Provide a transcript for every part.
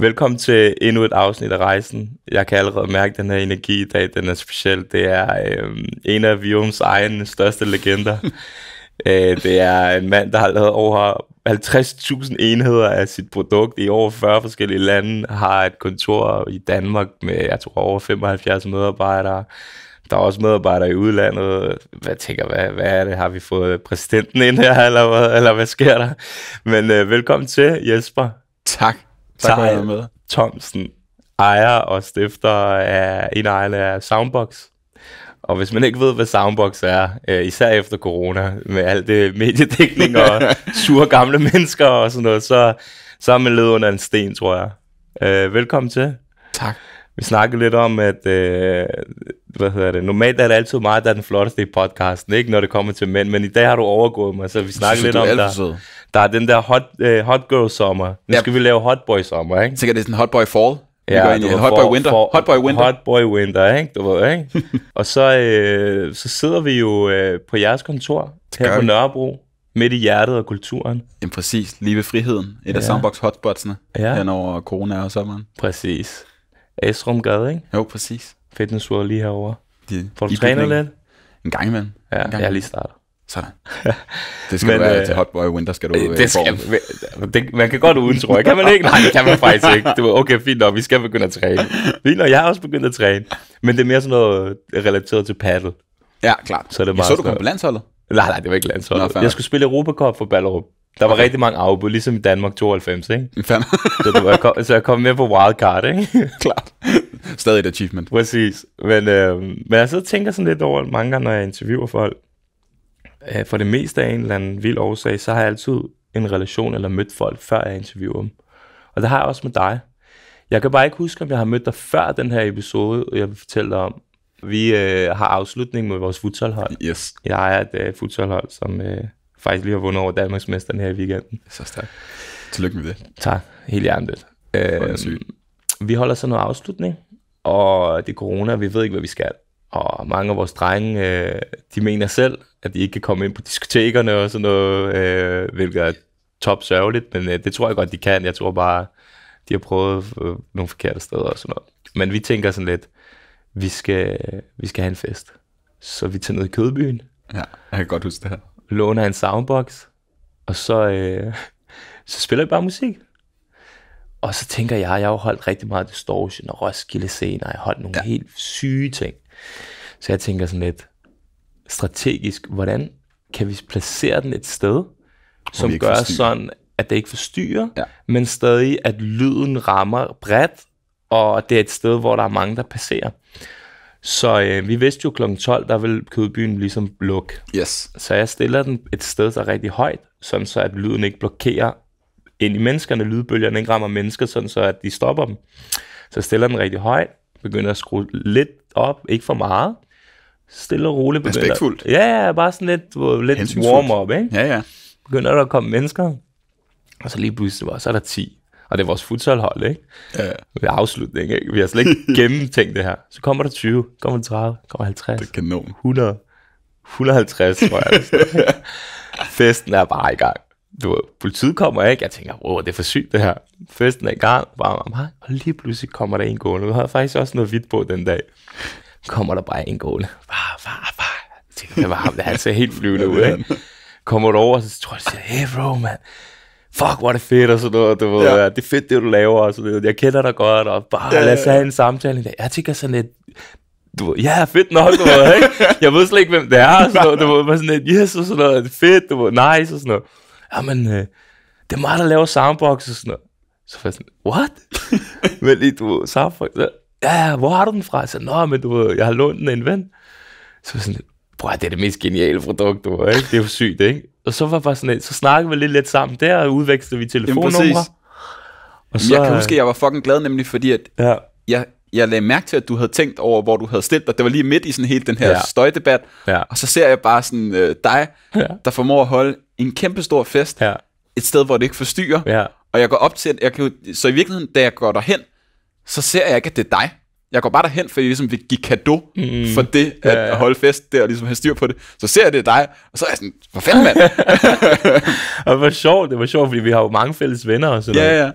Velkommen til endnu et afsnit af rejsen. Jeg kan allerede mærke at den her energi i dag, den er speciel. Det er øh, en af Viums egne største legender. Æ, øh, det er en mand, der har lavet over 50.000 enheder af sit produkt i over 40 forskellige lande, har et kontor i Danmark med, jeg tror, over 75 medarbejdere. Der er også medarbejdere i udlandet. Hvad tænker, hvad, hvad er det? Har vi fået præsidenten ind her, eller hvad, eller hvad sker der? Men øh, velkommen til, Jesper. Tak. Sejl med. Thomsen, ejer og stifter af en ejer af Soundbox. Og hvis man ikke ved, hvad Soundbox er, øh, især efter corona, med alt det mediedækning og sure gamle mennesker og sådan noget, så, så er man levet under en sten, tror jeg. Øh, velkommen til. Tak. Vi snakkede lidt om, at øh, hvad hedder det? normalt er det altid mig, der er den flotteste i podcasten, ikke når det kommer til mænd, men i dag har du overgået mig, så vi snakkede lidt om, der, der er den der hot, øh, hot girl sommer. Nu ja. skal vi lave hot boy sommer, ikke? Så det er sådan hot boy fall. Vi ja, går ind i hot boy winter. For, hot boy winter. Hot boy winter, ikke? Du ved, ikke? og så, øh, så sidder vi jo øh, på jeres kontor her på Nørrebro, midt i hjertet og kulturen. Jamen præcis, lige ved friheden. Et ja. af sandbox hotspotsene ja. hen over corona og sommeren. Præcis. Gade, ikke? Jo, præcis. Fitness World lige herovre. De, Får du trænet lidt? En gang imellem. Ja, en gang. jeg lige starter. Sådan. Det skal Men, være øh, til Boy Winter, skal du øh, øh det skal, man, det, man kan godt uden jeg. kan man ikke? Nej, det kan man faktisk ikke. Det var okay, fint nok, vi skal begynde at træne. Fint nok, jeg har også begyndt at træne. Men det er mere sådan noget øh, relateret til paddle. Ja, klart. Så, det jeg så du kom på landsholdet? Nej, nej, det var ikke landsholdet. Nå, jeg skulle spille Europacup for Ballerup. Der var okay. rigtig mange afbud, ligesom i Danmark 92, ikke? Fanden. så, det var, jeg kom, så jeg kom med på wildcard, ikke? Klart. Stadig et achievement. Præcis. Men, øh, men jeg så tænker sådan lidt over mange gange, når jeg interviewer folk. Øh, for det meste af en eller anden vild årsag, så har jeg altid en relation eller mødt folk, før jeg interviewer dem. Og det har jeg også med dig. Jeg kan bare ikke huske, om jeg har mødt dig før den her episode, jeg vil fortælle dig om. Vi øh, har afslutning med vores futsalhold. Yes. Jeg er et øh, futsalhold, som... Øh, faktisk lige har vundet over Danmarksmesteren her i weekenden. Så stærkt. Tillykke med det. Tak. Helt hjertet. Øhm, vi holder så noget afslutning, og det er corona, vi ved ikke, hvad vi skal. Og mange af vores drenge, øh, de mener selv, at de ikke kan komme ind på diskotekerne og sådan noget, øh, hvilket er top sørgeligt, men øh, det tror jeg godt, de kan. Jeg tror bare, de har prøvet øh, nogle forkerte steder og sådan noget. Men vi tænker sådan lidt, vi skal, vi skal have en fest. Så vi tager ned i Kødbyen. Ja, jeg kan godt huske det her låner en soundbox, og så, øh, så spiller vi bare musik. Og så tænker jeg, jeg har holdt rigtig meget distortion og Roskilde scener, jeg har holdt nogle ja. helt syge ting. Så jeg tænker sådan lidt strategisk, hvordan kan vi placere den et sted, som gør forstyrer. sådan, at det ikke forstyrrer, ja. men stadig at lyden rammer bredt, og det er et sted, hvor der er mange, der passerer. Så øh, vi vidste jo kl. 12, der ville kødbyen ligesom lukke. Yes. Så jeg stiller den et sted, der er rigtig højt, sådan så at lyden ikke blokerer ind i menneskerne, lydbølgerne ikke rammer mennesker, sådan så at de stopper dem. Så jeg stiller den rigtig højt, begynder at skrue lidt op, ikke for meget. Stille og roligt begynder... Respektfuldt. Ja, ja, bare sådan lidt, lidt warm-up, ikke? Ja, ja. Begynder der at komme mennesker, og så lige pludselig var, så er der 10, og det er vores futsalhold, ikke? Ja. Ved afslutning, ikke? Vi har slet ikke gennemtænkt det her. Så kommer der 20, kommer der 30, kommer 50. Det er kanon. 100. 150, tror jeg. Festen er bare i gang. Du, politiet kommer ikke. Jeg tænker, wow, det er for sygt det her. Festen er i gang. Bare, bare, og lige pludselig kommer der en gående. Vi havde faktisk også noget hvidt på den dag. Kommer der bare en gående. Bare, bare, bare. Jeg tænker, var ham? Han ser helt flyvende ud, ikke? Kommer du over, så tror jeg, siger, hey bro, mand fuck, hvor er det fedt, og sådan noget, du ved, ja. ja. det er fedt, det du laver, og sådan noget, jeg kender dig godt, og bare, ja, ja, ja. lad os have en samtale Jeg tænker sådan lidt, du ved, ja, fedt nok, du ved, ikke? Jeg ved slet ikke, hvem det er, og sådan noget, du ved, sådan lidt, yes, og sådan noget, fedt, du ved, nice, og sådan noget. Jamen, øh, det er mig, der laver soundbox, og sådan noget. Så var jeg sådan, what? men lige, du ved, soundbox, ja, hvor har du den fra? Så, nå, men du ved, jeg har lånt den af en ven. Så var jeg sådan, prøv det er det mest geniale produkt, du ikke? Det er jo sygt, ikke? Og så var bare sådan et, så snakkede vi lidt, lidt sammen der, og udvekslede vi telefonnumre. Jamen, og så, jeg kan øh, huske, at jeg var fucking glad nemlig, fordi at ja. jeg, jeg lagde mærke til, at du havde tænkt over, hvor du havde stillet dig. Det var lige midt i sådan hele den her ja. støjdebat. Ja. Og så ser jeg bare sådan øh, dig, ja. der formår at holde en kæmpe stor fest. Ja. Et sted, hvor det ikke forstyrrer. Ja. Og jeg går op til, at jeg kan, så i virkeligheden, da jeg går derhen, så ser jeg ikke, at det er dig jeg går bare derhen, fordi jeg ligesom vil give kado mm. for det, at ja, ja. holde fest der og ligesom have styr på det. Så ser jeg det dig, og så er jeg sådan, hvor fanden mand? og det var sjovt, det var sjovt, fordi vi har jo mange fælles venner og sådan ja, noget. Ja, ja.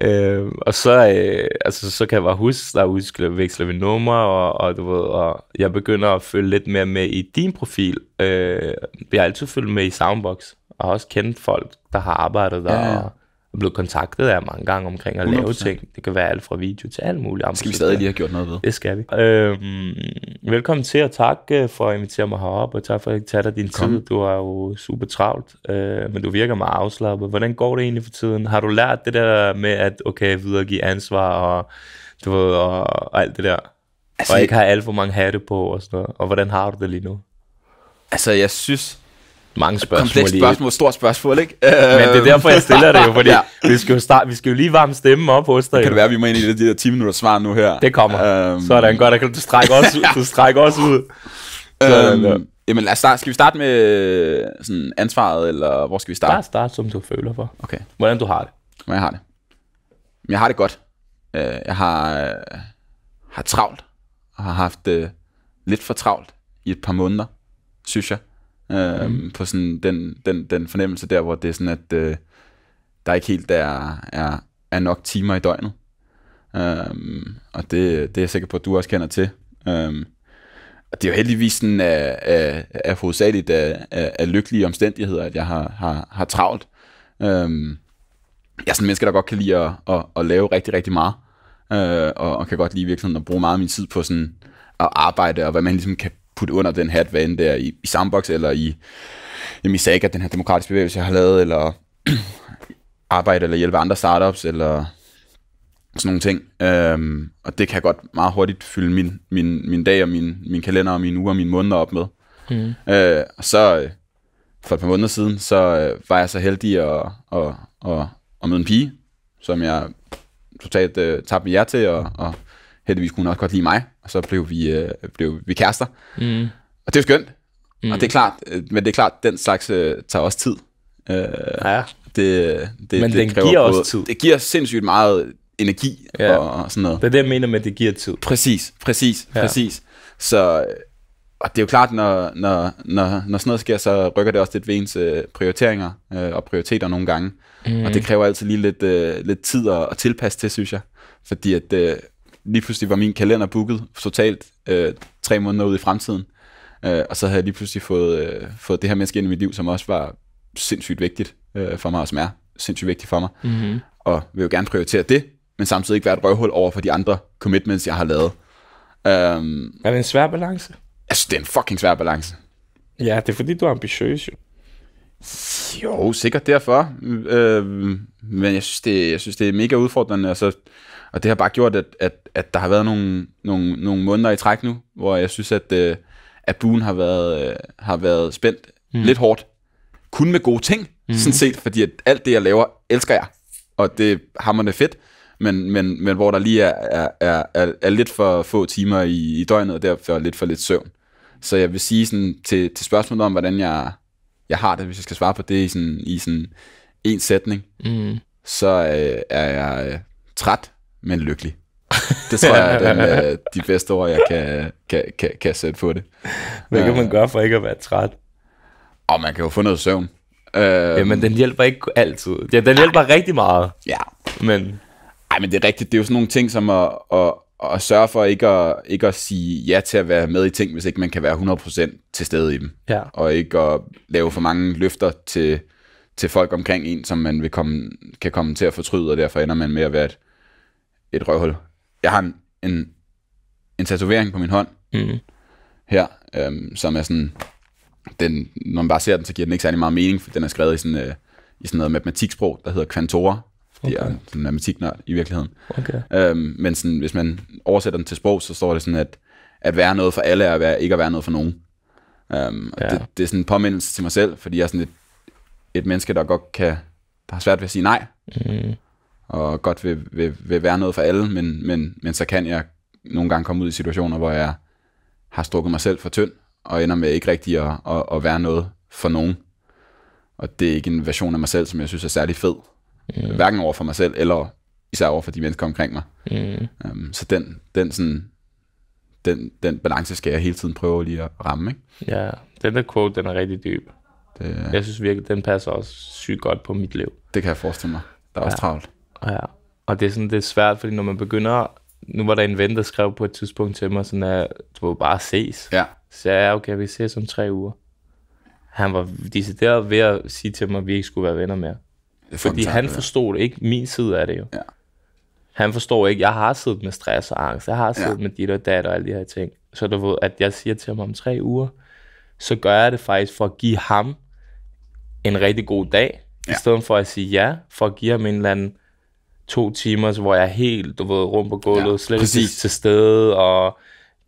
Øh, og så, øh, altså, så kan jeg bare huske, der veksler vi numre, og, og, du ved, og jeg begynder at følge lidt mere med i din profil. Øh, jeg har altid følt med i Soundbox, og har også kendt folk, der har arbejdet der. Ja, ja. Og, er blevet kontaktet af mange gange omkring at 100%. lave ting. Det kan være alt fra video til alt muligt. Det skal vi stadig lige have gjort noget ved. Det skal vi. Øhm, velkommen til, og tak øh, for at invitere mig herop, og tak for at tage dig din Kom. tid. Du er jo super travlt, øh, men du virker meget afslappet. Hvordan går det egentlig for tiden? Har du lært det der med at okay, videregive ansvar og, du ved, og, og alt det der? Altså, og ikke have alt for mange hatte på og sådan noget. Og hvordan har du det lige nu? Altså, jeg synes, mange spørgsmål. Komplekst spørgsmål, stort spørgsmål, ikke? Men det er øh, derfor, jeg stiller det jo, fordi ja. vi, skal jo start, vi skal jo lige varme stemmen op hos dig. Kan det være, at vi må ind i de der 10 minutter svar nu her? Det kommer. Øhm. Sådan, godt. Du strækker også, du strækker også ud. Øhm. Sådan, øhm. ja. Jamen, lad os starte. skal vi starte med øh, sådan ansvaret, eller hvor skal vi starte? Bare start, som du føler for. Okay. Hvordan du har det. Hvordan jeg har det. Jeg har det godt. Øh, jeg har, har travlt, og har haft lidt for travlt i et par måneder, synes jeg øh, mm. på sådan den, den, den fornemmelse der, hvor det er sådan, at øh, der ikke helt er, er, er nok timer i døgnet. Øhm, og det, det er jeg sikker på, at du også kender til. Øhm, og det er jo heldigvis sådan af, af, af hovedsageligt af, af, af lykkelige omstændigheder, at jeg har, har, har travlt. Øhm, jeg er sådan en menneske, der godt kan lide at, at, at lave rigtig, rigtig meget, øh, og, og kan godt lide virkelig at bruge meget af min tid på sådan at arbejde, og hvad man ligesom kan putte under den hat, hvad end der i, i Sandbox eller i, jamen i Saga, den her demokratiske bevægelse, jeg har lavet, eller arbejde eller hjælpe andre startups, eller sådan nogle ting. Øhm, og det kan godt meget hurtigt fylde min, min, min dag og min, min kalender og min uger og mine måneder op med. Mm. Øh, og så øh, for et par måneder siden, så øh, var jeg så heldig at, at, at, at, at møde en pige, som jeg totalt øh, tabte mit hjerte til, og, og heldigvis kunne hun også godt lide mig, og så blev vi, øh, blev vi kærester. Mm. Og det er jo skønt. Mm. Og det er klart, øh, men det er klart, den slags øh, tager også tid. Øh, ja. Det, det, men det den giver også tid. Det giver sindssygt meget energi ja. og, og sådan noget. Det er det, jeg mener med, at det giver tid. Præcis, præcis, ja. præcis. Så øh, og det er jo klart, når, når, når, når sådan noget sker, så rykker det også lidt ved ens øh, prioriteringer øh, og prioriteter nogle gange. Mm. Og det kræver altid lige lidt, øh, lidt tid at, at tilpasse til, synes jeg. Fordi at øh, lige pludselig var min kalender booket totalt øh, tre måneder ud i fremtiden. Øh, og så havde jeg lige pludselig fået, øh, fået det her menneske ind i mit liv, som også var sindssygt vigtigt øh, for mig, og som er sindssygt vigtigt for mig. Mm-hmm. Og vil jo gerne prioritere det, men samtidig ikke være et røvhul over for de andre commitments, jeg har lavet. Øh, er det en svær balance? Altså, det er en fucking svær balance. Ja, det er fordi, du er ambitiøs, jo. Jo, sikkert derfor. Øh, men jeg synes, det, jeg synes, det er mega udfordrende. Altså, og det har bare gjort, at, at, at der har været nogle, nogle, nogle måneder i træk nu, hvor jeg synes, at, øh, at buen har været, øh, har været spændt mm. lidt hårdt. Kun med gode ting, mm. sådan set, fordi at alt det, jeg laver, elsker jeg. Og det hammerne det fedt, men, men, men hvor der lige er, er, er, er, er lidt for få timer i, i døgnet, og derfor lidt for lidt søvn. Så jeg vil sige sådan, til, til spørgsmålet om, hvordan jeg, jeg har det, hvis jeg skal svare på det i sådan, i sådan en sætning, mm. så øh, er jeg øh, træt men lykkelig. Det tror jeg er den, øh, de bedste ord, jeg kan, kan, kan, kan sætte på det. Hvad kan øh. man gøre for ikke at være træt? Og man kan jo få noget søvn. Øh, Jamen, den hjælper ikke altid. Ja, den hjælper ej. rigtig meget. Ja. Men... Ej, men det er rigtigt. Det er jo sådan nogle ting, som at, at, at sørge for ikke at, ikke at sige ja til at være med i ting, hvis ikke man kan være 100% til stede i dem. Ja. Og ikke at lave for mange løfter til, til folk omkring en, som man vil komme, kan komme til at fortryde, og derfor ender man med at være et et røvhul. Jeg har en, en, en tatovering på min hånd mm. her, øhm, som er sådan, den, når man bare ser den, så giver den ikke særlig meget mening, for den er skrevet i sådan, øh, i sådan noget matematiksprog, der hedder kvantorer. er okay. jeg er matematiknørd i virkeligheden. Okay. Øhm, men sådan, hvis man oversætter den til sprog, så står det sådan, at at være noget for alle, er at være, ikke at være noget for nogen. Øhm, og ja. det, det er sådan en påmindelse til mig selv, fordi jeg er sådan et, et menneske, der godt kan, der har svært ved at sige nej. Mm og godt vil, vil, vil være noget for alle, men, men, men så kan jeg nogle gange komme ud i situationer, hvor jeg har strukket mig selv for tynd, og ender med ikke rigtig at, at, at være noget for nogen. Og det er ikke en version af mig selv, som jeg synes er særlig fed. Mm. Hverken over for mig selv, eller især over for de mennesker omkring mig. Mm. Um, så den, den, sådan, den, den balance skal jeg hele tiden prøve lige at ramme. Ikke? Ja, den der quote, den er rigtig dyb. Det... Jeg synes virkelig, den passer også sygt godt på mit liv. Det kan jeg forestille mig. Der er ja. også travlt. Ja, og det er sådan, det er svært, fordi når man begynder... Nu var der en ven, der skrev på et tidspunkt til mig sådan, at du må bare ses. Ja. Så jeg, sagde, okay, vi ses om tre uger. Han var decideret ved at sige til mig, at vi ikke skulle være venner mere. Fordi tak, han forstod ikke min side af det jo. Ja. Han forstår ikke, jeg har siddet med stress og angst, jeg har siddet ja. med dit og dat og alle de her ting. Så du ved, at jeg siger til ham om tre uger, så gør jeg det faktisk for at give ham en rigtig god dag, ja. i stedet for at sige ja, for at give ham en eller anden to timer, hvor jeg er helt, du ved, rum på gulvet, ja, slet præcis. ikke til stede, og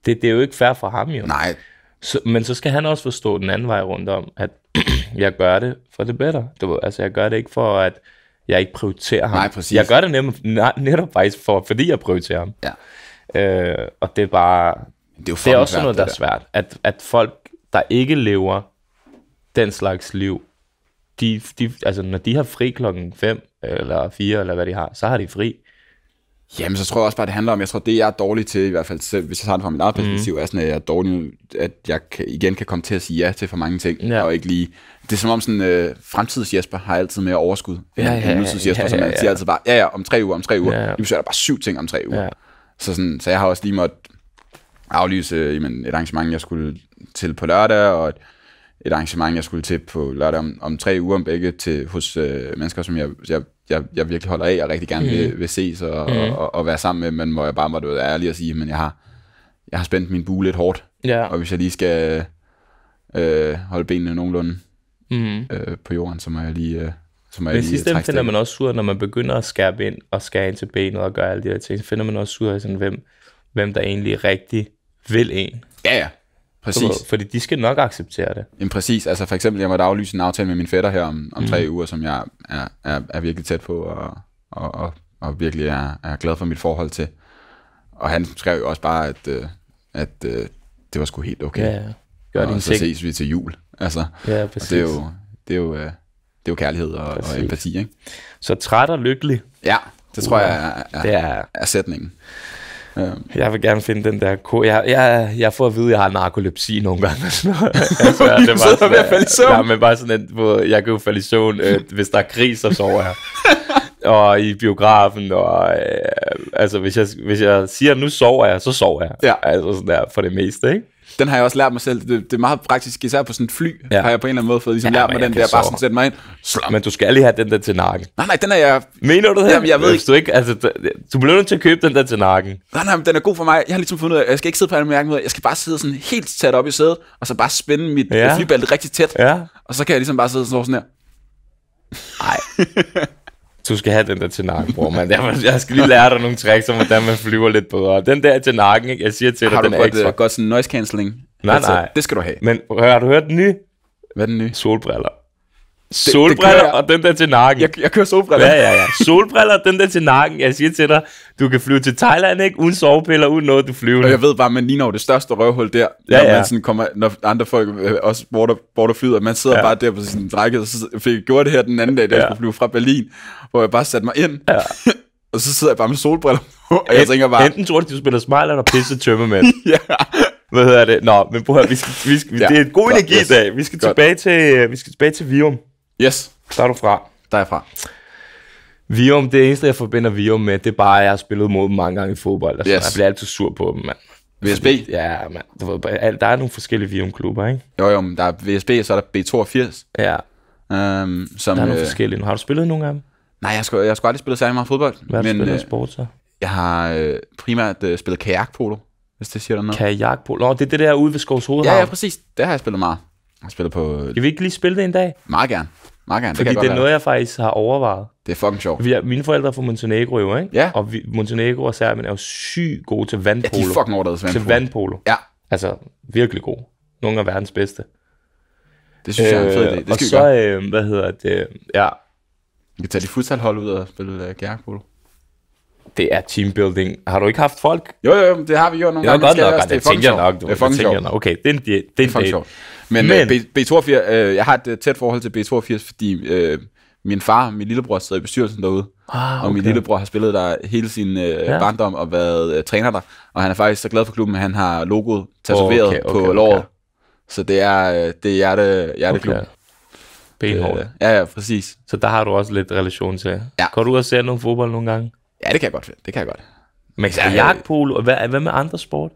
det, det er jo ikke fair for ham jo. Nej. Så, men så skal han også forstå den anden vej rundt om, at jeg gør det for det bedre. Du ved, altså jeg gør det ikke for, at jeg ikke prioriterer ham. Nej, præcis. Jeg gør det nem, netop faktisk for, fordi jeg prioriterer ham. Ja. Øh, og det er bare, det er, jo det er også svært, noget, der er svært. At, at folk, der ikke lever den slags liv, de, de, altså, når de har fri klokken 5, eller fire, eller hvad de har, så har de fri. Jamen, så tror jeg også bare, det handler om, jeg tror, det jeg er dårlig til, i hvert fald selv, hvis jeg tager det fra mit eget mhm. perspektiv, mm. er sådan, at jeg er dårlig, at jeg igen kan komme til at sige ja til for mange ting, ja. og ikke lige... Det er som om sådan, øh, fremtids Jesper har altid mere overskud, end ja, ja, ja, nutids Jesper, ja, ja, som ja, ja. siger altid bare, ja, ja, om tre uger, om tre uger. Ja, ja. Lige er der bare syv ting om tre uger. Ja. Så, sådan, så jeg har også lige måttet aflyse øh, jamen, et arrangement, jeg skulle til på lørdag, og et arrangement, jeg skulle til på lørdag om, om tre uger om begge til, hos øh, mennesker, som jeg, jeg, jeg, jeg virkelig holder af og rigtig gerne mm. vil, mhm. vil ses og, mm. og, og, og være sammen med, men må jeg bare måtte være ærlig og sige, men jeg har, jeg har spændt min bue lidt hårdt, ja. og hvis jeg lige skal øh, holde benene nogenlunde mm. øh, på jorden, så må jeg lige... Øh, men i sidste sidst finder man også sur, når man begynder at skærpe ind og skære ind til benet og gøre alle de der ting, så finder man også sur, sådan, hvem, hvem der egentlig rigtig vil en. Ja, ja. Præcis. Du fordi de skal nok acceptere det. Jamen præcis, altså for eksempel, jeg måtte aflyse en aftale med min fætter her om, om mm. tre uger, som jeg er, er, er virkelig tæt på, og, og, og, og virkelig er, er glad for mit forhold til. Og han skrev jo også bare, at, øh, at øh, det var sgu helt okay. Ja, ja. Gør og, så ses vi til jul. Altså, ja, præcis. det er jo, det er jo, øh, det er jo kærlighed og, og empati, ikke? Så træt og lykkelig. Ja, det tror uh, jeg er, er, det er, er sætningen. Ja. Jeg vil gerne finde den der ko. Jeg, jeg, jeg får at vide, at jeg har narkolepsi nogle gange. altså, det var sådan, sidder ved at falde i søvn. Ja, men bare sådan, at jeg kan jo falde i søvn, øh, hvis der er krig, så sover jeg. og i biografen, og øh, altså, hvis jeg, hvis jeg siger, nu sover jeg, så sover jeg. Ja. Altså sådan der, for det meste, ikke? Den har jeg også lært mig selv. Det, det er meget praktisk, især på sådan et fly, ja. har jeg på en eller anden måde fået ligesom ja, lært mig den der, sove. bare sådan sætte mig ind. Slum. Men du skal lige have den der til nakken. Nej, nej, den er jeg... Mener du det? Jamen, jeg ved ikke. Du, ikke altså, du bliver nødt til at købe den der til nakken. Nej, nej, men den er god for mig. Jeg har ligesom fundet ud af, at jeg skal ikke sidde på en mærke måde. Jeg skal bare sidde sådan helt tæt op i sædet, og så bare spænde mit ja. flybælte rigtig tæt. Ja. Og så kan jeg ligesom bare sidde sådan her. Nej. du skal have den der til nakken, bror, mand. Jeg, jeg skal lige lære dig nogle tricks om, hvordan man flyver lidt bedre. Den der til nakken, ikke? jeg siger til dig, den er ekstra. Har du godt sådan noise cancelling? Nej, altså, nej. Det skal du have. Men har du hørt den nye? Hvad er den nye? Solbriller. Solbriller det, og den der til nakken. Jeg, jeg kører solbriller. Ja, ja, ja. Solbriller og den der til nakken. Jeg siger til dig, du kan flyve til Thailand, ikke? Uden sovepiller, uden noget, du flyver. Og jeg ved bare, man lige når det største røvhul der. Ja, når, ja. Man sådan kommer, når andre folk øh, også border, border flyder. Man sidder ja. bare der på sin drække, og så fik jeg gjort det her den anden dag, da ja. jeg skulle flyve fra Berlin, hvor jeg bare satte mig ind. Ja. og så sidder jeg bare med solbriller på, og jeg tænker bare... Enten tror du, du spiller smile, eller pisse tømmermænd. ja hvad hedder det? Nå, men prøv at, vi skal, vi skal, ja. det er en god energi i dag. Øh, vi skal, tilbage til, vi skal tilbage til Vium. Yes. Der er du fra. Der er jeg fra. Vium, det eneste, jeg forbinder Vium med, det er bare, at jeg har spillet mod dem mange gange i fodbold. Altså, yes. Jeg bliver altid sur på dem, mand. VSB? Fordi, ja, mand. Du ved, der er nogle forskellige Vium-klubber, ikke? Jo, jo, men der er VSB, og så er der B82. Ja. Øhm, som, der er nogle øh, forskellige. Har du spillet nogle af dem? Nej, jeg har jeg sgu aldrig spillet særlig meget fodbold. Hvad du men, øh, sport, så? Jeg har øh, primært øh, spillet kajakpolo, hvis det siger dig noget. Kajakpolo? Nå, det er det der ude ved Skovs Hovedhavn. Ja, ja, præcis. Det har jeg spillet meget. Jeg spiller på... Kan vi ikke lige spille det en dag? Meget gerne. Meget gerne. Fordi det, det er noget, jeg faktisk har overvejet. Det er fucking sjovt. Vi er, mine forældre er fra Montenegro jo, ikke? Ja. Og vi, Montenegro og Serbien er jo sygt gode til vandpolo. Ja, de er fucking overdrevet til vandpolo. Til vandpolo. Ja. Altså, virkelig gode. Nogle af verdens bedste. Det synes øh, jeg er en fed øh, idé. Det skal og vi så, Øh, hvad hedder det? Ja. Vi kan tage de futsalhold ud og spille uh, øh, gærpolo. Det er teambuilding. Har du ikke haft folk? Jo, jo, det har vi jo nogle det gange. Det er godt nok, det, tænker jeg nok. Det er fucking sjovt. Okay, det er en, det det er men, øh, Men. B, B82, øh, jeg har et øh, tæt forhold til B82, fordi øh, min far, min lillebror, sidder i bestyrelsen derude. Ah, okay. Og min lillebror har spillet der hele sin øh, ja. barndom og været øh, træner der. Og han er faktisk så glad for klubben, at han har logoet tatoveret okay, okay, på okay. låret. Så det er, øh, det er hjerte, hjerteklubben. Okay. Øh, ja, ja, præcis. Så der har du også lidt relation til. Ja. Kan du ud og ser nogle fodbold nogle gange? Ja, det kan jeg godt. Det kan jeg godt. Men altså, jagtpolo, og hvad, hvad med andre sport?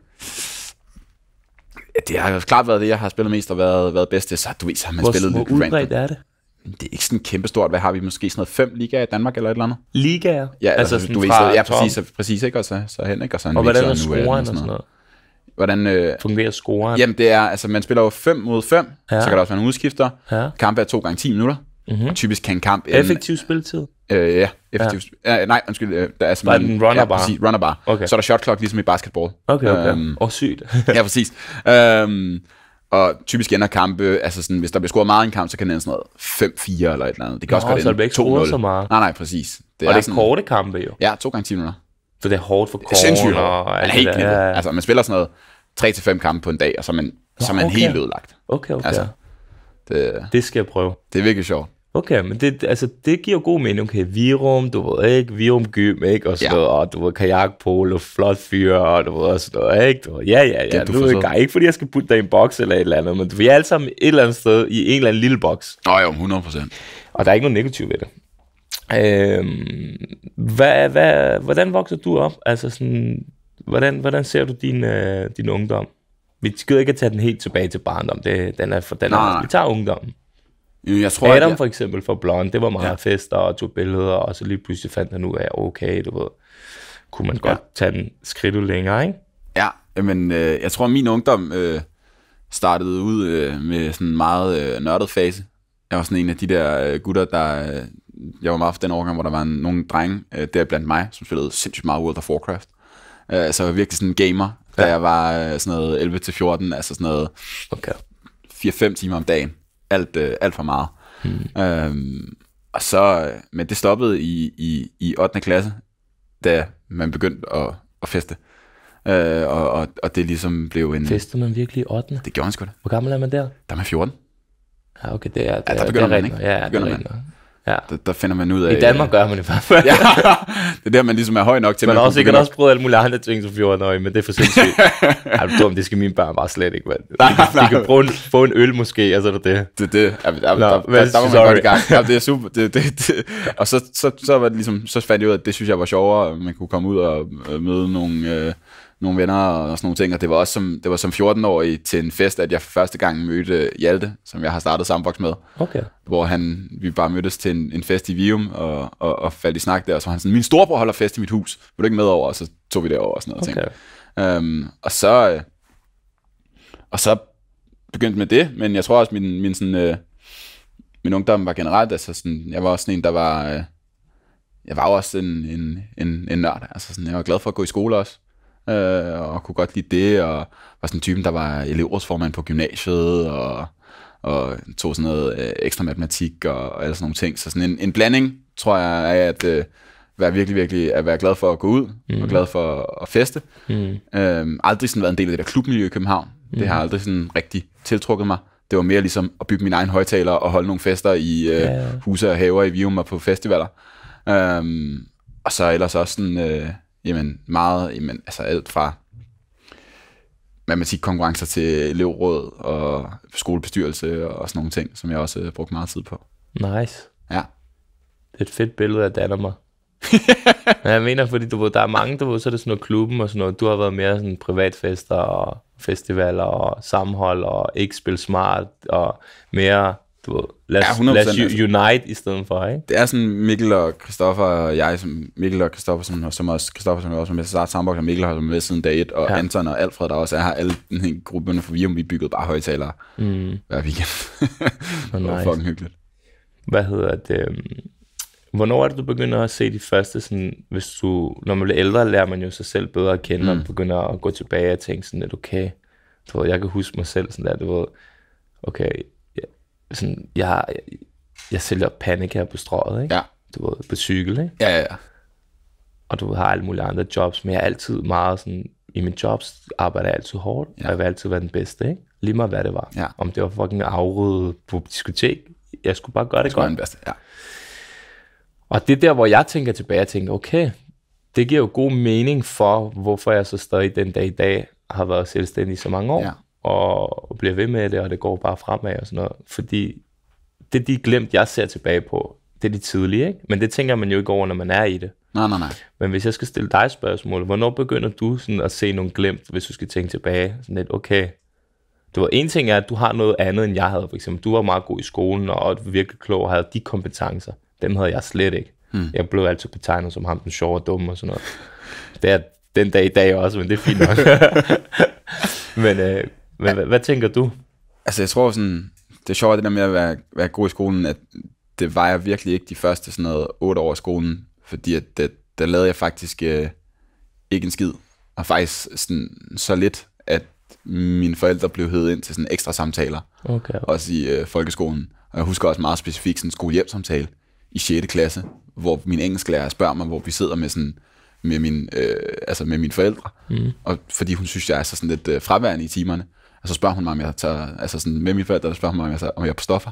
det har klart været det, jeg har spillet mest og været, været bedst til. Så du ved, så har man hvor, spillet hvor lidt udbredt random. er det? Det er ikke sådan kæmpestort. Hvad har vi? Måske sådan noget fem ligaer i Danmark eller et eller andet? Ligaer? Ja, altså, altså du ved, så, ja, præcis, så, præcis, ikke? Og så, så hen, ikke? Og, så og hvordan er scoren og sådan noget? Hvordan, øh, Fungerer scoren? Jamen det er, altså man spiller jo 5 mod 5, ja. så kan der også være en udskifter. Ja. Kampe er 2 gange 10 minutter. Mm-hmm. typisk kan en kamp... Effektiv spilletid? Øh, ja, effektivt. Ja. Ja, nej, undskyld, øh, der er sådan en runner bar. Ja, præcis, runner bar. Okay. Så er der shot clock, ligesom i basketball. Okay, okay. Øhm, Åh, oh, sygt. ja, præcis. Øhm, og typisk ender kampe, altså sådan, hvis der bliver scoret meget i en kamp, så kan det ende sådan noget 5-4 eller et eller andet. Det kan Nå, også godt så ende 2-0. Så meget. Nej, nej, præcis. Det og er det er sådan, korte kampe jo. Ja, to gange 10 minutter. For det er hårdt for corner. Sindssygt hårdt. Man er helt ja, ja. Altså, man spiller sådan noget 3-5 kampe på en dag, og så er man, ja, så er man okay. helt ødelagt. Okay, okay. Altså, det, det skal jeg prøve. Det er virkelig sjovt. Okay, men det, altså, det giver god mening. Okay, Virum, du ved ikke, Virum Gym, ikke, og så, ja. og du ved, kajakpolo, flot fyr, og du ved, og sådan noget, ikke, du ved, ja, ja, ja, det, du nu er ikke, fordi jeg skal putte dig i en boks eller et eller andet, men vi er alle sammen et eller andet sted i en eller anden lille boks. Nå jo, 100 procent. Og der er ikke noget negativt ved det. Øhm, hvad, hvad, hvordan vokser du op? Altså sådan, hvordan, hvordan ser du din, øh, din ungdom? Vi skal ikke at tage den helt tilbage til barndom, det, den er for den. Vi tager ungdommen. Jeg tror, Adam jeg... for eksempel for Blond, det var meget ja. fester og tog billeder, og så lige pludselig fandt han ud af, okay, du ved, kunne man ja. godt tage den skridt længere, ikke? Ja, men øh, jeg tror, at min ungdom øh, startede ud øh, med sådan en meget øh, nørdet fase. Jeg var sådan en af de der øh, gutter, der... Øh, jeg var meget for den årgang, hvor der var en, nogle drenge, øh, der blandt mig, som spillede sindssygt meget World of Warcraft. Øh, så jeg var virkelig sådan en gamer, ja. da jeg var øh, sådan noget 11-14, altså sådan noget... Okay. 4-5 timer om dagen alt, øh, alt for meget. Hmm. Øhm, og så, øh, men det stoppede i, i, i 8. klasse, da man begyndte at, at feste. Øh, og, og, og det ligesom blev en... Fester man virkelig i 8. Det gjorde man sgu da. Hvor gammel er man der? Der er man 14. Ja, ah, okay, det er... Det, ja, der begynder det er man, ikke? Ja, det begynder Ja. Der, der finder man ud af... I Danmark gør man det bare. ja, det er der, man ligesom er høj nok til. Man, har også sikkert også prøvet alle mulige andre ting som 14 år, men det er for sindssygt. Ej, du dum, det skal mine børn bare slet ikke, mand. Nej, nej, De kan prøve en, få en øl måske, og så er det det. Det er det. der, Nå, der, der, der, der, var man godt i gang. Ja, det er super. Det, det, det. Og så, så, så, var det ligesom, så fandt jeg ud af, at det synes jeg var sjovere. at Man kunne komme ud og møde nogle... Øh, nogle venner og sådan nogle ting, og det var også som, det var som 14-årig til en fest, at jeg første gang mødte Hjalte, som jeg har startet Sambox med, okay. hvor han, vi bare mødtes til en, en fest i Vium og, og, og faldt i snak der, og så var han sådan, min storebror holder fest i mit hus, vil du ikke med over? Og så tog vi derover og sådan noget okay. ting. Um, øhm, og så, øh, og så begyndte med det, men jeg tror også, min, min sådan, øh, min ungdom var generelt, altså sådan, jeg var også sådan en, der var, øh, jeg var også en, en, en, en nørd, altså sådan, jeg var glad for at gå i skole også øh, og kunne godt lide det, og var sådan en type, der var elevrådsformand på gymnasiet, og, og tog sådan noget øh, ekstra matematik og, og alle sådan nogle ting. Så sådan en, en blanding, tror jeg, af at øh, være virkelig, virkelig at være glad for at gå ud, mm. og glad for at feste. Mm. Øh, aldrig sådan været en del af det der klubmiljø i København. Mm. Det har mm. aldrig sådan rigtig tiltrukket mig. Det var mere ligesom at bygge min egen højtaler og holde nogle fester i øh, ja. huse og haver i Vium og på festivaler. Øhm, og så ellers også sådan... Øh, jamen meget, jamen, altså alt fra matematikkonkurrencer til elevråd og skolebestyrelse og sådan nogle ting, som jeg også har øh, brugt meget tid på. Nice. Ja. Det er et fedt billede af Danmark. Men jeg mener, fordi du ved, der er mange, du ved, så er det sådan noget klubben og sådan noget. Du har været mere sådan privatfester og festivaler og sammenhold og ikke spille smart og mere du ved, lad os, ja, lad os altså. unite i stedet for, ikke? Det er sådan Mikkel og Kristoffer og jeg, som Mikkel og Kristoffer, og som også som også var med, Sart sambox, og Mikkel har været med siden dag 1, og ja. Anton og Alfred, der også er her, alle den gruppe, for vi, vi byggede bare højtalere mm. hver weekend. det var nice. fucking hyggeligt. Hvad hedder det? Øhm, hvornår er det, du begynder at se de første, sådan, hvis du, når man bliver ældre, lærer man jo sig selv bedre at kende, mm. og begynder at gå tilbage og tænke sådan at okay, du ved, jeg kan huske mig selv sådan der, du ved, okay, sådan, jeg, har, jeg, jeg sælger panik her på strøget, ikke? Ja. Du ved, på cykel, ikke? Ja, ja, ja. Og du har alle mulige andre jobs, men jeg er altid meget sådan, i min jobs arbejder jeg altid hårdt, ja. og jeg vil altid være den bedste, ikke? Lige meget hvad det var. Ja. Om det var fucking afryddet på diskotek, jeg skulle bare gøre det godt. Det var den bedste, ja. Og det er der, hvor jeg tænker tilbage, jeg tænker, okay, det giver jo god mening for, hvorfor jeg så stadig den dag i dag har været selvstændig i så mange år. Ja og, og bliver ved med det, og det går bare fremad og sådan noget. Fordi det, de glemt, jeg ser tilbage på, det er de tidlige, ikke? Men det tænker man jo ikke over, når man er i det. Nej, nej, nej. Men hvis jeg skal stille dig spørgsmål, hvornår begynder du sådan at se nogle glemt, hvis du skal tænke tilbage? Sådan lidt, okay, det var en ting er, at du har noget andet, end jeg havde. For eksempel, du var meget god i skolen, og virkelig klog, og havde de kompetencer. Dem havde jeg slet ikke. Hmm. Jeg blev altid betegnet som ham, den sjove og dumme og sådan noget. Det er den dag i dag også, men det er fint nok. men, øh, hvad, ja. hvad tænker du? Altså, jeg tror sådan, det er sjovt, det der med at være, være god i skolen, at det var jeg virkelig ikke de første sådan noget otte år af skolen, fordi at det, der lavede jeg faktisk øh, ikke en skid, og faktisk sådan, så lidt, at mine forældre blev heddet ind til sådan ekstra samtaler, okay, okay. også i øh, folkeskolen. Og jeg husker også meget specifikt sådan en skolehjemsamtale i 6. klasse, hvor min engelsklærer spørger mig, hvor vi sidder med sådan med min, øh, altså med mine forældre, mm. og fordi hun synes, jeg er så sådan lidt øh, fraværende i timerne. Og så spørger hun mig, om jeg tager, altså sådan med min forældre, der spørger hun mig, om jeg, tager, om jeg er på stoffer.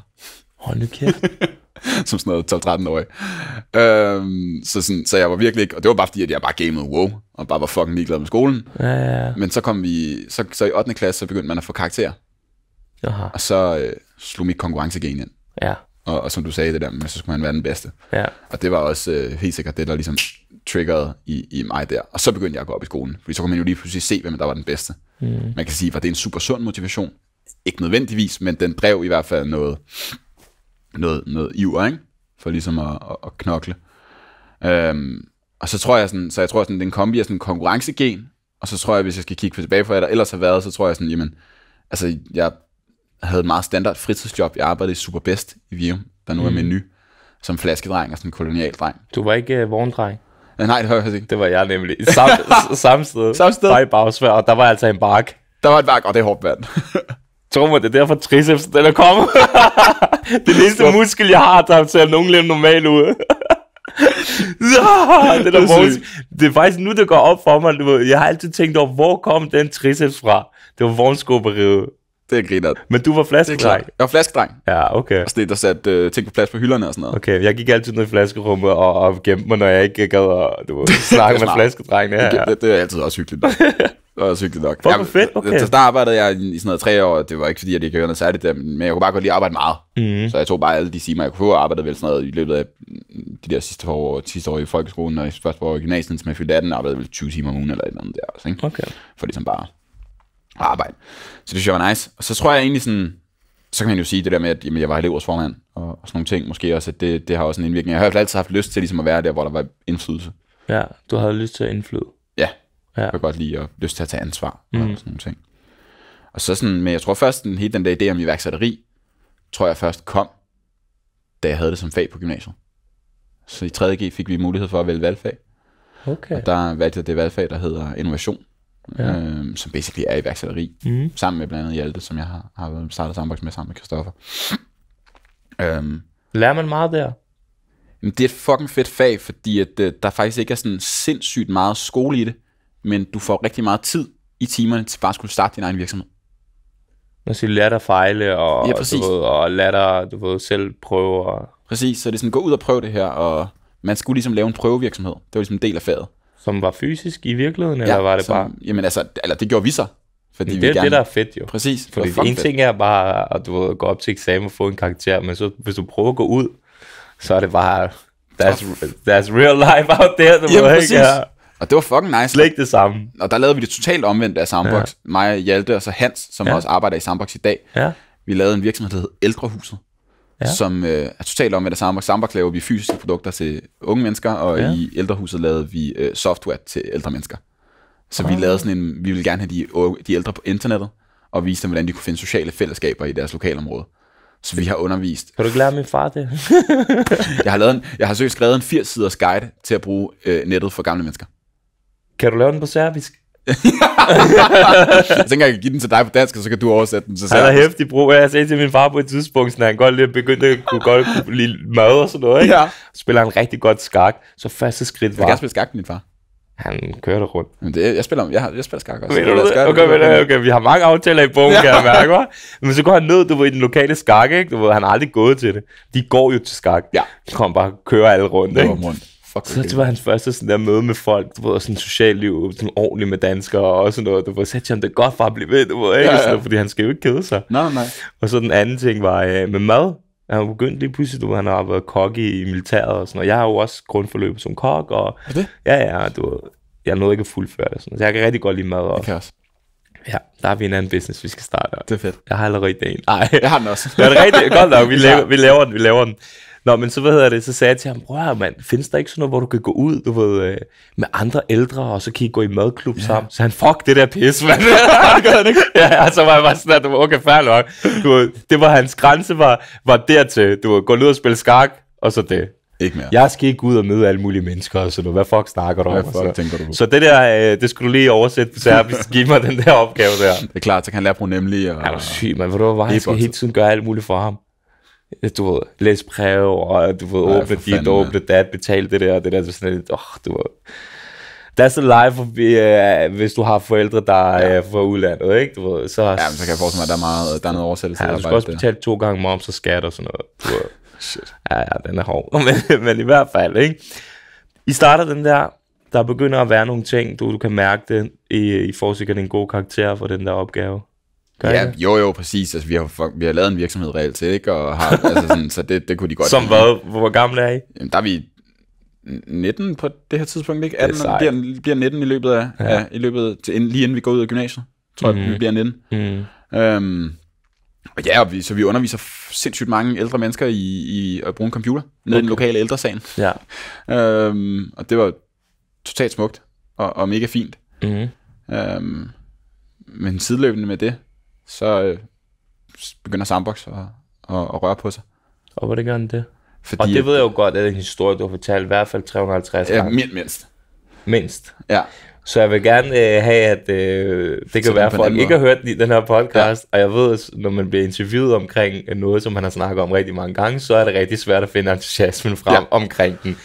Hold nu kæft. som sådan noget 12-13 år. Øhm, så, sådan, så jeg var virkelig ikke, og det var bare fordi, at jeg bare gamede wow, og bare var fucking ligeglad med skolen. Ja, ja, ja. Men så kom vi, så, så i 8. klasse, så begyndte man at få karakterer. Aha. Og så øh, slog mit konkurrencegen ind. Ja. Og, og som du sagde det der, men så skulle han være den bedste. Ja. Og det var også øh, helt sikkert det, der ligesom triggerede i, i mig der. Og så begyndte jeg at gå op i skolen, fordi så kunne man jo lige pludselig se, hvem der var den bedste. Mm. Man kan sige, var det en super sund motivation? Ikke nødvendigvis, men den drev i hvert fald noget, noget, noget iver, ikke? For ligesom at, at, at knokle. Øhm, og så tror jeg sådan, så jeg tror sådan, den kombi af sådan konkurrencegen, og så tror jeg, hvis jeg skal kigge tilbage på, hvad der ellers har været, så tror jeg sådan, jamen, altså, jeg havde et meget standard fritidsjob. Jeg arbejdede i Superbest i Vium, der nu mm. er ny, som flaskedreng og sådan kolonialdreng. Du var ikke uh, øh, vogndreng? Ja, øh, nej, det var jeg ikke. Det var jeg nemlig. Sam, samme sted. Samme sted. Bare i Bagsvær, og der var altså en bark. Der var en bark, og det er hårdt vand. Tror mig, det er derfor triceps, den er kommet. det eneste muskel, jeg har, der ser nogenlunde normal ud. ja, det, er vores, det er faktisk nu, det går op for mig. Jeg har altid tænkt over, hvor kom den triceps fra? Det var vognskåberiet. Det er grineret. Men du var flaskedreng? Jeg var flaskedreng. Ja, okay. Og sådan en, der satte øh, ting på plads på hylderne og sådan noget. Okay, jeg gik altid ned i flaskerummet og, og gemte mig, når jeg ikke gad at du, snakke med flaskedrengene. Ja, ja. Det, det, er altid også hyggeligt nok. det var også hyggeligt nok. Hvor fedt, okay. Så der arbejdede jeg i, i sådan noget tre år, det var ikke fordi, jeg ikke hørte noget særligt, men jeg kunne bare godt lide at arbejde meget. Mm. Så jeg tog bare alle de timer, jeg kunne få, og arbejdede vel sådan noget i løbet af mm, de der sidste år, sidste år i folkeskolen, og første år i gymnasiet, som jeg fyldte 18, arbejdede vel 20 timer om ugen eller et eller andet der også, ikke? Okay. For ligesom bare arbejde. Så det synes jeg var nice. Og så tror jeg egentlig sådan, så kan man jo sige det der med, at jamen, jeg var elevrådsformand og, og sådan nogle ting, måske også, at det, det har også en indvirkning. Jeg har i hvert fald altid haft lyst til ligesom at være der, hvor der var indflydelse. Ja, du havde lyst til at indflyde. Ja, ja. jeg kan godt lide at lyst til at tage ansvar mm. og sådan nogle ting. Og så sådan, men jeg tror først, den, hele den der idé om iværksætteri, tror jeg først kom, da jeg havde det som fag på gymnasiet. Så i 3.G fik vi mulighed for at vælge valgfag. Okay. Og der valgte jeg det valgfag, der hedder innovation øhm, som basically er iværksætteri, mm. sammen med blandt andet Hjalte, som jeg har, har startet sammenboks med sammen med Christoffer. Øhm, Lærer man meget der? Jamen, det er et fucking fedt fag, fordi at, øh, der faktisk ikke er sådan sindssygt meget skole i det, men du får rigtig meget tid i timerne til bare at skulle starte din egen virksomhed. siger, lad dig fejle, og, ja, præcis. du ved, og lad dig du ved, selv prøve. Og... Præcis, så det er sådan, gå ud og prøv det her, og man skulle ligesom lave en prøvevirksomhed. Det var ligesom en del af faget. Som var fysisk i virkeligheden, eller var det som, bare... Jamen altså, eller det gjorde vi så. Fordi det er vi gerne... det, der er fedt jo. Præcis. Fordi en fedt. ting er bare, at du går op til eksamen og får en karakter, men så, hvis du prøver at gå ud, så er det bare, that's, that's real life out there, du Jamen, ikke ja. Og det var fucking nice. Slik det samme. Og der lavede vi det totalt omvendt af Sandbox. Ja. Mig, Hjalte og så Hans, som ja. også arbejder i Sandbox i dag. Ja. Vi lavede en virksomhed, der hed Ældrehuset ja. som øh, er totalt at af Sandbox. Sandbox laver vi fysiske produkter til unge mennesker, og ja. i ældrehuset lavede vi øh, software til ældre mennesker. Så okay. vi ah. lavede sådan en, vi ville gerne have de, de ældre på internettet, og vise dem, hvordan de kunne finde sociale fællesskaber i deres lokalområde. Så vi har undervist. Kan du ikke lære min far det? jeg har, lavet en, jeg har søgt skrevet en 80-siders guide til at bruge øh, nettet for gamle mennesker. Kan du lave den på serbisk? jeg tænker, jeg kan give den til dig på dansk, og så kan du oversætte den til Han er hæftig brug. Jeg sagde til min far på et tidspunkt, sådan, at han godt lige begyndte at kunne godt kunne lide mad og sådan noget. Ikke? Ja. Så spiller han rigtig godt skak. Så første skridt var... Jeg kan spille skak med min far. Han kører det rundt. Men det, jeg, spiller, jeg, jeg spiller skak også. du, skak, okay, okay, okay, øh, okay, vi har mange aftaler i bogen, ja. kan jeg mærke, hva? Men så går han ned, du ved, i den lokale skak, ikke? Du ved, han har aldrig gået til det. De går jo til skak. Ja. De kommer bare kører alle rundt, ikke? Rundt. Fuck, så det var hans første sådan der møde med folk, du ved, sådan socialt liv, sådan ordentligt med danskere og sådan noget. Du ved, så det godt for at blive ved, du ved, ja, ja. Sådan, fordi han skal jo ikke kede sig. Nej, nej. Og så den anden ting var øh, med mad. Han var begyndt lige pludselig, du han har været kok i militæret og sådan og Jeg har jo også grundforløb som kok. Og, er det? Ja, ja, du jeg nåede ikke at fuldføre det. Sådan. Så jeg kan rigtig godt lide mad. Og, jeg kan også. Ja, der har vi en anden business, vi skal starte. Det er fedt. Jeg har allerede idéen. Nej. Jeg har den også. Ja, det er rigtigt. Godt nok, vi, laver, vi laver den, vi laver den. Nå, men så, hvad hedder det, så sagde jeg til ham, prøv mand, findes der ikke sådan noget, hvor du kan gå ud, du ved, øh, med andre ældre, og så kan I gå i madklub ja. sammen? Så han, fuck det der pis, mand. ja, og så var jeg bare sådan var okay, fair nok. Du, det var hans grænse, var, var dertil, du gå ned og spille skak, og så det. Ikke mere. Jeg skal ikke ud og møde alle mulige mennesker, og sådan noget. Hvad fuck snakker du Hvad om? Fuck tænker du Så det der, øh, det skulle du lige oversætte på serbisk. Giv mig den der opgave der. Det er klart, så kan han lære på nemlig. Og... Ja, du syg, man. Hvor var han skal hele tiden gøre alt muligt for ham du ved, læse brev, og du ved, Ej, åbne dit, åbne dat, betale det der, og det der, så sådan lidt, åh, oh, du ved. That's the life, uh, hvis du har forældre, der ja. er øh, fra udlandet, ikke? Du ved, så, ja, men så kan jeg forestille mig, at der er, meget, der er noget oversættelse. Ja, du skal også betale to gange moms og skat og sådan noget. Du ved. Shit. Ja, ja, den er hård. men, men i hvert fald, ikke? I starter den der, der begynder at være nogle ting, du, du kan mærke det, i, i forhold til din god karakter for den der opgave. Gør ja, jo jo, præcis. Altså, vi, har, vi har lavet en virksomhed reelt til, ikke? Og har, altså, sådan, så det, det kunne de godt Som hvad? Hvor gamle er I? Jamen, der er vi 19 på det her tidspunkt, ikke? 18, det er bliver, bliver 19 i løbet af, ja. af i løbet til, lige inden vi går ud af gymnasiet, tror mm. jeg, mhm. vi bliver 19. Mm. Øhm, og ja, og vi, så vi underviser sindssygt mange ældre mennesker i, i at bruge en computer, nede okay. i den lokale ældresagen. Ja. Øhm, og det var totalt smukt, og, og mega fint. Mm. Øhm, men sideløbende med det, så øh, begynder Sandbox at, at, at røre på sig. Og hvor det gør han det? Fordi, og det ved jeg jo godt, at det er en historie, du har fortalt i hvert fald 350 gange. Ja, mindst. Mindst. Ja. Så jeg vil gerne øh, have, at øh, det kan være, at folk ikke har hørt den her podcast, ja. og jeg ved, at når man bliver interviewet omkring øh, noget, som man har snakket om rigtig mange gange, så er det rigtig svært at finde entusiasmen frem ja. omkring den.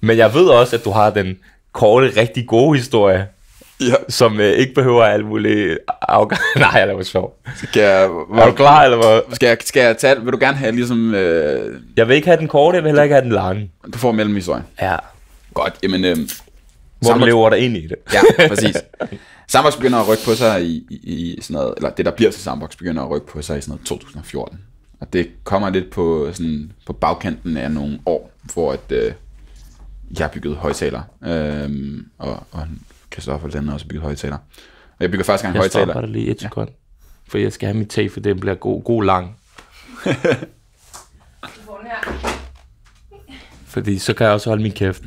Men jeg ved også, at du har den korte, rigtig gode historie, ja. som øh, ikke behøver alt muligt afgang. Nej, jeg laver sjov. Skal jeg, var, er du klar, eller hvad? Skal jeg, skal jeg tage, vil du gerne have ligesom... Øh... Jeg vil ikke have den korte, jeg vil heller ikke have den lange. Du får mellemhistorien. Ja. Godt, jamen... Øh, Hvor man lever der ind i det? ja, præcis. Sandbox begynder at rykke på sig i, i, i sådan noget, eller det der bliver til Sandbox begynder at rykke på sig i sådan noget 2014. Og det kommer lidt på, sådan, på bagkanten af nogle år, hvor at, øh, jeg har bygget højtaler øh, og, og, Kristoffer lander også bygget højtaler. Og jeg bygger faktisk gang højtaler. Jeg stopper det lige et sekund, ja. for jeg skal have mit tag, for den bliver god, god lang. fordi så kan jeg også holde min kæft.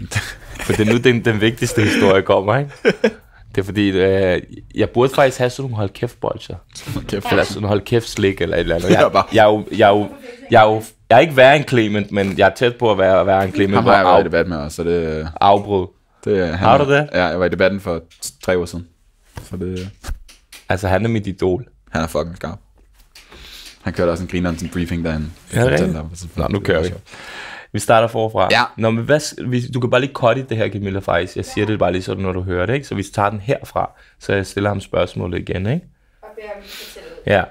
For det er nu den, den vigtigste historie kommer, ikke? Det er fordi, øh, jeg burde faktisk have sådan nogle hold kæft bolcher. Kæft. Eller sådan hold kæft slik, eller et eller andet. Jeg, jeg, er jo, jeg, er jo, jeg, er jo, jeg er ikke værre end Clement, men jeg er tæt på at være, at være en Clement. Han har jeg været i debat med, så det... Afbrud. Det, er, han, har du det? Ja, jeg var i debatten for tre år siden. Så det, altså, han er mit idol. Han er fucking skarp. Han kørte også en griner til en briefing derinde. Ja, det er Nå, nu kører vi. Vi starter forfra. Ja. Nå, men hvad, hvis, du kan bare lige cutte det her, Camilla, faktisk. Jeg siger det bare lige sådan, når du hører det, ikke? Så vi tager den herfra, så jeg stiller ham spørgsmålet igen, ikke? Og beder ham fortælle. Ja.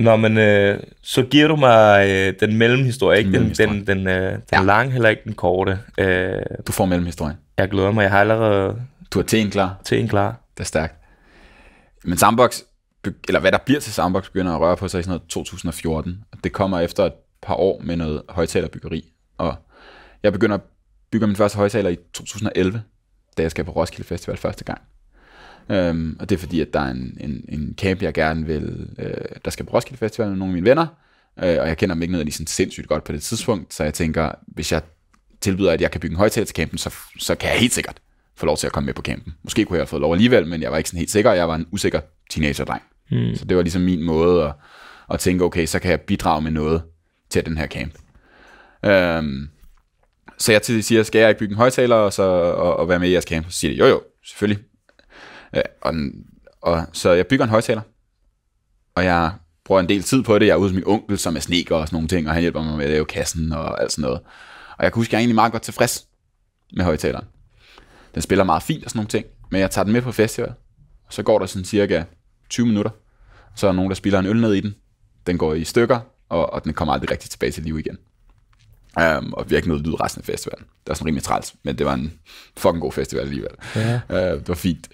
Nå, men øh, så giver du mig øh, den mellemhistorie, ikke den, den, den, øh, den ja. lange, heller ikke den korte. Øh, du får mellemhistorien. Jeg glæder mig, jeg har allerede... Du har teen klar. Teen klar. Det er stærkt. Men Sandbox, eller hvad der bliver til Sandbox, begynder at røre på sig i sådan noget 2014. Det kommer efter et par år med noget højtalerbyggeri. Og jeg begynder at bygge min første højtaler i 2011, da jeg skal på Roskilde Festival første gang. Øhm, og det er fordi, at der er en, en, en camp, jeg gerne vil, øh, der skal på Roskilde Festival med nogle af mine venner, øh, og jeg kender dem ikke nødvendigvis sådan sindssygt godt på det tidspunkt, så jeg tænker, hvis jeg tilbyder, at jeg kan bygge en højtale til campen, så, så kan jeg helt sikkert få lov til at komme med på campen. Måske kunne jeg have fået lov alligevel, men jeg var ikke sådan helt sikker, jeg var en usikker teenagerdreng. Mm. Så det var ligesom min måde at, at tænke, okay, så kan jeg bidrage med noget til den her camp. Øhm, så jeg til siger, skal jeg ikke bygge en højtaler og, så, og, og være med i jeres camp? Så siger de, jo jo, selvfølgelig. Øh, og, og, så jeg bygger en højtaler, og jeg bruger en del tid på det. Jeg er ude hos min onkel, som er sneker og sådan nogle ting, og han hjælper mig med at lave kassen og alt sådan noget. Og jeg kan huske, at jeg er egentlig meget godt tilfreds med højtaleren. Den spiller meget fint og sådan nogle ting, men jeg tager den med på festival, og så går der sådan cirka 20 minutter, så er der nogen, der spiller en øl ned i den. Den går i stykker, og, og den kommer aldrig rigtig tilbage til liv igen. Um, og vi har ikke noget lyd resten af festivalen. Det var sådan rimelig træls, men det var en fucking god festival alligevel. Ja. Uh, det var fint.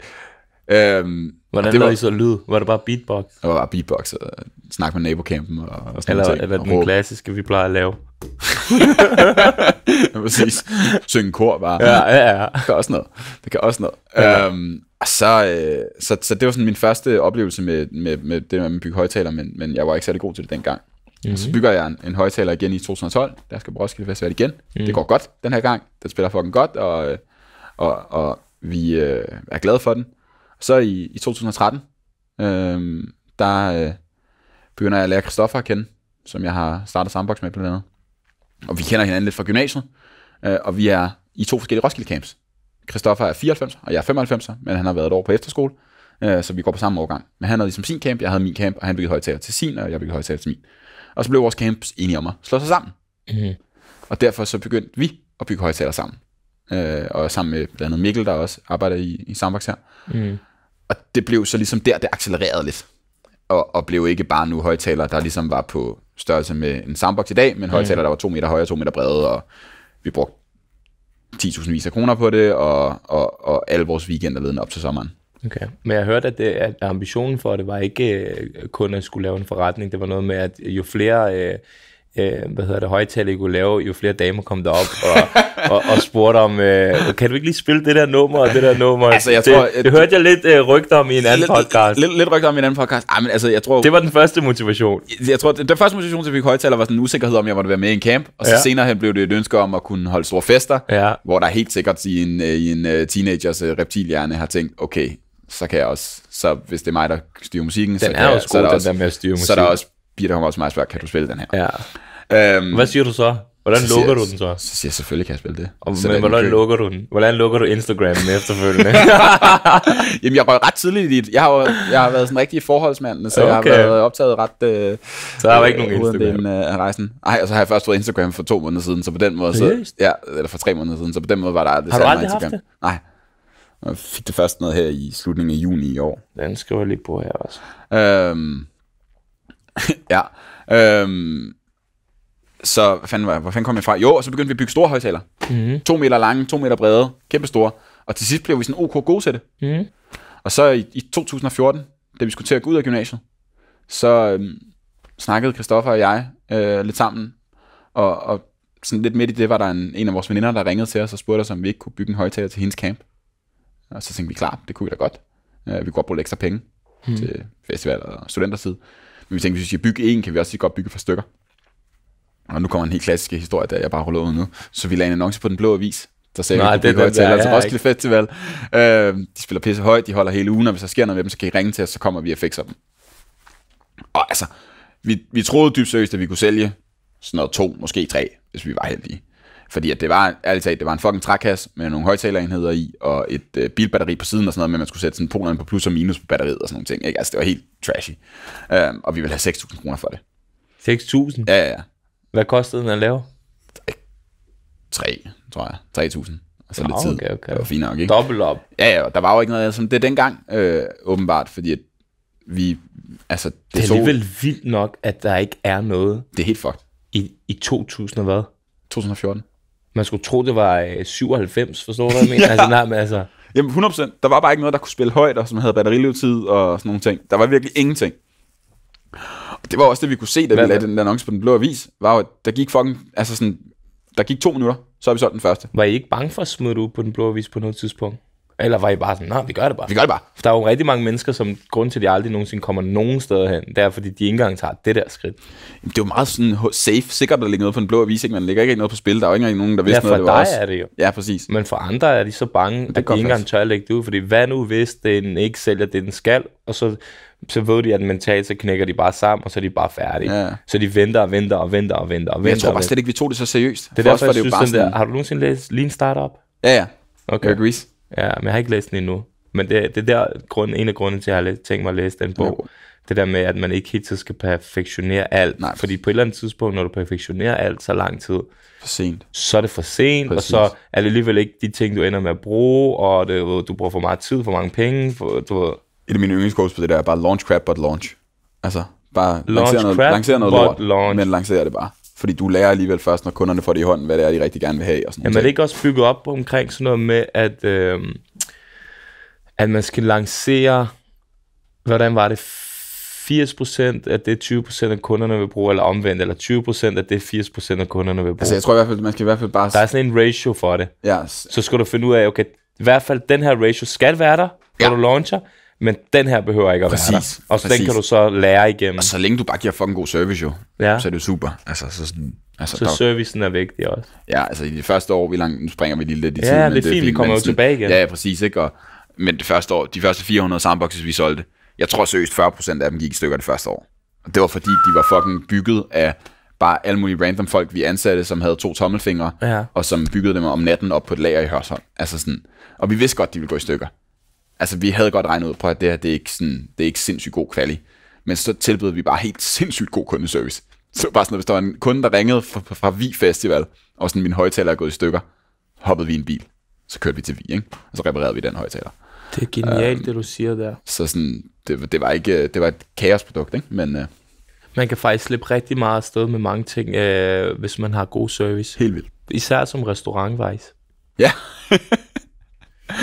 Øhm, Hvordan det var, I så lyd? Var det bare beatbox? Det var bare beatbox og snak med nabokampen og, og sådan eller, ting. Eller den klassiske, vi plejer at lave. ja, præcis. Synge kor bare. Ja, ja, ja. Det kan også noget. Det kan også noget. Ja. Øhm, og så, øh, så, så det var sådan min første oplevelse med, med, med det med at bygge højtaler, men, men jeg var ikke særlig god til det dengang. Mm-hmm. Så bygger jeg en, en højtaler igen i 2012. Der skal på Roskilde Festival igen. Mm. Det går godt den her gang. Den spiller fucking godt, og, og, og vi øh, er glade for den. Så i, i 2013, øh, der øh, begynder jeg at lære Christoffer at kende, som jeg har startet Sandbox med blandt andet. Og vi kender hinanden lidt fra gymnasiet, øh, og vi er i to forskellige Roskilde Camps. Christoffer er 94, og jeg er 95, men han har været et år på efterskole, øh, så vi går på samme årgang. Men han havde ligesom sin camp, jeg havde min camp, og han byggede højtaler til sin, og jeg byggede højtaler til min. Og så blev vores camps enige om at slå sig sammen. Mm. Og derfor så begyndte vi at bygge højtaler sammen. Øh, og sammen med blandt andet Mikkel, der også arbejder i, i Sandbox her. Mm og det blev så ligesom der, det accelererede lidt. Og, og blev ikke bare nu højtaler, der ligesom var på størrelse med en soundbox i dag, men mm. der var to meter høje og to meter brede, og vi brugte 10.000 vis af kroner på det, og, og, og alle vores weekender ledende op til sommeren. Okay. Men jeg hørte, at, det, at ambitionen for det var ikke øh, kun at skulle lave en forretning. Det var noget med, at jo flere øh, øh, hvad hedder det, højtale, I kunne lave, jo flere damer kom derop og, og, og spurgte om, øh, kan du ikke lige spille det der nummer og det der nummer? Altså, jeg tror, det, øh, det, hørte jeg lidt øh, rygter om i en anden lidt, podcast. Lidt, lidt rygter om i en anden podcast. Ej, men altså, jeg tror, det var den første motivation. Jeg, jeg tror, det, den første motivation til, vi fik højtaler, var sådan en usikkerhed om, jeg måtte være med i en camp. Og så ja. senere hen blev det et ønske om at kunne holde store fester, ja. hvor der helt sikkert i en, øh, i en øh, teenagers reptilhjerne har tænkt, okay, så kan jeg også, så hvis det er mig, der styrer musikken, den så, er kan, også god, så, er der også, der med at styre musikken. så er der også bliver kommer også meget svært, kan du spille den her? Ja. Um, Hvad siger du så? Hvordan så lukker du den så? Så siger jeg, selvfølgelig kan jeg spille det. Og, men hvordan lukker du den? Hvordan lukker du Instagram efterfølgende? Jamen, jeg røg ret tidligt i dit. Jeg har, jo, jeg har været sådan rigtig forholdsmand, så okay. jeg har været optaget ret... Øh, så har jeg øh, ikke nogen øh, Instagram. Den, øh, rejsen. Ej, og så har jeg først fået Instagram for to måneder siden, så på den måde... Så, ja, eller for tre måneder siden, så på den måde var der... Det har du aldrig Instagram. haft det? Nej. Jeg fik det først noget her i slutningen af juni i år. Den skriver jeg lige på her også. Øhm, ja. Øhm, så hvad fanden, hvor fanden kom jeg fra? Jo, og så begyndte vi at bygge store højtaler. Mm. To meter lange, to meter brede, kæmpe store. Og til sidst blev vi sådan ok gode til det. Mm. Og så i, i 2014, da vi skulle til at gå ud af gymnasiet, så øhm, snakkede Kristoffer og jeg øh, lidt sammen. Og, og sådan lidt midt i det var der en, en af vores veninder, der ringede til os og spurgte os, om vi ikke kunne bygge en højtaler til hendes camp. Og så tænkte vi, klar, det kunne vi da godt. Øh, vi kunne godt bruge ekstra penge mm. til festivaler og studenterside. Men vi tænkte, hvis vi skal bygge en, kan vi også godt bygge for stykker og nu kommer en helt klassisk historie, der jeg bare holder ud nu, så vi lagde en annonce på Den Blå Avis, der sagde, Nej, at det, det til, ja, altså Roskilde Festival. Øh, de spiller pisse højt, de holder hele ugen, og hvis der sker noget med dem, så kan I ringe til os, så kommer vi og fikser dem. Og altså, vi, vi troede dybt seriøst, at vi kunne sælge sådan noget to, måske tre, hvis vi var heldige. Fordi at det var, ærligt talt, det var en fucking trækasse med nogle højtalerenheder i, og et øh, bilbatteri på siden og sådan noget, men man skulle sætte sådan polerne på plus og minus på batteriet og sådan nogle ting. Ikke? Altså, det var helt trashy. Øh, og vi ville have 6.000 kroner for det. 6.000? Ja, ja, hvad kostede den at lave? 3, tror jeg. 3.000. Og så Nå, lidt tid. Okay, okay. Det var fint nok, ikke? Dobbelt op. Ja, ja, der var jo ikke noget som altså, det dengang, øh, åbenbart, fordi at vi, altså... Det, det er så... vildt nok, at der ikke er noget. Det er helt fucked. I, i 2000 og hvad? 2014. Man skulle tro, det var øh, 97, forstår du, hvad jeg mener? ja. Altså, nej, men altså... Jamen 100%, der var bare ikke noget, der kunne spille højt, og som havde batterilevetid og sådan nogle ting. Der var virkelig ingenting det var også det, vi kunne se, da vi lagde den annonce på den blå avis, var jo, at der gik fucking, altså sådan, der gik to minutter, så har vi solgt den første. Var I ikke bange for at smide det ud på den blå avis på noget tidspunkt? Eller var I bare sådan, nej, vi gør det bare. Vi gør det bare. For der er jo rigtig mange mennesker, som grund til, at de aldrig nogensinde kommer nogen steder hen, det er, fordi de ikke engang tager det der skridt. Jamen, det er jo meget sådan safe, sikkert, der ligger noget på den blå avis, ikke? Man ligger ikke noget på spil, der er jo ikke nogen, der vidste ja, noget. Ja, for dig også... er det jo. Ja, præcis. Men for andre er de så bange, det at de ikke engang tør at lægge det ud, fordi hvad nu hvis den ikke sælger det, den skal, og så så ved de, at mentalt, så knækker de bare sammen, og så er de bare færdige. Ja. Så de venter og venter og venter og venter og venter. jeg tror bare slet ikke, vi tog det så seriøst. Det er derfor, var jeg det synes, bare sådan... der, har du nogensinde læst Lean Startup? Ja, ja. Okay. Jeg Ries. Ja, men jeg har ikke læst den endnu. Men det, det er der grund, en af grunden til, at jeg har tænkt mig at læse den bog. Ja. Det der med, at man ikke helt så skal perfektionere alt. Nej. Fordi på et eller andet tidspunkt, når du perfektionerer alt så lang tid, for sent. så er det for sent, Præcis. og så er det alligevel ikke de ting, du ender med at bruge, og det, du bruger for meget tid, for mange penge, for, du, et af mine yndlingskurs på det der er bare launch crap, but launch. Altså, bare lancere noget, crap, lancere noget lort, launch. men lancere det bare. Fordi du lærer alligevel først, når kunderne får det i hånden, hvad det er, de rigtig gerne vil have. Og sådan Jamen er det ikke også bygget op omkring sådan noget med, at, øh, at man skal lancere, hvordan var det, 80% af det 20% af kunderne vil bruge, eller omvendt, eller 20% af det 80% af kunderne vil bruge. Altså jeg tror i hvert fald, man skal i hvert fald bare... Der er sådan en ratio for det. Yes. Så skal du finde ud af, okay, i hvert fald den her ratio skal være der, når ja. du launcher, men den her behøver ikke at præcis, være der. Og så den kan du så lære igennem. Og så længe du bare giver fucking god service jo, ja. så er det super. Altså, så sådan, altså, så dog. servicen er vigtig også. Ja, altså i de første år, vi langt, nu springer vi lige lidt i ja, tiden. Ja, det er fint, det fint, vi kommer jo tilbage igen. Ja, ja, præcis. Ikke? Og, men det første år, de første 400 sandboxes, vi solgte, jeg tror seriøst 40% af dem gik i stykker det første år. Og det var fordi, de var fucking bygget af bare alle mulige random folk, vi ansatte, som havde to tommelfingre, ja. og som byggede dem om natten op på et lager i Hørsholm. Altså sådan. Og vi vidste godt, de ville gå i stykker. Altså, vi havde godt regnet ud på, at det her, det er ikke, sådan, det er ikke sindssygt god kvalitet. Men så tilbød vi bare helt sindssygt god kundeservice. Så bare sådan, hvis der var en kunde, der ringede fra, fra Vi Festival, og sådan min højtaler er gået i stykker, hoppede vi i en bil. Så kørte vi til Vi, ikke? Og så reparerede vi den højtaler. Det er genialt, øhm, det du siger der. Så sådan, det, det, var ikke, det var et kaosprodukt, ikke? Men, øh, man kan faktisk slippe rigtig meget afsted med mange ting, øh, hvis man har god service. Helt vildt. Især som restaurantvejs. Ja.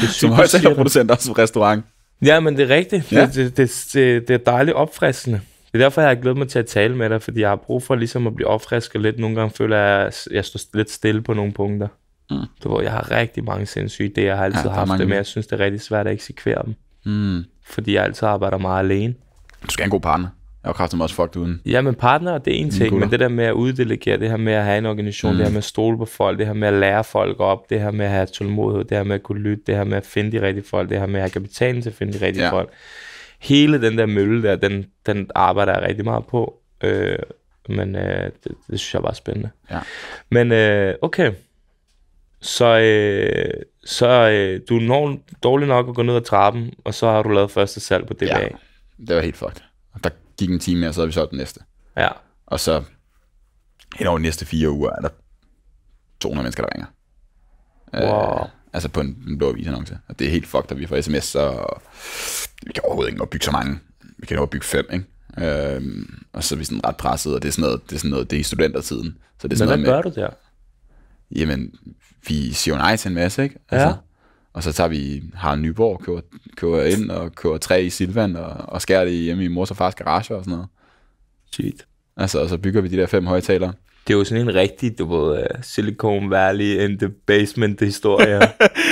som højtalerproducent og som restaurant. Ja, men det er rigtigt. Ja. Det, det, det, det er dejligt opfriskende. Det er derfor, jeg har glædet mig til at tale med dig, fordi jeg har brug for ligesom at blive opfrisket lidt. Nogle gange føler jeg, at jeg står lidt stille på nogle punkter. Mm. Du ved, jeg har rigtig mange sindssyge idéer, jeg har altid ja, haft mange... det, men jeg synes, det er rigtig svært at eksekvere dem. Mm. Fordi jeg altid arbejder meget alene. Du skal have en god partner. Jeg har kraftigt også fucked uden. Ja, men partner, det er en ting, men det der med at uddelegere, det her med at have en organisation, mm. det her mm. med at stole på folk, det her med at lære folk op, det her med at have tålmodighed, det her med at kunne lytte, det her med at finde de rigtige folk, det her med at have kapitalen til at finde de rigtige ja. folk. Hele den der mølle der, den, den arbejder jeg rigtig meget på, øh, men øh, det, det synes jeg er spændende. Ja. Men øh, okay, så, øh, så øh, du når dårligt nok at gå ned ad trappen, og så har du lavet første salg på det ja. dag. det var helt fucked. Der gik en time mere, så havde vi solgt den næste. Ja. Og så hen over de næste fire uger er der 200 mennesker, der ringer. Øh, wow. Øh, altså på en, en blå avisannonce. Og det er helt fucked, at vi får sms, og vi kan overhovedet ikke opbygge så mange. Vi kan overbygge fem, ikke? Øh, og så er vi sådan ret presset, og det er sådan noget, det er, sådan noget, det er i studentertiden. Så det er sådan Men noget hvad med, gør du der? Jamen, vi siger nej til en masse, ikke? Altså, ja. Og så tager vi har Nyborg, kører, kører ind og kører træ i Silvan og, og skærer det hjemme i mors og fars garage og sådan noget. Shit. Altså, og så bygger vi de der fem højtalere. Det er jo sådan en rigtig, du ved, uh, Silicon Valley in the basement historie.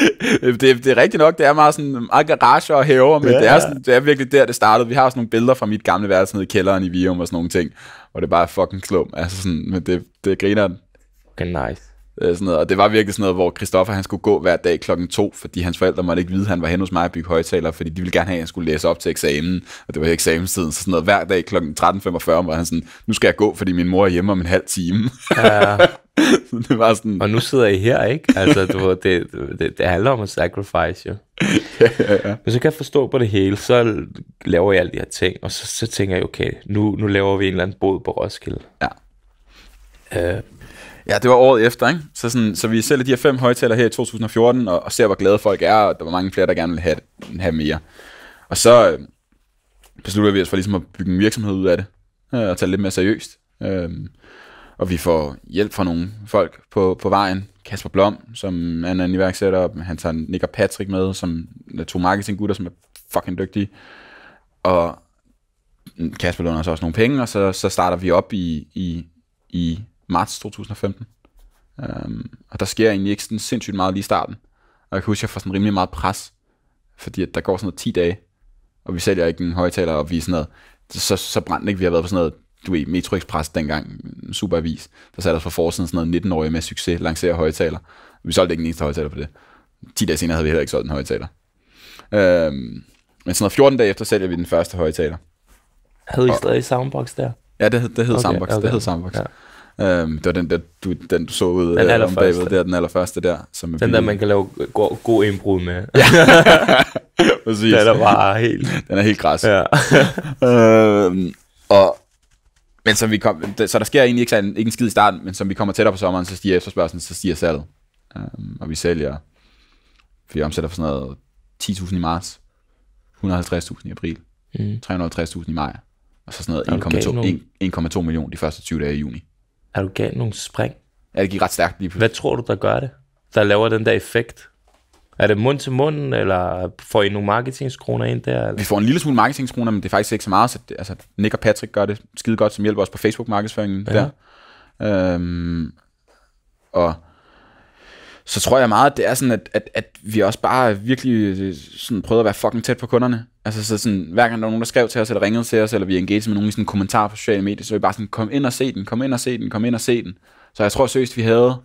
det, det, er rigtigt nok, det er meget sådan meget garage og hæver, men ja. det, er sådan, det er virkelig der, det startede. Vi har også nogle billeder fra mit gamle værelse nede i kælderen i Vium og sådan nogle ting, hvor det bare er fucking slum. Altså sådan, men det, det griner. Okay, nice. Øh, sådan noget. Og det var virkelig sådan noget, hvor Christoffer han skulle gå hver dag klokken to, fordi hans forældre måtte ikke vide, at han var hen hos mig at bygge højtaler, fordi de ville gerne have, at han skulle læse op til eksamen, og det var eksamenstiden, så sådan noget. Hver dag klokken 13.45 var han sådan, nu skal jeg gå, fordi min mor er hjemme om en halv time. Ja. så det var sådan... Og nu sidder I her, ikke? Altså, du, det, det, det handler om at sacrifice, jo. ja, ja, ja. Men så kan jeg forstå på det hele, så laver jeg alle de her ting, og så, så tænker jeg, okay, nu, nu laver vi en eller anden båd på Roskilde. Ja. Øh, Ja, det var året efter, ikke? Så, sådan, så vi sælger de her fem højtaler her i 2014, og, og ser, hvor glade folk er, og der var mange flere, der gerne ville have, have mere. Og så øh, beslutter vi os for ligesom at bygge en virksomhed ud af det, øh, og tage det lidt mere seriøst. Øh, og vi får hjælp fra nogle folk på, på vejen. Kasper Blom, som er en iværksætter, han tager Nick og Patrick med, som er to marketinggutter, som er fucking dygtige. Og Kasper låner os også nogle penge, og så, så starter vi op i, i, i marts 2015. Um, øhm, og der sker egentlig ikke sådan sindssygt meget lige i starten. Og jeg kan huske, at jeg får sådan rimelig meget pres, fordi at der går sådan noget 10 dage, og vi sælger ikke en højtaler, og vi er sådan noget, så, så brændte ikke, vi har været på sådan noget, du ved, Metro Express dengang, supervis, der satte os for forsiden sådan noget 19 årig med succes, lancerer højtaler. Vi solgte ikke en eneste højtaler på det. 10 dage senere havde vi heller ikke solgt en højtaler. Øhm, men sådan noget 14 dage efter sælger vi den første højtaler. Havde I stadig Soundbox der? Ja, det, det hed okay, Soundbox. Okay. Det hed Soundbox. Ja. Um, det var den, der, du, den du så ud den øh, om bagved, der, den allerførste der. Som den der, man kan lave god, god indbrud med. ja. Præcis. Den er bare helt... Den er helt græs. Ja. um, og, men som vi kom, så der sker egentlig ikke, ikke en skid i starten, men som vi kommer tættere på sommeren, så stiger efterspørgselen, så stiger salget. Um, og vi sælger, vi omsætter for sådan noget 10.000 i marts, 150.000 i april, mm. 350.000 i maj, og så sådan noget 1,2 1,2 million de første 20 dage i juni. Er du galt nogle spring? Ja, det gik ret stærkt lige pludselig. Hvad tror du, der gør det? Der laver den der effekt? Er det mund til munden, eller får I nogle marketingskroner ind der? Eller? Vi får en lille smule marketingskroner, men det er faktisk ikke så meget. Så det, altså, Nick og Patrick gør det skide godt, som hjælper os på Facebook-markedsføringen ja. der. Øhm, og så tror jeg meget, at det er sådan, at, at, at vi også bare virkelig øh, sådan prøvede at være fucking tæt på kunderne. Altså så sådan, hver gang der var nogen, der skrev til os, eller ringede til os, eller vi engagerede med nogen i sådan en kommentar på sociale medier, så vi bare sådan, kom ind og se den, kom ind og se den, kom ind og se den. Så jeg tror seriøst, vi havde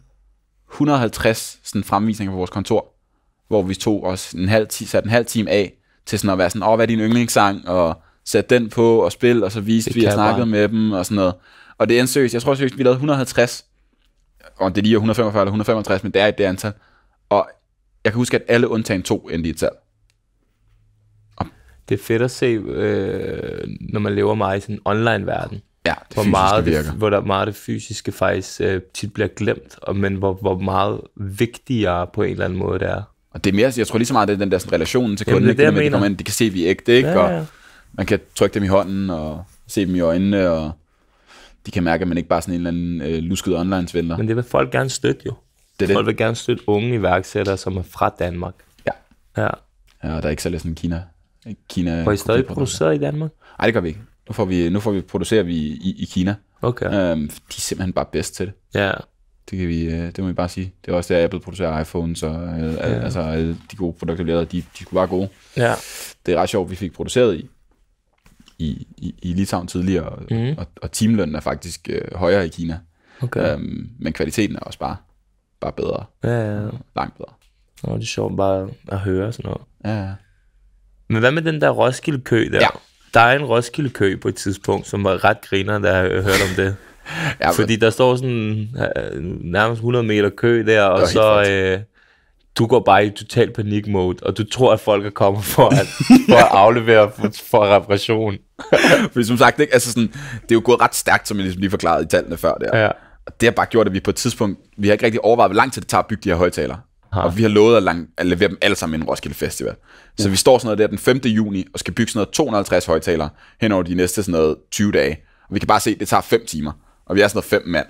150 sådan fremvisninger på vores kontor, hvor vi tog os en halv, satte en halv time af til sådan at være sådan, åh, oh, hvad er din yndlingssang, og sætte den på og spil, og så viste det vi og snakkede med dem og sådan noget. Og det er en seriøst, jeg tror seriøst, vi lavede 150 om det lige er 145 eller 155, men det er et det antal. Og jeg kan huske, at alle undtagen to endte i et tal. Og det er fedt at se, øh, når man lever meget i sådan en online-verden. Ja, det hvor meget virker. Det, hvor der meget det fysiske faktisk øh, tit bliver glemt, og, men hvor, hvor meget vigtigere på en eller anden måde det er. Og det er mere, jeg tror lige så meget, det er den der sådan, relationen til kunden, Jamen, det, det, det, det, de kan se, vi er ægte, ikke? Ja, ja. og man kan trykke dem i hånden og se dem i øjnene, og de kan mærke, at man ikke bare er sådan en eller anden øh, lusket online-svindler. Men det vil folk gerne støtte jo. Det er folk det. vil gerne støtte unge iværksættere, som er fra Danmark. Ja. Ja. Ja, og der er ikke særlig sådan Kina. Kina Får I stadig produceret i Danmark? Nej, det gør vi ikke. Nu, får vi, nu får vi, producerer vi i, i Kina. Okay. Øhm, de er simpelthen bare bedst til det. Ja. Det, kan vi, øh, det må vi bare sige. Det er også der, Apple producerer iPhones, og øh, al, ja. altså, alle de gode produkter, de de, er skulle bare gode. Ja. Det er ret sjovt, vi fik produceret i, i, i, i Litauen tidligere, mm. og, og timelønnen er faktisk øh, højere i Kina. Okay. Øhm, men kvaliteten er også bare, bare bedre. Ja, ja. Langt bedre. Nå, det er sjovt bare at høre sådan noget. Ja. Men hvad med den der Roskilde-kø der? Ja. Der er en Roskilde-kø på et tidspunkt, som var ret griner, da jeg hørte om det. ja, men... Fordi der står sådan øh, nærmest 100 meter kø der, og så... Øh, du går bare i total panik mode, og du tror, at folk er kommet for at, for at aflevere for, for reparation. Fordi som sagt, ikke? Altså sådan, det er jo gået ret stærkt, som jeg ligesom lige forklarede i tallene før der. Ja. Og det har bare gjort, at vi på et tidspunkt, vi har ikke rigtig overvejet, hvor lang tid det tager at bygge de her højtalere. Og vi har lovet at, lang, at levere dem alle sammen inden Roskilde Festival. Så uh. vi står sådan noget der den 5. juni og skal bygge sådan noget 250 højtalere hen over de næste sådan noget 20 dage. Og vi kan bare se, at det tager 5 timer. Og vi er sådan noget 5 mand.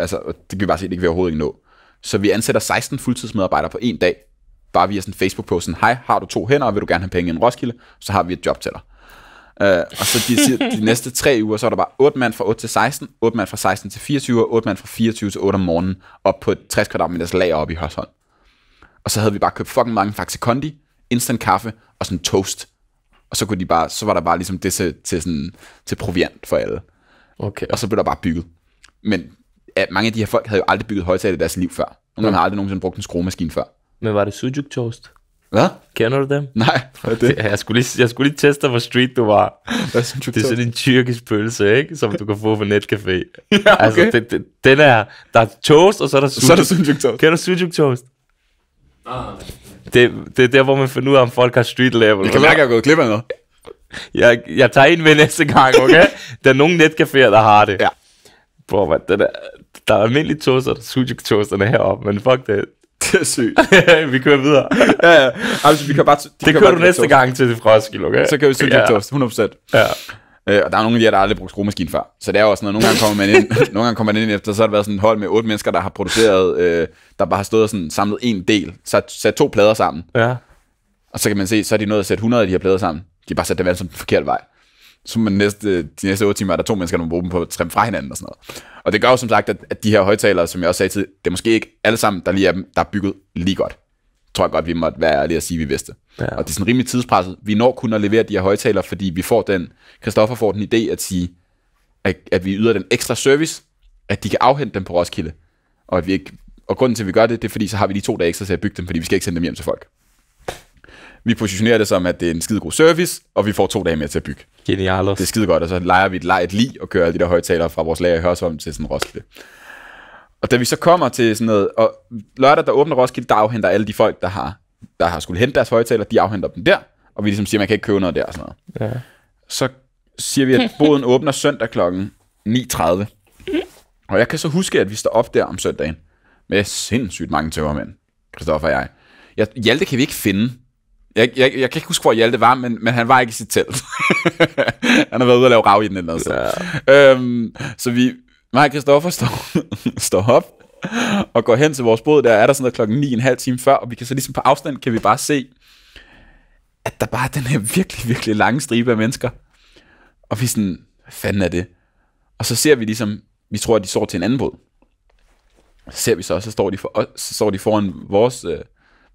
Altså, det kan vi bare se, at det kan vi overhovedet ikke nå. Så vi ansætter 16 fuldtidsmedarbejdere på en dag, bare via sådan facebook posten hej, har du to hænder, og vil du gerne have penge i en Roskilde, så har vi et job til dig. Uh, og så de, de næste tre uger, så er der bare 8 mand fra 8 til 16, 8 mand fra 16 til 24, 8 mand fra 24 til 8 om morgenen, op på et 60 kvadratmeters lager oppe i Hørsholm. Og så havde vi bare købt fucking mange Faxe Kondi, instant kaffe og sådan toast. Og så, kunne de bare, så var der bare ligesom det til, til, sådan, til proviant for alle. Okay. Og så blev der bare bygget. Men at mange af de her folk havde jo aldrig bygget højtaler i deres liv før. Og man har aldrig nogensinde brugt en skruemaskine før. Men var det sujuk toast? Hvad? Kender du dem? Nej, hvad er det? jeg, skulle lige, jeg skulle lige teste hvor street du var. Hvad er det er sådan en tyrkisk pølse, ikke? Som du kan få på netcafé. ja, okay. Altså, det, det, den er, der er toast, og så er der sujuk. Så er der sujuk toast. Kender du sujuk toast? Ah. Det, det er der, hvor man finder ud af, om folk har street level. Det kan mærke, at jeg har gået glip af noget. Jeg, jeg tager en med næste gang, okay? der er nogle netcaféer, der har det. Ja. Bro, man, den er, der er almindelige toaster, sujuk toasterne heroppe, men fuck det. Det er sygt. vi kører videre. ja, ja. Altså, vi kan bare, de det kører bare du næste toast. gang til Froskild, okay? Så kører vi sujuk toast, 100%. Ja. Øh, og der er nogle af de her, der aldrig brugt skruemaskinen før. Så det er også, sådan noget, nogle gange kommer man ind, nogle gange kommer man ind efter, så har det været sådan et hold med otte mennesker, der har produceret, øh, der bare har stået og sådan, samlet en del, sat, sat to plader sammen. Ja. Og så kan man se, så er de nået at sætte 100 af de her plader sammen. De har bare sat dem alle som den forkerte vej så man næste, de næste 8 timer er der to mennesker, der må bruge dem på at trimme fra hinanden og sådan noget. Og det gør jo som sagt, at, at de her højtalere, som jeg også sagde til, det er måske ikke alle sammen, der lige er dem, der er bygget lige godt. Tror jeg godt, vi måtte være ærlige at sige, at vi vidste. Ja. Og det er sådan rimelig tidspresset. Vi når kun at levere de her højtalere, fordi vi får den, Christoffer får den idé at sige, at, at vi yder den ekstra service, at de kan afhente dem på Roskilde. Og at vi ikke og grunden til, at vi gør det, det er, fordi så har vi lige to dage ekstra til at bygge dem, fordi vi skal ikke sende dem hjem til folk vi positionerer det som, at det er en skide god service, og vi får to dage mere til at bygge. Genialt. Det er skide godt, og så leger vi et lejet lige og kører alle de der højtalere fra vores lager i Hørsholm til sådan Roskilde. Og da vi så kommer til sådan noget, og lørdag, der åbner Roskilde, der afhenter alle de folk, der har, der har skulle hente deres højtaler, de afhenter dem der, og vi ligesom siger, man kan ikke købe noget der og sådan noget. Ja. Så siger vi, at boden åbner søndag klokken 9.30. Og jeg kan så huske, at vi står op der om søndagen med sindssygt mange tømmermænd, Christoffer og jeg. jeg. Hjalte kan vi ikke finde, jeg, jeg, jeg kan ikke huske, hvor Hjalte var, men, men han var ikke i sit telt. han har været ude og lave rav i den eller noget. Ja. Øhm, så vi, mig og Christoffer står, står op og går hen til vores båd. Der er der sådan noget klokken 9, en halv time før, og vi kan så ligesom på afstand, kan vi bare se, at der bare er den her virkelig, virkelig lange stribe af mennesker. Og vi er sådan, hvad fanden er det? Og så ser vi ligesom, vi tror, at de står til en anden båd. Så ser vi så, så står de, for, så står de foran vores øh,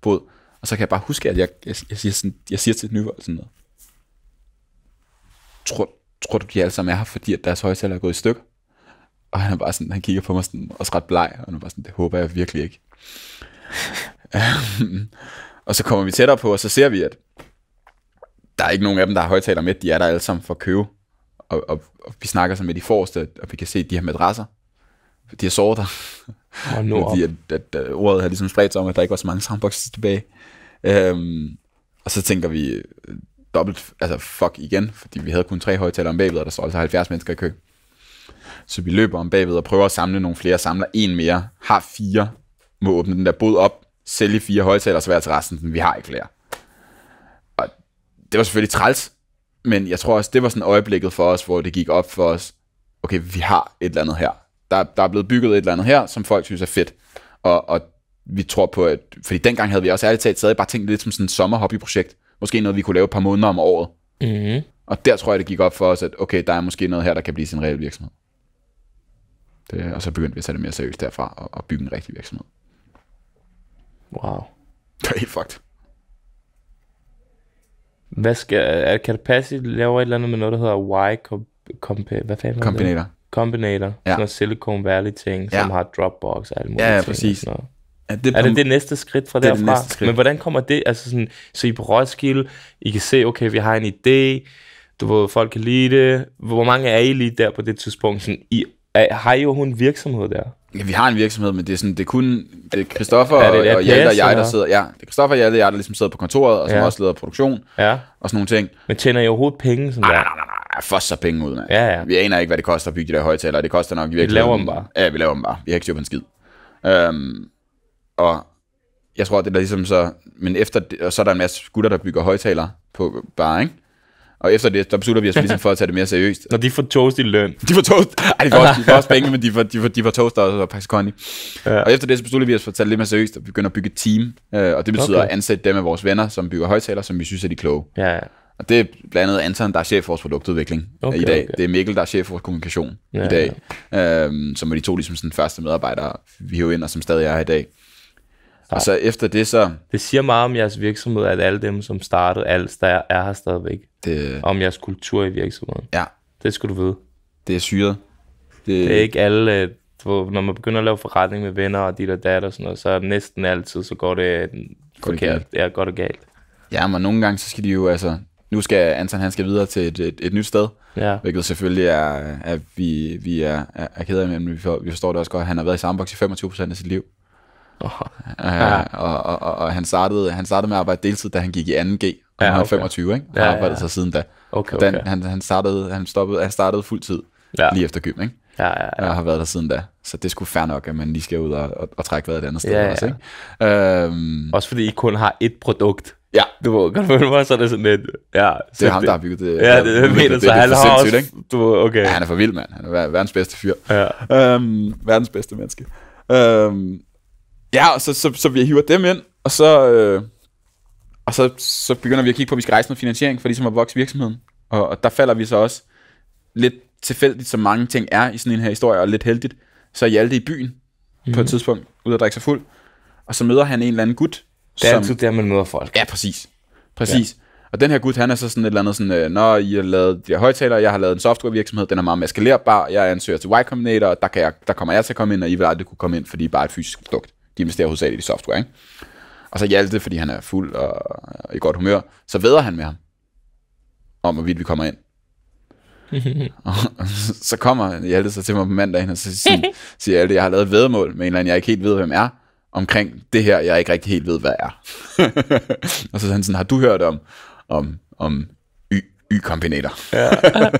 båd. Og så kan jeg bare huske, at jeg, jeg, jeg, siger, sådan, jeg siger til Nyvold sådan noget. Tror, tror du, de alle sammen er her, fordi at deres højtaler er gået i stykker? Og han er bare sådan, han kigger på mig sådan, også ret bleg, og han er bare sådan, det håber jeg virkelig ikke. og så kommer vi tættere på, og så ser vi, at der er ikke nogen af dem, der har højtaler med. De er der alle sammen for at købe. Og, og, og vi snakker så med de forreste, og vi kan se, at de har madrasser. De har sovet der. Og nu Fordi at, at, at, ordet har ligesom spredt sig om, at der ikke var så mange soundboxes tilbage. Øhm, og så tænker vi øh, dobbelt, altså fuck igen, fordi vi havde kun tre højtaler om bagved, og der står altså 70 mennesker i kø. Så vi løber om bagved og prøver at samle nogle flere, samler en mere, har fire, må åbne den der bod op, sælge fire højtaler, så være til resten, vi har ikke flere. Og det var selvfølgelig træls, men jeg tror også, det var sådan øjeblikket for os, hvor det gik op for os, okay, vi har et eller andet her. Der, der er blevet bygget et eller andet her, som folk synes er fedt. Og, og vi tror på, at, fordi dengang havde vi også ærligt talt stadig bare tænkt lidt som sådan et sommerhobbyprojekt. Måske noget, vi kunne lave et par måneder om året. Mm. Og der tror jeg, det gik op for os, at okay, der er måske noget her, der kan blive sin reel virksomhed. Det, og så begyndte vi at tage det mere seriøst derfra og, og bygge en rigtig virksomhed. Wow. Det er helt fucked. Hvad skal, kan det passe, at laver et eller andet med noget, der hedder Y hvad fanden Combinator. Det? Combinator. Ja. Sådan noget Silicon Valley ting, ja. som har Dropbox og alt muligt. Ja, ja, præcis. Ting, er det, er det det næste skridt fra det derfra? Det næste skridt. Men hvordan kommer det? Altså sådan, så I på Roskilde, I kan se, okay, vi har en idé, du ved, folk kan lide det. Hvor mange er I lige der på det tidspunkt? Sådan, I, er, har I jo en virksomhed der? Ja, vi har en virksomhed, men det er sådan, det er kun Kristoffer og, og Hjalte og jeg, der sidder. Ja, det er Kristoffer, Hjalte og jeg, der ligesom sidder på kontoret, og som ja. også leder produktion ja. og sådan nogle ting. Men tjener I overhovedet penge? Sådan nej, der? nej, nej, nej, nej, så penge ud, man. Ja, ja. Vi aner ikke, hvad det koster at bygge de der højtalere. Det koster nok i virkeligheden. Vi laver dem bare. Ja, vi laver dem bare. Vi har ikke styr på en skid. Øhm, og jeg tror, det er ligesom så, men efter det, og så er der en masse gutter, der bygger højtalere på bare, ikke? Og efter det, der beslutter vi os ligesom for at tage det mere seriøst. Når de får toast i løn. De får toast. Ej, de får også, de får også penge, men de får, de får, de får toast også, og Pax Conny. Ja. Og efter det, så beslutter vi os for at tage det lidt mere seriøst, og begynder at bygge et team. Øh, og det betyder okay. at ansætte dem af vores venner, som bygger højtalere, som vi synes er de kloge. Ja, ja. Og det er blandt andet Anton, der er chef for vores produktudvikling øh, okay, i dag. Okay. Det er Mikkel, der er chef for vores kommunikation ja, i dag. Ja. Øhm, som er de to ligesom sådan, første medarbejdere, vi hæver ind, og som stadig er her i dag. Og så efter det så... Det siger meget om jeres virksomhed, at alle dem, som startede alt, der er, her stadigvæk. Det... Om jeres kultur i virksomheden. Ja. Det skal du vide. Det er syret. Det, det er ikke alle... Øh, når man begynder at lave forretning med venner og dit og dat og sådan noget, så er det næsten altid, så går det øh, går forkert. Det er godt og galt. Ja, men nogle gange, så skal de jo altså... Nu skal Anton, han skal videre til et, et, et nyt sted. Ja. Hvilket selvfølgelig er, at vi, vi er, er, er ked af, men vi, for, vi forstår det også godt. Han har været i Sandbox i 25% af sit liv ja. og, og, og, og han, startede, han startede med at arbejde deltid, da han gik i 2G, og ja, okay. han er 25, ikke? og ja, har arbejdet ja. så siden da. Okay, okay. Den, han, han, startede, han, stoppede, han startede fuld tid ja. lige efter gym, ikke? Ja, ja, ja. og har været der siden da. Så det skulle fair nok, at man lige skal ud og, og, og trække vejret et andet sted ja, ja. også. Ikke? Øhm, også fordi I kun har et produkt. Ja. Du må godt følge mig, så er det sådan lidt... Ja, det er ham, der har bygget det. Ja, det, det, det, det, det, det, han har også... Du, okay. Ja, han er for vild, mand. Han er verdens bedste fyr. Ja. Øhm, verdens bedste menneske. Øhm, Ja, og så, så, så vi hiver dem ind, og så, øh, og så, så begynder vi at kigge på, at vi skal rejse noget finansiering for ligesom at vokse virksomheden. Og, og der falder vi så også lidt tilfældigt, som mange ting er i sådan en her historie, og lidt heldigt. Så det i byen mm. på et mhm. tidspunkt, ud at drikke sig fuld, og så møder han en eller anden gut. Det er som, altid der, man møder folk. Ja, præcis. Præcis. Ja. Og den her gut, han er så sådan et eller andet sådan, øh, når I har lavet de her højtalere, jeg har lavet en softwarevirksomhed, den er meget maskalerbar, skalerbar, jeg ansøger til Y Combinator, der, kan jeg, der kommer jeg til at komme ind, og I vil aldrig kunne komme ind, fordi I bare er et fysisk produkt de investerer hovedsageligt i software, ikke? Og så Hjalte, fordi han er fuld og, i godt humør, så væder han med ham, om hvorvidt vi kommer ind. og så kommer Hjalte så til mig på mandagen, og så siger, siger Hjalte, jeg har lavet vedmål med en eller anden, jeg ikke helt ved, hvem er, omkring det her, jeg ikke rigtig helt ved, hvad er. og så han sådan, har du hørt om, om, om y kombinator Ja.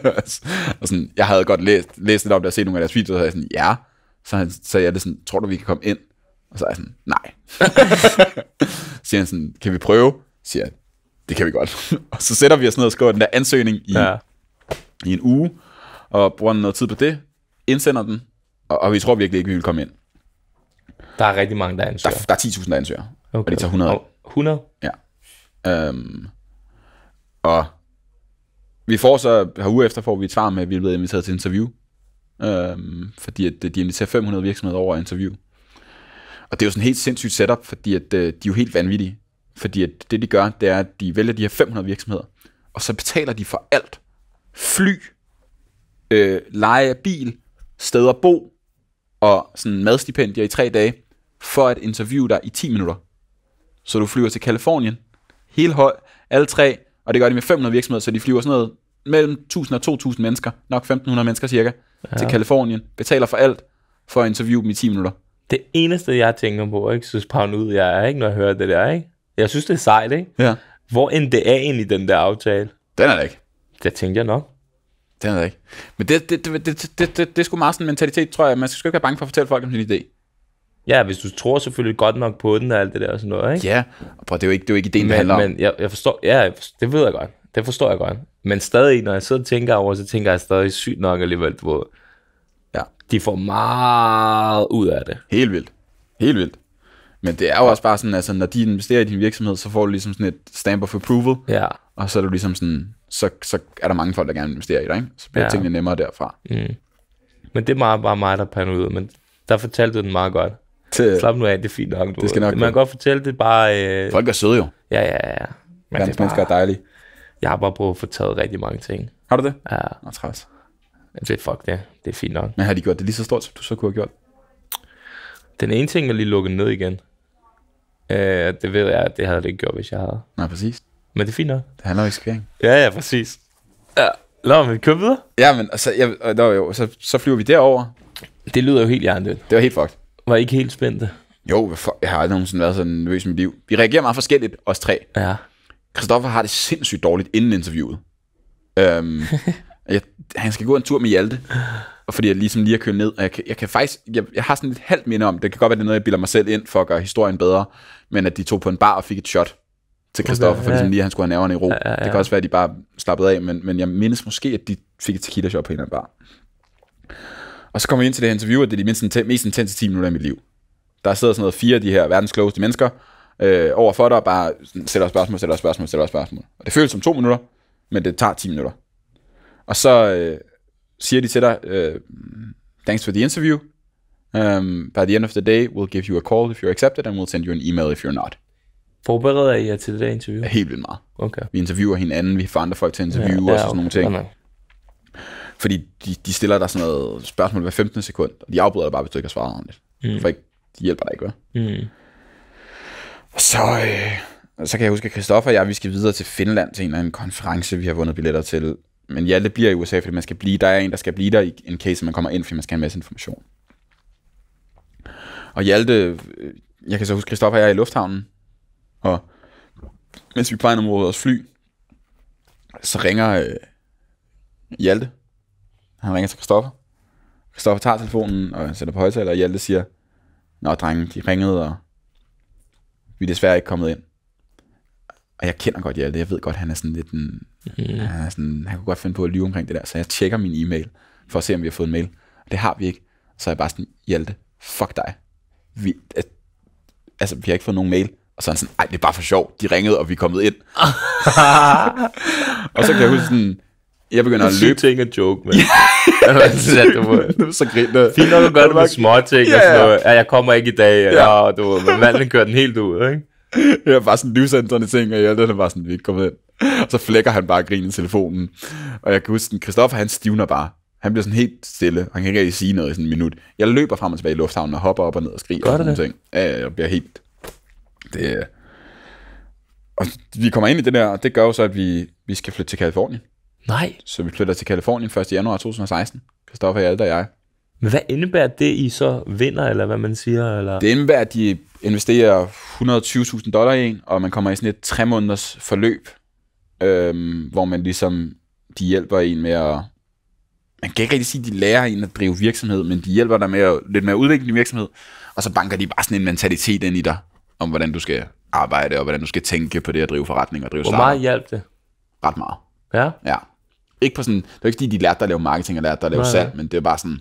og sådan, jeg havde godt læst, læst lidt om det og set nogle af deres videoer, og så jeg sådan, ja. Så så jeg sådan, tror du, vi kan komme ind? Og så er jeg sådan, nej. så siger han sådan, kan vi prøve? Så siger jeg, det kan vi godt. og så sætter vi os ned og skriver den der ansøgning i, ja. i en uge, og bruger noget tid på det, indsender den, og, og vi tror virkelig ikke, vi vil komme ind. Der er rigtig mange, der ansøger. Der, der er 10.000, der ansøger, okay. og det tager 100. 100? Ja. Øhm, og vi får så, her uge efter får vi et svar med, at vi er blevet inviteret til interview. Øhm, fordi at de inviterer 500 virksomheder over at interview. Og det er jo sådan helt sindssygt setup, fordi at, øh, de er jo helt vanvittige. Fordi at det, de gør, det er, at de vælger de her 500 virksomheder, og så betaler de for alt. Fly, øh, leje af bil, steder at bo, og sådan madstipendier i tre dage, for at interviewe dig i 10 minutter. Så du flyver til Kalifornien, hele hold, alle tre, og det gør de med 500 virksomheder, så de flyver sådan noget mellem 1000 og 2000 mennesker, nok 1500 mennesker cirka, ja. til Kalifornien, betaler for alt, for at interviewe dem i 10 minutter det eneste, jeg tænker på, ikke, synes ud, jeg er, ikke, når jeg hører det der, ikke? Jeg synes, det er sejt, ikke? Ja. Hvor end det er egentlig, den der aftale? Den er det ikke. Det tænkte jeg nok. Den er det ikke. Men det, det, det, det, det, det, det er sgu meget sådan en mentalitet, tror jeg. Man skal ikke være bange for at fortælle folk om sin idé. Ja, hvis du tror selvfølgelig godt nok på den og alt det der og sådan noget, ikke? Ja, og det er jo ikke, det er jo ikke ideen, men, det handler om. Men jeg, jeg forstår, ja, det ved jeg godt. Det forstår jeg godt. Men stadig, når jeg sidder og tænker over, så tænker jeg stadig sygt nok alligevel, du de får meget ud af det. Helt vildt. Helt vildt. Men det er jo også bare sådan, altså når de investerer i din virksomhed, så får du ligesom sådan et stamp of approval. Ja. Og så er du ligesom sådan, så, så er der mange folk, der gerne vil investere i dig, ikke? Så bliver ja. tingene nemmere derfra. Mm. Men det er meget, bare mig, der pander ud, men der fortalte du den meget godt. Til, Slap nu af, det er fint nok. Du. Det skal nok Man kan godt fortælle det bare... Øh... Folk er søde jo. Ja, ja, ja. Men er mennesker er dejlige. Jeg har bare prøvet at få taget rigtig mange ting. Har du det? Ja. Nå, træs. Det er fuck det det er fint nok. Men har de gjort det lige så stort, som du så kunne have gjort? Den ene ting er lige lukket ned igen. Øh, det ved jeg, at det havde det ikke gjort, hvis jeg havde. Nej, præcis. Men det er fint nok. Det handler ikke eksekvering. Ja, ja, præcis. Ja. Nå, men køber videre. Ja, men altså, ja, var øh, jo, så, så flyver vi derover. Det lyder jo helt hjernedødt. Det var helt fucked. Var I ikke helt spændte? Jo, jeg har aldrig nogensinde været så nervøs i mit liv. Vi reagerer meget forskelligt, os tre. Ja. Christoffer har det sindssygt dårligt inden interviewet. Øhm, jeg, han skal gå en tur med Hjalte og fordi jeg ligesom lige har kørt ned, og jeg kan, jeg kan faktisk, jeg, jeg har sådan et halvt minde om, det kan godt være, det er noget, jeg bilder mig selv ind for at gøre historien bedre, men at de tog på en bar og fik et shot til Kristoffer, okay, for ja. lige, at han skulle have nerverne i ro. Ja, ja, ja. Det kan også være, at de bare slappede af, men, men jeg mindes måske, at de fik et tequila shot på en eller anden bar. Og så kommer vi ind til det her interview, og det er de mindst, mest intense 10 minutter i mit liv. Der sidder sådan noget fire af de her verdens klogeste mennesker øh, over for dig og bare sætter spørgsmål, sætter spørgsmål, sætter spørgsmål. Og det føles som to minutter, men det tager 10 minutter. Og så, øh, siger de til dig, uh, thanks for the interview. Um, by the end of the day, we'll give you a call if you're accepted, and we'll send you an email if you're not. Forbereder I jer til det der interview? Helt vildt meget. Okay. Vi interviewer hinanden, vi får andre folk til at interviewe ja, os og sådan okay. nogle ting. Jamen. Fordi de, de stiller dig sådan noget spørgsmål hver 15. sekund, og de afbryder dig bare, hvis du ikke har svaret ordentligt. Mm. For ikke, de hjælper dig ikke, hvad? Mm. Og så, øh, så kan jeg huske, at Christoffer og jeg, vi skal videre til Finland til en eller anden konference, vi har vundet billetter til men det bliver i USA, fordi man skal blive, der er en, der skal blive der, i en case, man kommer ind, fordi man skal have en masse information. Og Hjalte, øh, jeg kan så huske, Kristoffer og jeg er i lufthavnen, og mens vi plejer mod vores fly, så ringer øh, Hjalte. Han ringer til Kristoffer. Kristoffer tager telefonen og sætter på højtaler, og Hjalte siger, Nå, drengen, de ringede, og vi er desværre ikke kommet ind og jeg kender godt Hjalte, jeg ved godt, han er sådan lidt en, mm. han, er sådan, han kunne godt finde på at lyve omkring det der, så jeg tjekker min e-mail, for at se, om vi har fået en mail. Og det har vi ikke. Så er jeg bare sådan, Hjalte, fuck dig. Vi, altså, vi har ikke fået nogen mail. Og så er han sådan, nej, det er bare for sjov. De ringede, og vi er kommet ind. og så kan jeg huske sådan, jeg begynder at løbe. ting at joke, men. ja, så griner Fint nok at gøre det med små ting. Ja, ja. Og sådan noget. Ja, jeg kommer ikke i dag. Ja. Og, du, manden kører den helt ud, ikke? det var bare sådan lysændrende ting, og jeg det var sådan, vi ikke kommet ind. Og så flækker han bare griner i telefonen. Og jeg kan huske, Kristoffer han stivner bare. Han bliver sådan helt stille. Han kan ikke rigtig sige noget i sådan en minut. Jeg løber frem og tilbage i lufthavnen og hopper op og ned og skriger. Gør og sådan det? Ting. Ja, jeg bliver helt... Det... Og vi kommer ind i det der, og det gør jo så, at vi, vi skal flytte til Kalifornien. Nej. Så vi flytter til Kalifornien 1. januar 2016. Kristoffer, Hjalte og jeg. Men hvad indebærer det, I så vinder, eller hvad man siger? Eller? Det indebærer, at de investerer 120.000 dollar i en, og man kommer i sådan et tre måneders forløb, øhm, hvor man ligesom, de hjælper en med at, man kan ikke rigtig sige, at de lærer en at drive virksomhed, men de hjælper dig med at, lidt med at udvikle din virksomhed, og så banker de bare sådan en mentalitet ind i dig, om hvordan du skal arbejde, og hvordan du skal tænke på det at drive forretning og drive Hvor meget hjælp det? Ret meget. Ja? Ja. Ikke på sådan, det er ikke fordi, de lærte dig at lave marketing og lærte dig at lave Nej. salg, men det er bare sådan,